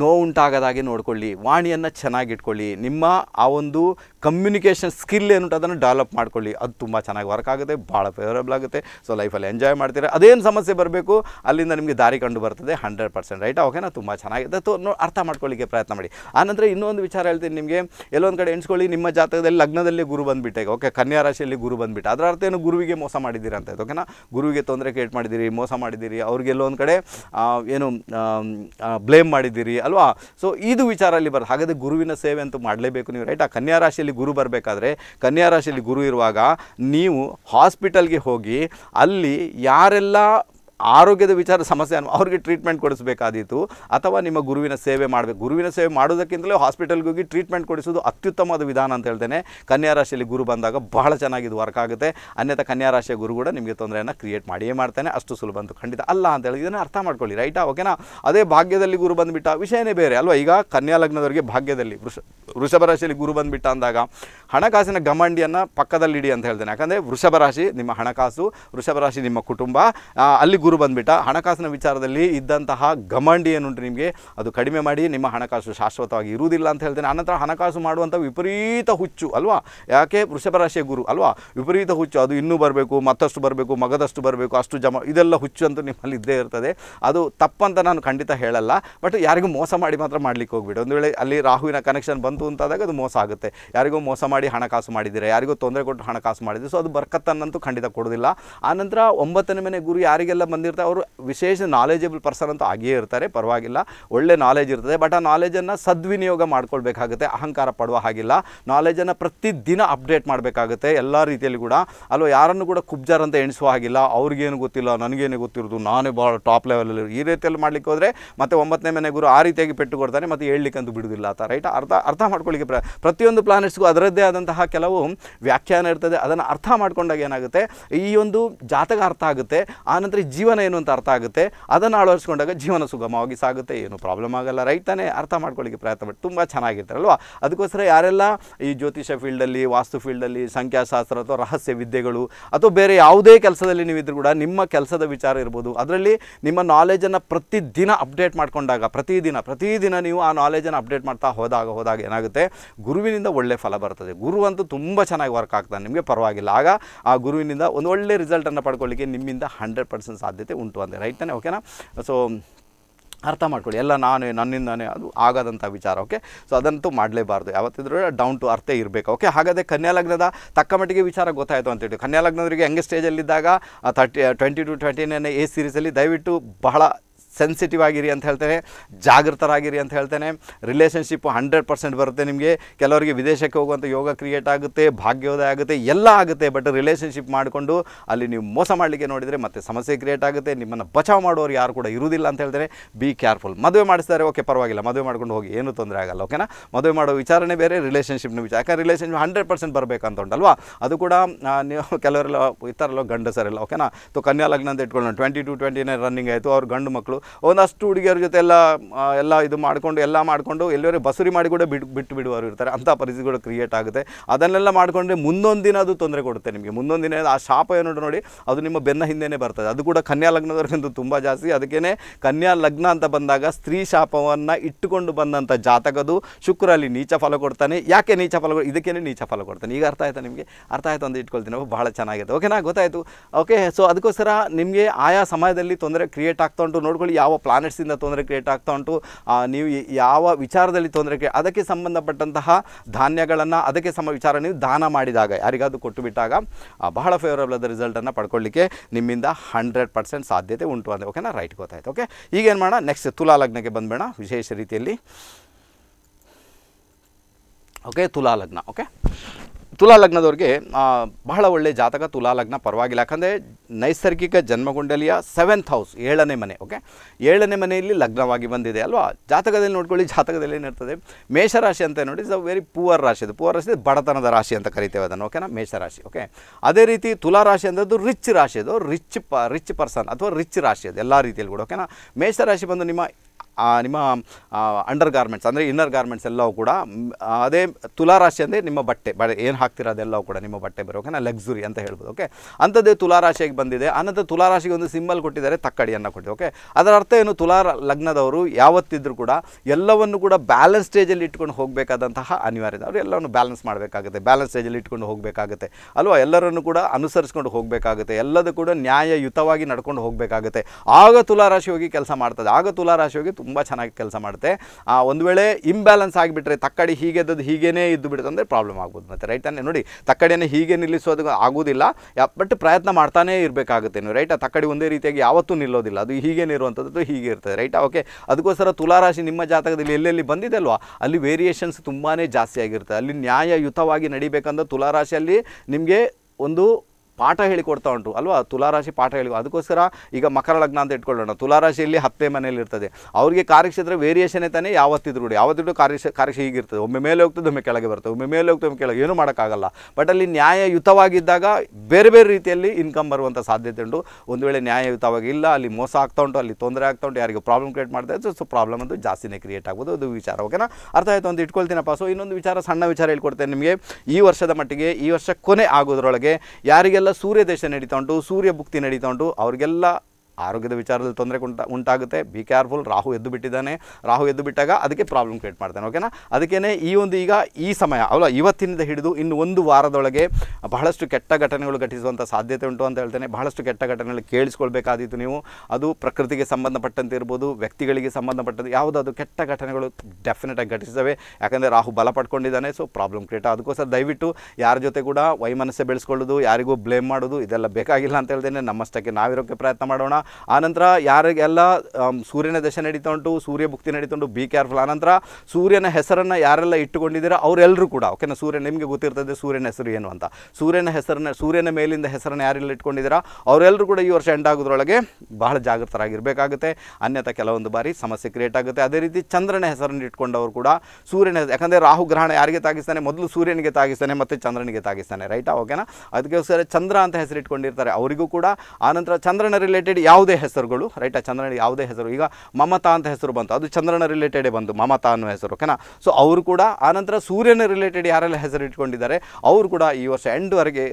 ನೋವುಂಟಾಗದಾಗೆ ನೋಡಿಕೊಳ್ಳಿ ವಾಣಿಯನ್ನು ಚೆನ್ನಾಗಿಟ್ಕೊಳ್ಳಿ ನಿಮ್ಮ ಆ ಒಂದು ಕಮ್ಯುನಿಕೇಷನ್ ಸ್ಕಿಲ್ ಏನುಂಟು ಅದನ್ನು ಡೆವಲಪ್ ಮಾಡ್ಕೊಳ್ಳಿ ಅದು ತುಂಬ ಚೆನ್ನಾಗಿ ವರ್ಕ್ ಆಗುತ್ತೆ ಭಾಳ ಫೇವರಬಲ್ ಆಗುತ್ತೆ ಸೊ ಲೈಫಲ್ಲಿ ಎಂಜಾಯ್ ಮಾಡ್ತೀರಾ ಅದೇನು ಸಮಸ್ಯೆ ಬರಬೇಕು ಅಲ್ಲಿಂದ ನಿಮಗೆ ದಾರಿ ಕಂಡು ಬರ್ತದೆ ಹಂಡ್ರೆಡ್ ಪರ್ಸೆಂಟ್ ರೈಟ್ ಓಕೆನಾ ತುಂಬ ಚೆನ್ನಾಗಿದೆ ತೋ ಅರ್ಥ ಮಾಡ್ಕೊಳ್ಳಿಕ್ಕೆ ಪ್ರಯತ್ನ ಮಾಡಿ ಆನಂತರ ಇನ್ನೊಂದು ವಿಚಾರ ಹೇಳ್ತೀನಿ ನಿಮಗೆ ಎಲ್ಲೊಂದು ಕಡೆ ಎಣಿಸ್ಕೊಳ್ಳಿ ನಿಮ್ಮ ಜಾತಕದಲ್ಲಿ ಲಗ್ನದಲ್ಲಿ ಗುರು ಬಂದುಬಿಟ್ಟೆ ಓಕೆ ಕನ್ಯಾ ರಾಶಿಯಲ್ಲಿ ಗುರು ಬಂದುಬಿಟ್ಟು ಅದರ ಅರ್ಥ ಏನು ಗುರುವಿಗೆ ಮೋಸ ಮಾಡಿದ್ದೀರಿ ಅಂತ ಓಕೆನಾ ಗುರುವಿಗೆ ತೊಂದರೆ ಕ್ರಿಯೇಟ್ ಮಾಡಿದ್ದೀರಿ ಮೋಸ ಮಾಡಿದ್ದೀರಿ ಅವ್ರಿಗೆಲ್ಲೊಂದು ಕಡೆ ಏನು ಬ್ಲೇಮ್ ಮಾಡಿದ್ದೀರಿ ಅಲ್ವಾ ಸೊ ಇದು ವಿಚಾರ ಅಲ್ಲಿ ಬರೋದು ಹಾಗಾದರೆ ಗುರುವಿನ ಸೇವೆ ಅಂತೂ ಮಾಡಲೇಬೇಕು ನೀವು ರೈಟ್ ಆ ಕನ್ಯಾ ರಾಶಿಯಲ್ಲಿ ರಾಶಿಯಲ್ಲಿ ಗುರು ಬರಬೇಕಾದ್ರೆ ಕನ್ಯಾ ರಾಶಿಯಲ್ಲಿ ಗುರು ಇರುವಾಗ ನೀವು ಹಾಸ್ಪಿಟಲ್ಗೆ ಹೋಗಿ ಅಲ್ಲಿ ಯಾರೆಲ್ಲ ಆರೋಗ್ಯದ ವಿಚಾರ ಸಮಸ್ಯೆ ಅವ್ರಿಗೆ ಟ್ರೀಟ್ಮೆಂಟ್ ಕೊಡಿಸಬೇಕಾದೀತು ಅಥವಾ ನಿಮ್ಮ ಗುರುವಿನ ಸೇವೆ ಮಾಡಬೇಕು ಗುರುವಿನ ಸೇವೆ ಮಾಡೋದಕ್ಕಿಂತಲೇ ಹಾಸ್ಪಿಟಲ್ಗೆ ಹೋಗಿ ಟ್ರೀಟ್ಮೆಂಟ್ ಕೊಡಿಸೋದು ಅತ್ಯುತ್ತಮವಾದ ವಿಧಾನ ಅಂತ ಹೇಳ್ತೇನೆ ಕನ್ಯಾ ರಾಶಿಯಲ್ಲಿ ಗುರು ಬಂದಾಗ ಬಹಳ ಚೆನ್ನಾಗಿ ಇದು ವರ್ಕ್ ಆಗುತ್ತೆ ಅನ್ಯಥ ಕನ್ಯಾ ರಾಶಿಯ ಗುರು ಕೂಡ ನಿಮಗೆ ತೊಂದರೆಯನ್ನು ಕ್ರಿಯೇಟ್ ಮಾಡಿಯೇ ಮಾಡ್ತಾನೆ ಅಷ್ಟು ಸುಲಭ ಅಂತ ಖಂಡಿತ ಅಲ್ಲ ಅಂತ ಹೇಳಿ ಇದನ್ನು ಅರ್ಥ ಮಾಡ್ಕೊಳ್ಳಿ ರೈಟಾ ಓಕೆನಾ ಅದೇ ಭಾಗ್ಯದಲ್ಲಿ ಗುರು ಬಂದುಬಿಟ್ಟ ವಿಷಯನೇ ಬೇರೆ ಅಲ್ವಾ ಈಗ ಕನ್ಯಾ ಲಗ್ನದವರಿಗೆ ಭಾಗ್ಯದಲ್ಲಿ ವೃಷ ವೃಷಭ ರಾಶಿಯಲ್ಲಿ ಗುರು ಬಂದುಬಿಟ್ಟ ಅಂದಾಗ ಹಣಕಾಸಿನ ಗಮಂಡಿಯನ್ನು ಪಕ್ಕದಲ್ಲಿಡಿ ಅಂತ ಹೇಳ್ತೇನೆ ಯಾಕಂದರೆ ವೃಷಭ ರಾಶಿ ನಿಮ್ಮ ಹಣಕಾಸು ವೃಷಭ ರಾಶಿ ನಿಮ್ಮ ಕುಟುಂಬ ಅಲ್ಲಿ ಗುರು ಬಂದುಬಿಟ್ಟ ಹಣಕಾಸಿನ ವಿಚಾರದಲ್ಲಿ ಇದ್ದಂತಹ ಗಮಂಡಿ ಏನುಂಟು ನಿಮಗೆ ಅದು ಕಡಿಮೆ ಮಾಡಿ ನಿಮ್ಮ ಹಣಕಾಸು ಶಾಶ್ವತವಾಗಿ ಇರುವುದಿಲ್ಲ ಅಂತ ಹೇಳ್ತೇನೆ ಆನಂತರ ಹಣಕಾಸು ಮಾಡುವಂಥ ವಿಪರೀತ ಹುಚ್ಚು ಅಲ್ವಾ ಯಾಕೆ ವೃಷಭ ರಾಶಿಯ ಗುರು ಅಲ್ವಾ ವಿಪರೀತ ಹುಚ್ಚು ಅದು ಇನ್ನೂ ಬರಬೇಕು ಮತ್ತಷ್ಟು ಬರಬೇಕು ಮಗದಷ್ಟು ಬರಬೇಕು ಅಷ್ಟು ಜಮ ಇದೆಲ್ಲ ಹುಚ್ಚು ಅಂತೂ ನಿಮ್ಮಲ್ಲಿ ಇದ್ದೇ ಇರ್ತದೆ ಅದು ತಪ್ಪಂತ ನಾನು ಖಂಡಿತ ಹೇಳಲ್ಲ ಬಟ್ ಯಾರಿಗೂ ಮೋಸ ಮಾಡಿ ಮಾತ್ರ ಮಾಡಲಿಕ್ಕೆ ಹೋಗ್ಬಿಡಿ ಒಂದು ವೇಳೆ ಅಲ್ಲಿ ರಾಹುವಿನ ಕನೆಕ್ಷನ್ ಬಂತು ಅಂತಾದಾಗ ಅದು ಮೋಸ ಆಗುತ್ತೆ ಯಾರಿಗೂ ಮೋಸ ಮಾಡಿ ಹಣಕಾಸು ಮಾಡಿದ್ದೀರಾ ಯಾರಿಗೂ ತೊಂದರೆ ಕೊಟ್ಟು ಹಣಕಾಸು ಮಾಡಿದ್ದೀರಿ ಸೊ ಅದು ಬರ್ಕತ್ತನ್ನಂತೂ ಖಂಡಿತ ಕೊಡೋದಿಲ್ಲ ಆನಂತರ ಒಂಬತ್ತನೇ ಮನೆ ಗುರು ಯಾರಿಗೆಲ್ಲ ಬಂದಿರ್ತಾರೆ ಅವರು ವಿಶೇಷ ನಾಲೆಜಬಲ್ ಪರ್ಸನ್ ಅಂತೂ ಆಗಿಯೇ ಇರ್ತಾರೆ ಪರವಾಗಿಲ್ಲ ಒಳ್ಳೆ ನಾಲೆಜ್ ಇರ್ತದೆ ಬಟ್ ಆ ನಾಲೆಜನ್ನು ಸದ್ವಿನಿಯೋಗ ಮಾಡ್ಕೊಳ್ಬೇಕಾಗುತ್ತೆ ಅಹಂಕಾರ ಪಡುವ ಹಾಗಿಲ್ಲ ನಾಲೆಜನ್ನು ಪ್ರತಿದಿನ ಅಪ್ಡೇಟ್ ಮಾಡಬೇಕಾಗುತ್ತೆ ಎಲ್ಲ ರೀತಿಯಲ್ಲಿ ಕೂಡ ಅಲ್ವಾ ಯಾರನ್ನು ಕೂಡ ಕುಬ್ಜಾರ್ ಅಂತ ಎಣಿಸುವ ಹಾಗಿಲ್ಲ ಅವ್ರಿಗೇನು ಗೊತ್ತಿಲ್ಲ ನನಗೇನು ಗೊತ್ತಿರೋದು ನಾನೇ ಭಾಳ ಟಾಪ್ ಲೆವೆಲಲ್ಲಿ ಈ ರೀತಿಯಲ್ಲಿ ಮಾಡಲಿಕ್ಕೆ ಹೋದರೆ ಮತ್ತೆ ಒಂಬತ್ತನೇ ಮನೆ ಗುರು ಆ ರೀತಿಯಾಗಿ ಪೆಟ್ಟು ಕೊಡ್ತಾನೆ ಮತ್ತೆ ಹೇಳಲಿಕ್ಕಂತೂ ಬಿಡೋದಿಲ್ಲ ಆತ ರೈಟ್ ಅರ್ಥ ಅರ್ಥ ಮಾಡ್ಕೊಳ್ಳಿಕ್ಕೆ ಪ್ರ ಪ್ರತಿಯೊಂದು ಪ್ಲಾನೆಟ್ಸ್ಗೂ ಅದರದ್ದೇ ಆದಂತಹ ಕೆಲವು ವ್ಯಾಖ್ಯಾನ ಇರ್ತದೆ ಅದನ್ನು ಅರ್ಥ ಮಾಡ್ಕೊಂಡಾಗ ಏನಾಗುತ್ತೆ ಈ ಒಂದು ಜಾತಕ ಅರ್ಥ ಆಗುತ್ತೆ ಆನಂತರ ಜೀವನ ಏನು ಅಂತ ಅರ್ಥ ಆಗುತ್ತೆ ಅದನ್ನು ಅಳವಡಿಸ್ಕೊಂಡಾಗ ಜೀವನ ಸುಗಮವಾಗಿ ಸಾಗುತ್ತೆ ಏನು ಪ್ರಾಬ್ಲಮ್ ಆಗಲ್ಲ ರೈಟ್ ತಾನೇ ಅರ್ಥ ಮಾಡ್ಕೊಳ್ಳಿಕ್ಕೆ ಪ್ರಯತ್ನ ಪಟ್ಟು ತುಂಬ ಚೆನ್ನಾಗಿರ್ತಾರಲ್ವ ಅದಕ್ಕೋಸ್ಕರ ಯಾರೆಲ್ಲ ಈ ಜ್ಯೋತಿಷ ಫೀಲ್ಡಲ್ಲಿ ವಾಸ್ತು ಫೀಲ್ಡಲ್ಲಿ ಸಂಖ್ಯಾಶಾಸ್ತ್ರ ಅಥವಾ ರಹಸ್ಯ ವಿದ್ಯೆಗಳು ಅಥವಾ ಬೇರೆ ಯಾವುದೇ ಕೆಲಸದಲ್ಲಿ ನೀವಿದ್ರು ಕೂಡ ನಿಮ್ಮ ಕೆಲಸದ ವಿಚಾರ ಇರ್ಬೋದು ಅದರಲ್ಲಿ ನಿಮ್ಮ ನಾಲೆಜನ್ನು ಪ್ರತಿದಿನ ಅಪ್ಡೇಟ್ ಮಾಡಿಕೊಂಡಾಗ ಪ್ರತಿದಿನ ಪ್ರತಿದಿನ ನೀವು ಆ ನಾಲೆಜನ್ನು ಅಪ್ಡೇಟ್ ಮಾಡ್ತಾ ಹೋದಾಗ ಹೋದಾಗ ಏನಾಗುತ್ತೆ ಗುರುವಿನಿಂದ ಒಳ್ಳೆ ಫಲ ಬರ್ತದೆ ಗುರು ಅಂತೂ ತುಂಬ ಚೆನ್ನಾಗಿ ವರ್ಕ್ ಆಗ್ತಾನೆ ನಿಮಗೆ ಪರವಾಗಿಲ್ಲ ಆಗ ಆ ಗುರುವಿನಿಂದ ಒಂದು ಒಳ್ಳೆ ರಿಸಲ್ಟನ್ನು ಪಡ್ಕೊಳ್ಳಿಕ್ಕೆ ನಿಮ್ಮಿಂದ ಹಂಡ್ರೆಡ್ ಪರ್ಸೆಂಟ್ ಸಾಧ್ಯತೆ ಉಂಟು ಅಂದರೆ ರೈಟ್ ತಾನೆ ಓಕೆನಾ ಸೊ ಅರ್ಥ ಮಾಡ್ಕೊಳ್ಳಿ ಎಲ್ಲ ನಾನು ನನ್ನಿಂದಾನೇ ಅದು ಆಗದಂಥ ವಿಚಾರ ಓಕೆ ಸೊ ಅದಂತೂ ಮಾಡಲೇಬಾರ್ದು ಯಾವತ್ತಿದ್ರೂ ಡೌನ್ ಟು ಅರ್ಥೇ ಇರಬೇಕು ಓಕೆ ಹಾಗಾದರೆ ಕನ್ಯಾ ಲಗ್ನದ ತಕ್ಕ ಮಟ್ಟಿಗೆ ವಿಚಾರ ಗೊತ್ತಾಯಿತು ಅಂತೇಳಿ ಕನ್ಯಾ ಲಗ್ನದವರಿಗೆ ಹೆಂಗೆ ಸ್ಟೇಜಲ್ಲಿದ್ದಾಗ thirty twenty two twenty nine A ಸೀರೀಸಲ್ಲಿ ದಯವಿಟ್ಟು ಬಹಳ ಸೆನ್ಸಿಟಿವ್ ಆಗಿರಿ ಅಂತ ಹೇಳ್ತೇನೆ ಜಾಗೃತರಾಗಿರಿ ಅಂತ ಹೇಳ್ತೇನೆ ರಿಲೇಷನ್ಶಿಪ್ ಹಂಡ್ರೆಡ್ ಪರ್ಸೆಂಟ್ ಬರುತ್ತೆ ನಿಮಗೆ ಕೆಲವರಿಗೆ ವಿದೇಶಕ್ಕೆ ಹೋಗುವಂಥ ಯೋಗ ಕ್ರಿಯೇಟ್ ಆಗುತ್ತೆ ಭಾಗ್ಯೋದಯ ಆಗುತ್ತೆ ಎಲ್ಲ ಆಗುತ್ತೆ ಬಟ್ ರಿಲೇಷನ್ಶಿಪ್ ಮಾಡಿಕೊಂಡು ಅಲ್ಲಿ ನೀವು ಮೋಸ ಮಾಡಲಿಕ್ಕೆ ನೋಡಿದರೆ ಮತ್ತೆ ಸಮಸ್ಯೆ ಕ್ರಿಯೇಟ್ ಆಗುತ್ತೆ ನಿಮ್ಮನ್ನು ಬಚಾವ್ ಮಾಡೋರು ಯಾರು ಕೂಡ ಇರುವುದಿಲ್ಲ ಅಂತ ಹೇಳ್ತಾರೆ ಬಿ ಕೇರ್ಫುಲ್ ಮದುವೆ ಮಾಡಿಸ್ತಾರೆ ಓಕೆ ಪರವಾಗಿಲ್ಲ ಮದುವೆ ಮಾಡ್ಕೊಂಡು ಹೋಗಿ ಏನೂ ತೊಂದರೆ ಆಗಲ್ಲ ಓಕೆನಾ ಮದುವೆ ಮಾಡೋ ವಿಚಾರನೇ ಬೇರೆ ರಿಲೇಷನ್ಶಿಪ್ನ ವಿಚಾರ ಯಾಕಂದ್ರೆ ರಿಲೇಷನ್ಶಿಪ್ ಹಂಡ್ರೆಡ್ ಪರ್ಸೆಂಟ್ ಬರಬೇಕಂತ ಉಂಟಲ್ವಾ ಅದು ಕೂಡ ನೀವು ಕೆಲವರೆಲ್ಲ ಇರ್ತಾರಲ್ಲ ಗಂಡಸರೆಲ್ಲ ಓಕೆನಾ ತೊ ಕನ್ಯಾ ಲಗ್ನ ಅಂತ ಇಟ್ಕೊಳ್ಳೋಣ ಟ್ವೆಂಟಿ ಟು ಟ್ವೆಂಟಿ ರನ್ನಿಂಗ್ ಆಯಿತು ಅವ್ರ ಗಂಡು ಮಕ್ಕಳು ಒಂದಷ್ಟು ಹುಡುಗಿಯರ ಜೊತೆ ಎಲ್ಲ ಎಲ್ಲ ಇದು ಮಾಡಿಕೊಂಡು ಎಲ್ಲ ಮಾಡಿಕೊಂಡು ಎಲ್ಲಿವರೆ ಬಸುರಿ ಮಾಡಿ ಕೂಡ ಬಿಟ್ಟು ಬಿಟ್ಟು ಬಿಡುವರು ಇರ್ತಾರೆ ಅಂಥ ಪರಿಸ್ಥಿತಿಗಳು ಕ್ರಿಯೇಟ್ ಆಗುತ್ತೆ ಅದನ್ನೆಲ್ಲ ಮಾಡಿಕೊಂಡ್ರೆ ಮುಂದೊಂದು ದಿನ ಅದು ತೊಂದರೆ ಕೊಡುತ್ತೆ ನಿಮಗೆ ಮುಂದೊಂದು ದಿನ ಆ ಶಾಪ ಏನೋ ನೋಡಿ ಅದು ನಿಮ್ಮ ಬೆನ್ನ ಹಿಂದೆನೇ ಬರ್ತದೆ ಅದು ಕೂಡ ಕನ್ಯಾ ಲಗ್ನದವರಿಗಂತೂ ತುಂಬ ಜಾಸ್ತಿ ಅದಕ್ಕೇ ಕನ್ಯಾ ಲಗ್ನ ಅಂತ ಬಂದಾಗ ಸ್ತ್ರೀ ಶಾಪವನ್ನು ಇಟ್ಟುಕೊಂಡು ಬಂದಂಥ ಜಾತಕದು ಶುಕ್ರ ಅಲ್ಲಿ ನೀಚ ಫಲ ಕೊಡ್ತಾನೆ ಯಾಕೆ ನೀಚ ಫಲ ಇದಕ್ಕೇ ನೀಚ ಫಲ ಕೊಡ್ತಾನೆ ಈಗ ಅರ್ಥ ಆಯ್ತಾ ನಿಮಗೆ ಅರ್ಥ ಆಯ್ತು ಅಂತ ಇಟ್ಕೊಳ್ತೀನಿ ಅವು ಭಾಳ ಚೆನ್ನಾಗಿದೆ ಓಕೆನಾ ಗೊತ್ತಾಯಿತು ಓಕೆ ಸೊ ಅದಕ್ಕೋಸ್ಕರ ನಿಮಗೆ ಆಯಾ ಸಮಯದಲ್ಲಿ ತೊಂದರೆ ಕ್ರಿಯೇಟ್ ಆಗ್ತಾ ಉಂಟು ನೋಡ್ಕೊಳ್ಳಿ ಯಾವ ಪ್ಲಾನೆಟ್ಸಿಂದ ತೊಂದರೆ ಕ್ರಿಯೇಟ್ ಆಗ್ತಾ ಉಂಟು ನೀವು ಯಾವ ವಿಚಾರದಲ್ಲಿ ತೊಂದರೆ ಕ್ರಿಯೆ ಅದಕ್ಕೆ ಸಂಬಂಧಪಟ್ಟಂತಹ ಧಾನ್ಯಗಳನ್ನು ಅದಕ್ಕೆ ಸಮ ವಿಚಾರ ನೀವು ದಾನ ಮಾಡಿದಾಗ ಯಾರಿಗಾದರೂ ಕೊಟ್ಟು ಬಿಟ್ಟಾಗ ಬಹಳ ಫೇವರಬಲ್ ಆದ ರಿಸಲ್ಟನ್ನು ಪಡ್ಕೊಳ್ಳಿಕ್ಕೆ ನಿಮ್ಮಿಂದ ಹಂಡ್ರೆಡ್ ಪರ್ಸೆಂಟ್ ಸಾಧ್ಯತೆ ಉಂಟು ಅಂದರೆ ಓಕೆನಾ ರೈಟ್ ಗೊತ್ತಾಯ್ತು ಓಕೆ ಈಗ ಏನು ಮಾಡೋಣ ನೆಕ್ಸ್ಟ್ ತುಲಾ ಲಗ್ನಕ್ಕೆ ಬಂದ್ಬೇಡ ವಿಶೇಷ ರೀತಿಯಲ್ಲಿ ಓಕೆ ತುಲಾ ಲಗ್ನ ಓಕೆ ತುಲಾ ಲಗ್ನದವ್ರಿಗೆ ಬಹಳ ಒಳ್ಳೆ ಜಾತಕ ತುಲಾ ಲಗ್ನ ಪರವಾಗಿಲ್ಲ ಯಾಕಂದರೆ ನೈಸರ್ಗಿಕ ಜನ್ಮಗುಂಡಲಿಯ ಸೆವೆಂತ್ ಹೌಸ್ ಏಳನೇ ಮನೆ ಓಕೆ ಏಳನೇ ಮನೆಯಲ್ಲಿ ಲಗ್ನವಾಗಿ ಬಂದಿದೆ ಅಲ್ವಾ ಜಾತಕದಲ್ಲಿ ನೋಡ್ಕೊಳ್ಳಿ ಜಾತಕದಲ್ಲಿ ಏನಿರ್ತದೆ ಮೇಷರಾಶಿ ಅಂತ ನೋಡಿ ಇಸ್ ಅ ವೆರಿ ಪೂವರ್ ರಾಶಿ ಅದು ಪೂವರ್ ರಾಶಿ ಬಡತನದ ರಾಶಿ ಅಂತ ಕರಿತೇವೆ ಅದನ್ನು ಓಕೆನಾ ಮೇಷರಾಶಿ ಓಕೆ ಅದೇ ರೀತಿ ತುಲಾ ರಾಶಿ ಅಂದದ್ದು ರಿಚ್ ರಾಶಿ ಅದು ರಿಚ್ ಪ ರಿಚ್ ಪರ್ಸನ್ ಅಥವಾ ರಿಚ್ ರಾಶಿ ಅದು ಎಲ್ಲ ರೀತಿಯಲ್ಲಿ ಕೂಡ ಓಕೆನಾ ಮೇಷರಾಶಿ ಬಂದು ನಿಮ್ಮ ನಿಮ್ಮ ಅಂಡರ್ ಗಾರ್ಮೆಂಟ್ಸ್ ಅಂದರೆ ಇನ್ನರ್ ಗಾರ್ಮೆಂಟ್ಸ್ ಎಲ್ಲವೂ ಕೂಡ ಅದೇ ತುಲಾರಾಶಿ ಅಂದರೆ ನಿಮ್ಮ ಬಟ್ಟೆ ಬ ಏನು ಹಾಕ್ತೀರ ಅದೆಲ್ಲವೂ ಕೂಡ ನಿಮ್ಮ ಬಟ್ಟೆ ಬರೋ ಓಕೆನಾ ಲಕ್ಸುರಿ ಅಂತ ಹೇಳ್ಬೋದು ಓಕೆ ಅಂಥದ್ದೇ ತುಲಾರಾಶಿಗೆ ಬಂದಿದೆ ಅನಂತರ ತುಲಾರಾಶಿಗೆ ಒಂದು ಸಿಂಬಲ್ ಕೊಟ್ಟಿದ್ದಾರೆ ತಕ್ಕಡಿಯನ್ನು ಕೊಟ್ಟಿದೆ ಓಕೆ ಅದರ ಅರ್ಥ ಏನು ತುಲಾ ಲಗ್ನದವರು ಯಾವತ್ತಿದ್ರೂ ಕೂಡ ಎಲ್ಲವನ್ನು ಕೂಡ ಬ್ಯಾಲೆನ್ಸ್ ಸ್ಟೇಜಲ್ಲಿ ಇಟ್ಕೊಂಡು ಹೋಗಬೇಕಾದಂತಹ ಅನಿವಾರ್ಯ ಅವರು ಎಲ್ಲವನ್ನು ಬ್ಯಾಲೆನ್ಸ್ ಮಾಡಬೇಕಾಗುತ್ತೆ ಬ್ಯಾಲೆನ್ಸ್ ಸ್ಟೇಜಲ್ಲಿ ಇಟ್ಕೊಂಡು ಹೋಗಬೇಕಾಗುತ್ತೆ ಅಲ್ವಾ ಎಲ್ಲರನ್ನು ಕೂಡ ಅನುಸರಿಸ್ಕೊಂಡು ಹೋಗಬೇಕಾಗುತ್ತೆ ಎಲ್ಲದೂ ಕೂಡ ನ್ಯಾಯಯುತವಾಗಿ ನಡ್ಕೊಂಡು ಹೋಗಬೇಕಾಗುತ್ತೆ ಆಗ ತುಲಾರಾಶಿ ಹೋಗಿ ಕೆಲಸ ಮಾಡ್ತದೆ ಆಗ ತುಲಾರಾಶಿ ಹೋಗಿ ತುಂಬ ಚೆನ್ನಾಗಿ ಕೆಲಸ ಮಾಡುತ್ತೆ ಆ ಒಂದು ವೇಳೆ ಇಂಬ್ಯಾಲೆನ್ಸ್ ಆಗಿಬಿಟ್ರೆ ತಕ್ಕಡಿ ಹೀಗೆ ಹೀಗೇ ಇದ್ದು ಬಿಡುತ್ತೆ ಅಂದರೆ ಪ್ರಾಬ್ಲಮ್ ಆಗ್ಬೋದು ಮತ್ತೆ ರೈಟ್ ನೋಡಿ ತಕ್ಕಡಿಯನ್ನು ಹೀಗೆ ನಿಲ್ಲಿಸೋದು ಆಗೋದಿಲ್ಲ ಬಟ್ ಪ್ರಯತ್ನ ಮಾಡ್ತಾನೇ ಇರಬೇಕಾಗುತ್ತೆ ನೀವು ರೈಟ್ ಆ ತಕ್ಕಡಿ ಒಂದೇ ರೀತಿಯಾಗಿ ಯಾವತ್ತೂ ನಿಲ್ಲೋದಿಲ್ಲ ಅದು ಹೀಗೇನೆ ಇರುವಂಥದ್ದು ಹೀಗೆ ಇರ್ತದೆ ರೈಟ್ ಓಕೆ ಅದಕ್ಕೋಸ್ಕರ ತುಲಾರಾಶಿ ನಿಮ್ಮ ಜಾತಕದಲ್ಲಿ ಎಲ್ಲೆಲ್ಲಿ ಬಂದಿದೆ ಅಲ್ವಾ ಅಲ್ಲಿ ವೇರಿಯೇಷನ್ಸ್ ತುಂಬಾ ಜಾಸ್ತಿ ಆಗಿರುತ್ತೆ ಅಲ್ಲಿ ನ್ಯಾಯಯುತವಾಗಿ ನಡಿಬೇಕಂದ್ರೆ ತುಲಾರಾಶಿಯಲ್ಲಿ ನಿಮಗೆ ಒಂದು ಪಾಠ ಹೇಳಿಕೊಡ್ತಾ ಉಂಟು ಅಲ್ವಾ ತುಲಾರಾಶಿ ಪಾಠ ಹೇಳಿ ಅದಕ್ಕೋಸ್ಕರ ಈಗ ಮಕರ ಲಗ್ನ ಅಂತ ಇಟ್ಕೊಳ್ಳೋಣ ತುಲಾರಾಶಿಯಲ್ಲಿ ಹತ್ತೇ ಮನೆಯಲ್ಲಿ ಇರ್ತದೆ ಅವರಿಗೆ ಕಾರ್ಯಕ್ಷೇತ್ರ ವೇರಿಯೇಷನ್ ತಾನೇ ಯಾವತ್ತಿದ್ರು ಕೂಡ ಯಾವತ್ತಿದ್ರು ಕಾರ್ಯ ಕಾರ್ಯಕ್ಷ ಹೀಗಿರ್ತದೆ ಒಮ್ಮೆ ಮೇಲೆ ಹೋಗ್ತದೆ ಒಮ್ಮೆ ಕೆಳಗೆ ಬರ್ತದೆ ಒಮ್ಮೆ ಮೇಲೆ ಹೋಗ್ತದೆ ಒಮ್ಮೆ ಕೆಳಗೆ ಏನು ಮಾಡೋಕ್ಕಾಗಲ್ಲ ಬಟ್ ಅಲ್ಲಿ ನ್ಯಾಯಯುತವಾಗಿದ್ದಾಗ ಬೇರೆ ಬೇರೆ ರೀತಿಯಲ್ಲಿ ಇನ್ಕಮ್ ಬರುವಂಥ ಸಾಧ್ಯತೆ ಉಂಟು ಒಂದು ವೇಳೆ ನ್ಯಾಯಯುತವಾಗಿ ಇಲ್ಲ ಅಲ್ಲಿ ಮೋಸ ಆಗ್ತಾ ಉಂಟು ಅಲ್ಲಿ ತೊಂದರೆ ಆಗ್ತಾ ಉಂಟು ಯಾರಿಗೆ ಪ್ರಾಬ್ಲಮ್ ಕ್ರಿಯೇಟ್ ಮಾಡ್ತಾ ಇದ್ದು ಸೊ ಪ್ರಾಬ್ಲಮ್ ಅಂತೂ ಜಾಸ್ತಿನೇ ಕ್ರಿಯೇಟ್ ಆಗ್ಬೋದು ಅದು ವಿಚಾರ ಓಕೆನಾ ಅರ್ಥ ಆಯಿತು ಅಂತ ಇಟ್ಕೊಳ್ತೀನಪ್ಪ ಸೊ ಇನ್ನೊಂದು ವಿಚಾರ ಸಣ್ಣ ವಿಚಾರ ಹೇಳ್ಕೊಡ್ತೇನೆ ನಿಮಗೆ ಈ ವರ್ಷದ ಮಟ್ಟಿಗೆ ಈ ವರ್ಷ ಕೊನೆ ಆಗೋದ್ರೊಳಗೆ ಯಾರಿಗೆಲ್ಲ ಸೂರ್ಯ ದೇಶ ನಡೀತಾ ಉಂಟು ಸೂರ್ಯ ಭುಕ್ತಿ ನಡೀತಾ ಉಂಟು ಅವ್ರಿಗೆಲ್ಲ ಆರೋಗ್ಯದ ವಿಚಾರದಲ್ಲಿ ತೊಂದರೆ ಉಂಟಾ ಉಂಟಾಗುತ್ತೆ ಬಿ ಕೇರ್ಫುಲ್ ರಾಹು ಎದ್ದು ಬಿಟ್ಟಿದ್ದಾನೆ ರಾಹು ಎದ್ದು ಬಿಟ್ಟಾಗ ಅದಕ್ಕೆ ಪ್ರಾಬ್ಲಮ್ ಕ್ರಿಯೇಟ್ ಮಾಡ್ತಾನೆ ಓಕೆನಾ ಅದಕ್ಕೇ ಈ ಒಂದು ಈಗ ಈ ಸಮಯ ಅಲ್ಲ ಇವತ್ತಿನಿಂದ ಹಿಡಿದು ಇನ್ನು ಒಂದು ವಾರದೊಳಗೆ ಬಹಳಷ್ಟು ಕೆಟ್ಟ ಘಟನೆಗಳು ಘಟಿಸುವಂಥ ಸಾಧ್ಯತೆ ಉಂಟು ಅಂತ ಹೇಳ್ತೇನೆ ಬಹಳಷ್ಟು ಕೆಟ್ಟ ಘಟನೆಗಳು ಕೇಳಿಸ್ಕೊಳ್ಬೇಕಾದಿತ್ತು ನೀವು ಅದು ಪ್ರಕೃತಿಗೆ ಸಂಬಂಧಪಟ್ಟಂತೆ ಇರ್ಬೋದು ವ್ಯಕ್ತಿಗಳಿಗೆ ಸಂಬಂಧಪಟ್ಟಂತೆ ಯಾವುದಾದ್ರು ಕೆಟ್ಟ ಘಟನೆಗಳು ಡೆಫಿನೆಟಾಗಿ ಆಗಿ ಯಾಕಂದರೆ ರಾಹು ಬಲ ಪಡ್ಕೊಂಡಿದ್ದಾನೆ ಸೊ ಪ್ರಾಬ್ಲಮ್ ಕ್ರಿಯೇಟ್ ಅದಕ್ಕೋಸ್ಕರ ದಯವಿಟ್ಟು ಯಾರ ಜೊತೆ ಕೂಡ ವೈಮನಸ್ಸೆ ಬೆಳೆಸ್ಕೊಳ್ಳೋದು ಯಾರಿಗೂ ಬ್ಲೇಮ್ ಮಾಡೋದು ಇದೆಲ್ಲ ಬೇಕಾಗಿಲ್ಲ ಅಂತ ಹೇಳ್ತೇನೆ ನಮ್ಮಷ್ಟಕ್ಕೆ ನಾವಿರೋಕ್ಕೆ ಪ್ರಯತ್ನ ಮಾಡೋಣ ಆನಂತರ ಯಾರಿಗೆಲ್ಲ ಸೂರ್ಯನ ದಶೆ ನಡೀತಾ ಉಂಟು ಸೂರ್ಯ ಭುಕ್ತಿ ನಡೀತಾ ಉಂಟು ಬಿ ಕೇರ್ಫುಲ್ ಆನಂತರ ಸೂರ್ಯನ ಹೆಸರನ್ನು ಯಾರೆಲ್ಲ ಇಟ್ಟುಕೊಂಡಿದ್ದೀರಾ ಅವರೆಲ್ಲರೂ ಕೂಡ ಓಕೆನಾ ಸೂರ್ಯ ನಿಮಗೆ ಗೊತ್ತಿರ್ತದೆ ಸೂರ್ಯನ ಹೆಸರು ಏನು ಅಂತ ಸೂರ್ಯನ ಹೆಸರನ್ನ ಸೂರ್ಯನ ಮೇಲಿಂದ ಹೆಸರನ್ನು ಯಾರೆಲ್ಲ ಇಟ್ಕೊಂಡಿದ್ದೀರಾ ಅವರೆಲ್ಲರೂ ಕೂಡ ಈ ವರ್ಷ ಎಂಡ್ ಆಗೋದ್ರೊಳಗೆ ಬಹಳ ಜಾಗೃತರಾಗಿರಬೇಕಾಗುತ್ತೆ ಅನ್ಯಥಾ ಕೆಲವೊಂದು ಬಾರಿ ಸಮಸ್ಯೆ ಕ್ರಿಯೇಟ್ ಆಗುತ್ತೆ ಅದೇ ರೀತಿ ಚಂದ್ರನ ಹೆಸರನ್ನು ಇಟ್ಕೊಂಡವರು ಕೂಡ ಸೂರ್ಯನ ಯಾಕಂದರೆ ರಾಹು ಗ್ರಹಣ ಯಾರಿಗೆ ತಾಗಿಸ್ತಾನೆ ಮೊದಲು ಸೂರ್ಯನಿಗೆ ತಾಗಿಸ್ತಾನೆ ಮತ್ತು ಚಂದ್ರನಿಗೆ ತಾಗಿಸ್ತಾನೆ ರೈಟಾ ಓಕೆನಾ ಅದಕ್ಕೋಸ್ಕರ ಚಂದ್ರ ಅಂತ ಇಟ್ಕೊಂಡಿರ್ತಾರೆ ಅವರಿಗೂ ಕೂಡ ಆನಂತರ ಚಂದ್ರನ ರಿಲೇಟೆಡ್ ಯಾವ ಯಾವುದೇ ಹೆಸರುಗಳು ರೈಟ್ ಚಂದ್ರನಿಗೆ ಯಾವುದೇ ಹೆಸರು ಈಗ ಮಮತಾ ಅಂತ ಹೆಸರು ಬಂತು ಅದು ಚಂದ್ರನ ರಿಲೇಟೆಡೇ ಬಂತು ಮಮತಾ ಅನ್ನೋ ಹೆಸರು ಓಕೆನಾ ಸೊ ಅವರು ಕೂಡ ಆನಂತರ ಸೂರ್ಯನ ರಿಲೇಟೆಡ್ ಯಾರೆಲ್ಲ ಹೆಸರು ಇಟ್ಕೊಂಡಿದ್ದಾರೆ ಅವರು ಕೂಡ ಈ ವರ್ಷ ಎಂಡ್ವರೆಗೆ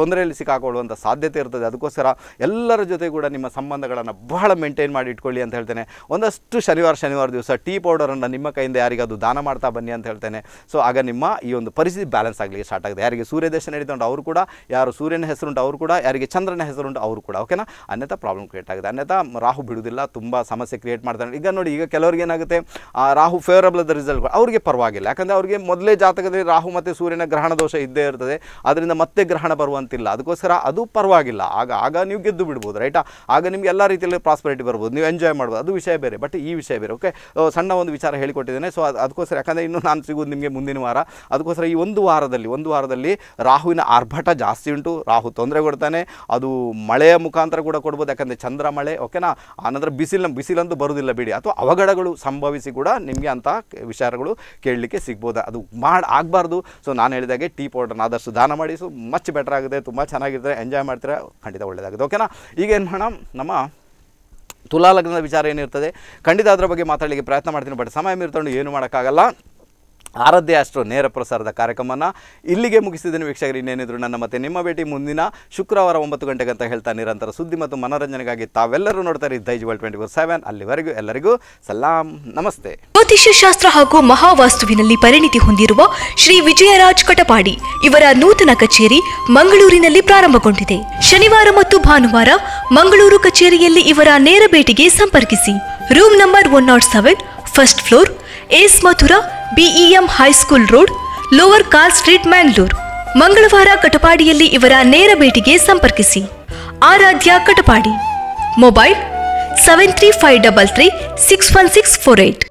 ತೊಂದರೆಯಲ್ಲಿ ಸಿಕ್ಕಾಕೊಳ್ಳುವಂಥ ಸಾಧ್ಯತೆ ಇರ್ತದೆ ಅದಕ್ಕೋಸ್ಕರ ಎಲ್ಲರ ಜೊತೆ ಕೂಡ ನಿಮ್ಮ ಸಂಬಂಧಗಳನ್ನು ಬಹಳ ಮೇಂಟೈನ್ ಮಾಡಿ ಇಟ್ಕೊಳ್ಳಿ ಅಂತ ಹೇಳ್ತೇನೆ ಒಂದಷ್ಟು ಶನಿವಾರ ಶನಿವಾರ ದಿವಸ ಟೀ ಪೌಡರನ್ನು ನಿಮ್ಮ ಕೈಯಿಂದ ಯಾರಿಗಾದರೂ ದಾನ ಮಾಡ್ತಾ ಬನ್ನಿ ಅಂತ ಹೇಳ್ತೇನೆ ಸೊ ಆಗ ನಿಮ್ಮ ಈ ಒಂದು ಪರಿಸ್ಥಿತಿ ಬ್ಯಾಲೆನ್ಸ್ ಆಗಲಿಕ್ಕೆ ಸ್ಟಾರ್ಟ್ ಆಗಿದೆ ಯಾರಿಗೆ ಸೂರ್ಯದೇಶ ನಡೀತಾ ಅವರು ಕೂಡ ಯಾರು ಸೂರ್ಯನ ಹೆಸರುಂಟು ಅವರು ಕೂಡ ಯಾರಿಗೆ ಚಂದ್ರನ ಹೆಸರುಂಟು ಅವರು ಕೂಡ ಓಕೆನಾ ಅನ್ಯಥಾ ಪ್ರಾಬ್ಲಮ್ ಕ್ರಿಯೇಟ್ ಆಗಿದೆ ಅನ್ಯಥಾ ರಾಹು ಬಿಡುವುದಿಲ್ಲ ತುಂಬ ಸಮಸ್ಯೆ ಕ್ರಿಯೇಟ್ ಮಾಡ್ತಾನೆ ಈಗ ನೋಡಿ ಈಗ ಕೆಲವರಿಗೆ ಏನಾಗುತ್ತೆ ರಾಹು ಫೇವರಬಲ್ ಅದ ರಿಸಲ್ಟ್ ಅವರಿಗೆ ಪರವಾಗಿಲ್ಲ ಯಾಕಂದರೆ ಅವರಿಗೆ ಮೊದಲೇ ಜಾತಕದಲ್ಲಿ ರಾಹು ಮತ್ತು ಸೂರ್ಯನ ಗ್ರಹಣ ದೋಷ ಇದ್ದೇ ಇರ್ತದೆ ಅದರಿಂದ ಮತ್ತೆ ಗ್ರಹಣ ಬರುವಂಥ ಅಂತಿಲ್ಲ ಅದಕ್ಕೋಸ್ಕರ ಅದು ಪರವಾಗಿಲ್ಲ ಆಗ ಆಗ ನೀವು ಗೆದ್ದು ಬಿಡ್ಬೋದು ರೈಟಾ ಆಗ ನಿಮ್ಗೆ ಎಲ್ಲ ರೀತಿಯಲ್ಲಿ ಪ್ರಾಸ್ಪರಿಟಿ ಬರ್ಬೋದು ನೀವು ಎಂಜಾಯ್ ಮಾಡ್ಬೋದು ಅದು ವಿಷಯ ಬೇರೆ ಬಟ್ ಈ ವಿಷಯ ಬೇರೆ ಓಕೆ ಸಣ್ಣ ಒಂದು ವಿಚಾರ ಹೇಳಿಕೊಟ್ಟಿದ್ದೇನೆ ಸೊ ಅದಕ್ಕೋಸ್ಕರ ಯಾಕಂದರೆ ಇನ್ನು ನಾನು ಸಿಗೋದು ನಿಮಗೆ ಮುಂದಿನ ವಾರ ಅದಕ್ಕೋಸ್ಕರ ಈ ಒಂದು ವಾರದಲ್ಲಿ ಒಂದು ವಾರದಲ್ಲಿ ರಾಹುವಿನ ಆರ್ಭಟ ಜಾಸ್ತಿ ಉಂಟು ರಾಹು ತೊಂದರೆ ಕೊಡ್ತಾನೆ ಅದು ಮಳೆಯ ಮುಖಾಂತರ ಕೂಡ ಕೊಡ್ಬೋದು ಯಾಕಂದರೆ ಚಂದ್ರ ಮಳೆ ಓಕೆನಾ ಆನಂತರ ಬಿಸಿಲ ಬಿಸಿಲಂತೂ ಬರುವುದಿಲ್ಲ ಬಿಡಿ ಅಥವಾ ಅವಘಡಗಳು ಸಂಭವಿಸಿ ಕೂಡ ನಿಮಗೆ ಅಂತ ವಿಚಾರಗಳು ಕೇಳಲಿಕ್ಕೆ ಸಿಗ್ಬೋದು ಅದು ಮಾಡಿ ಆಗಬಾರ್ದು ಸೊ ನಾನು ಹೇಳಿದಾಗೆ ಟೀ ಪೌಡರ್ನ ಆದಷ್ಟು ದಾನ ಮಾಡಿ ಸೊ ಮಚ್ ಬೆಟರ್ ಆಗಿದೆ ತುಂಬ ಚೆನ್ನಾಗಿರ್ತಾರೆ ಎಂಜಾಯ್ ಮಾಡ್ತಾರೆ ಖಂಡಿತ ಒಳ್ಳೆಯದಾಗುತ್ತೆ ಓಕೆನಾ ಈಗೇನು ಮಾಡೋಣ ನಮ್ಮ ತುಲಾ ಲಗ್ನದ ವಿಚಾರ ಏನಿರ್ತದೆ ಖಂಡಿತ ಅದರ ಬಗ್ಗೆ ಮಾತಾಡಲಿಕ್ಕೆ ಪ್ರಯತ್ನ ಮಾಡ್ತೀನಿ ಬಟ್ ಸಮಯ ಮೀರ್ತೊಂಡು ಏನು ಮಾಡೋಕ್ಕಾಗಲ್ಲ ಆರಾಧ್ಯ ಅಷ್ಟು ನೇರ ಪ್ರಸಾರದ ಕಾರ್ಯಕ್ರಮನ ಇಲ್ಲಿಗೆ ಮುಗಿಸಿದ್ದೀನಿ ವೀಕ್ಷಕರು ಇನ್ನೇನಿದ್ರು ನನ್ನ ಮತ್ತೆ ನಿಮ್ಮ ಭೇಟಿ ಮುಂದಿನ ಶುಕ್ರವಾರ ಒಂಬತ್ತು ಗಂಟೆಗೆ ಅಂತ ಹೇಳ್ತಾ ನಿರಂತರ ಸುದ್ದಿ ಮತ್ತು ಮನೋರಂಜನೆಗಾಗಿ ತಾವೆಲ್ಲರೂ ನೋಡ್ತಾರೆ Daijiworld twenty four seven ಅಲ್ಲಿವರೆಗೂ ಎಲ್ಲರಿಗೂ ಸಲಾಂ ನಮಸ್ತೆ ಜ್ಯೋತಿಷ್ಯ ಶಾಸ್ತ್ರ ಹಾಗೂ ಮಹಾವಾಸ್ತುವಿನಲ್ಲಿ ಪರಿಣಿತಿ ಹೊಂದಿರುವ ಶ್ರೀ ವಿಜಯರಾಜ್ ಕಟಪಾಡಿ ಇವರ ನೂತನ ಕಚೇರಿ ಮಂಗಳೂರಿನಲ್ಲಿ ಪ್ರಾರಂಭಗೊಂಡಿದೆ ಶನಿವಾರ ಮತ್ತು ಭಾನುವಾರ ಮಂಗಳೂರು ಕಚೇರಿಯಲ್ಲಿ ಇವರ ನೇರ ಭೇಟಿಗೆ ಸಂಪರ್ಕಿಸಿ room number one nought seven first floor S Mathura BEM high school road lower car street Mangalore ಮಂಗಳವಾರ ಕಟಪಾಡಿಯಲ್ಲಿ ಇವರ ನೇರ ಭೇಟಿಗೆ ಸಂಪರ್ಕಿಸಿ Aaradhya Katapadi mobile seven three five double three six one six four eight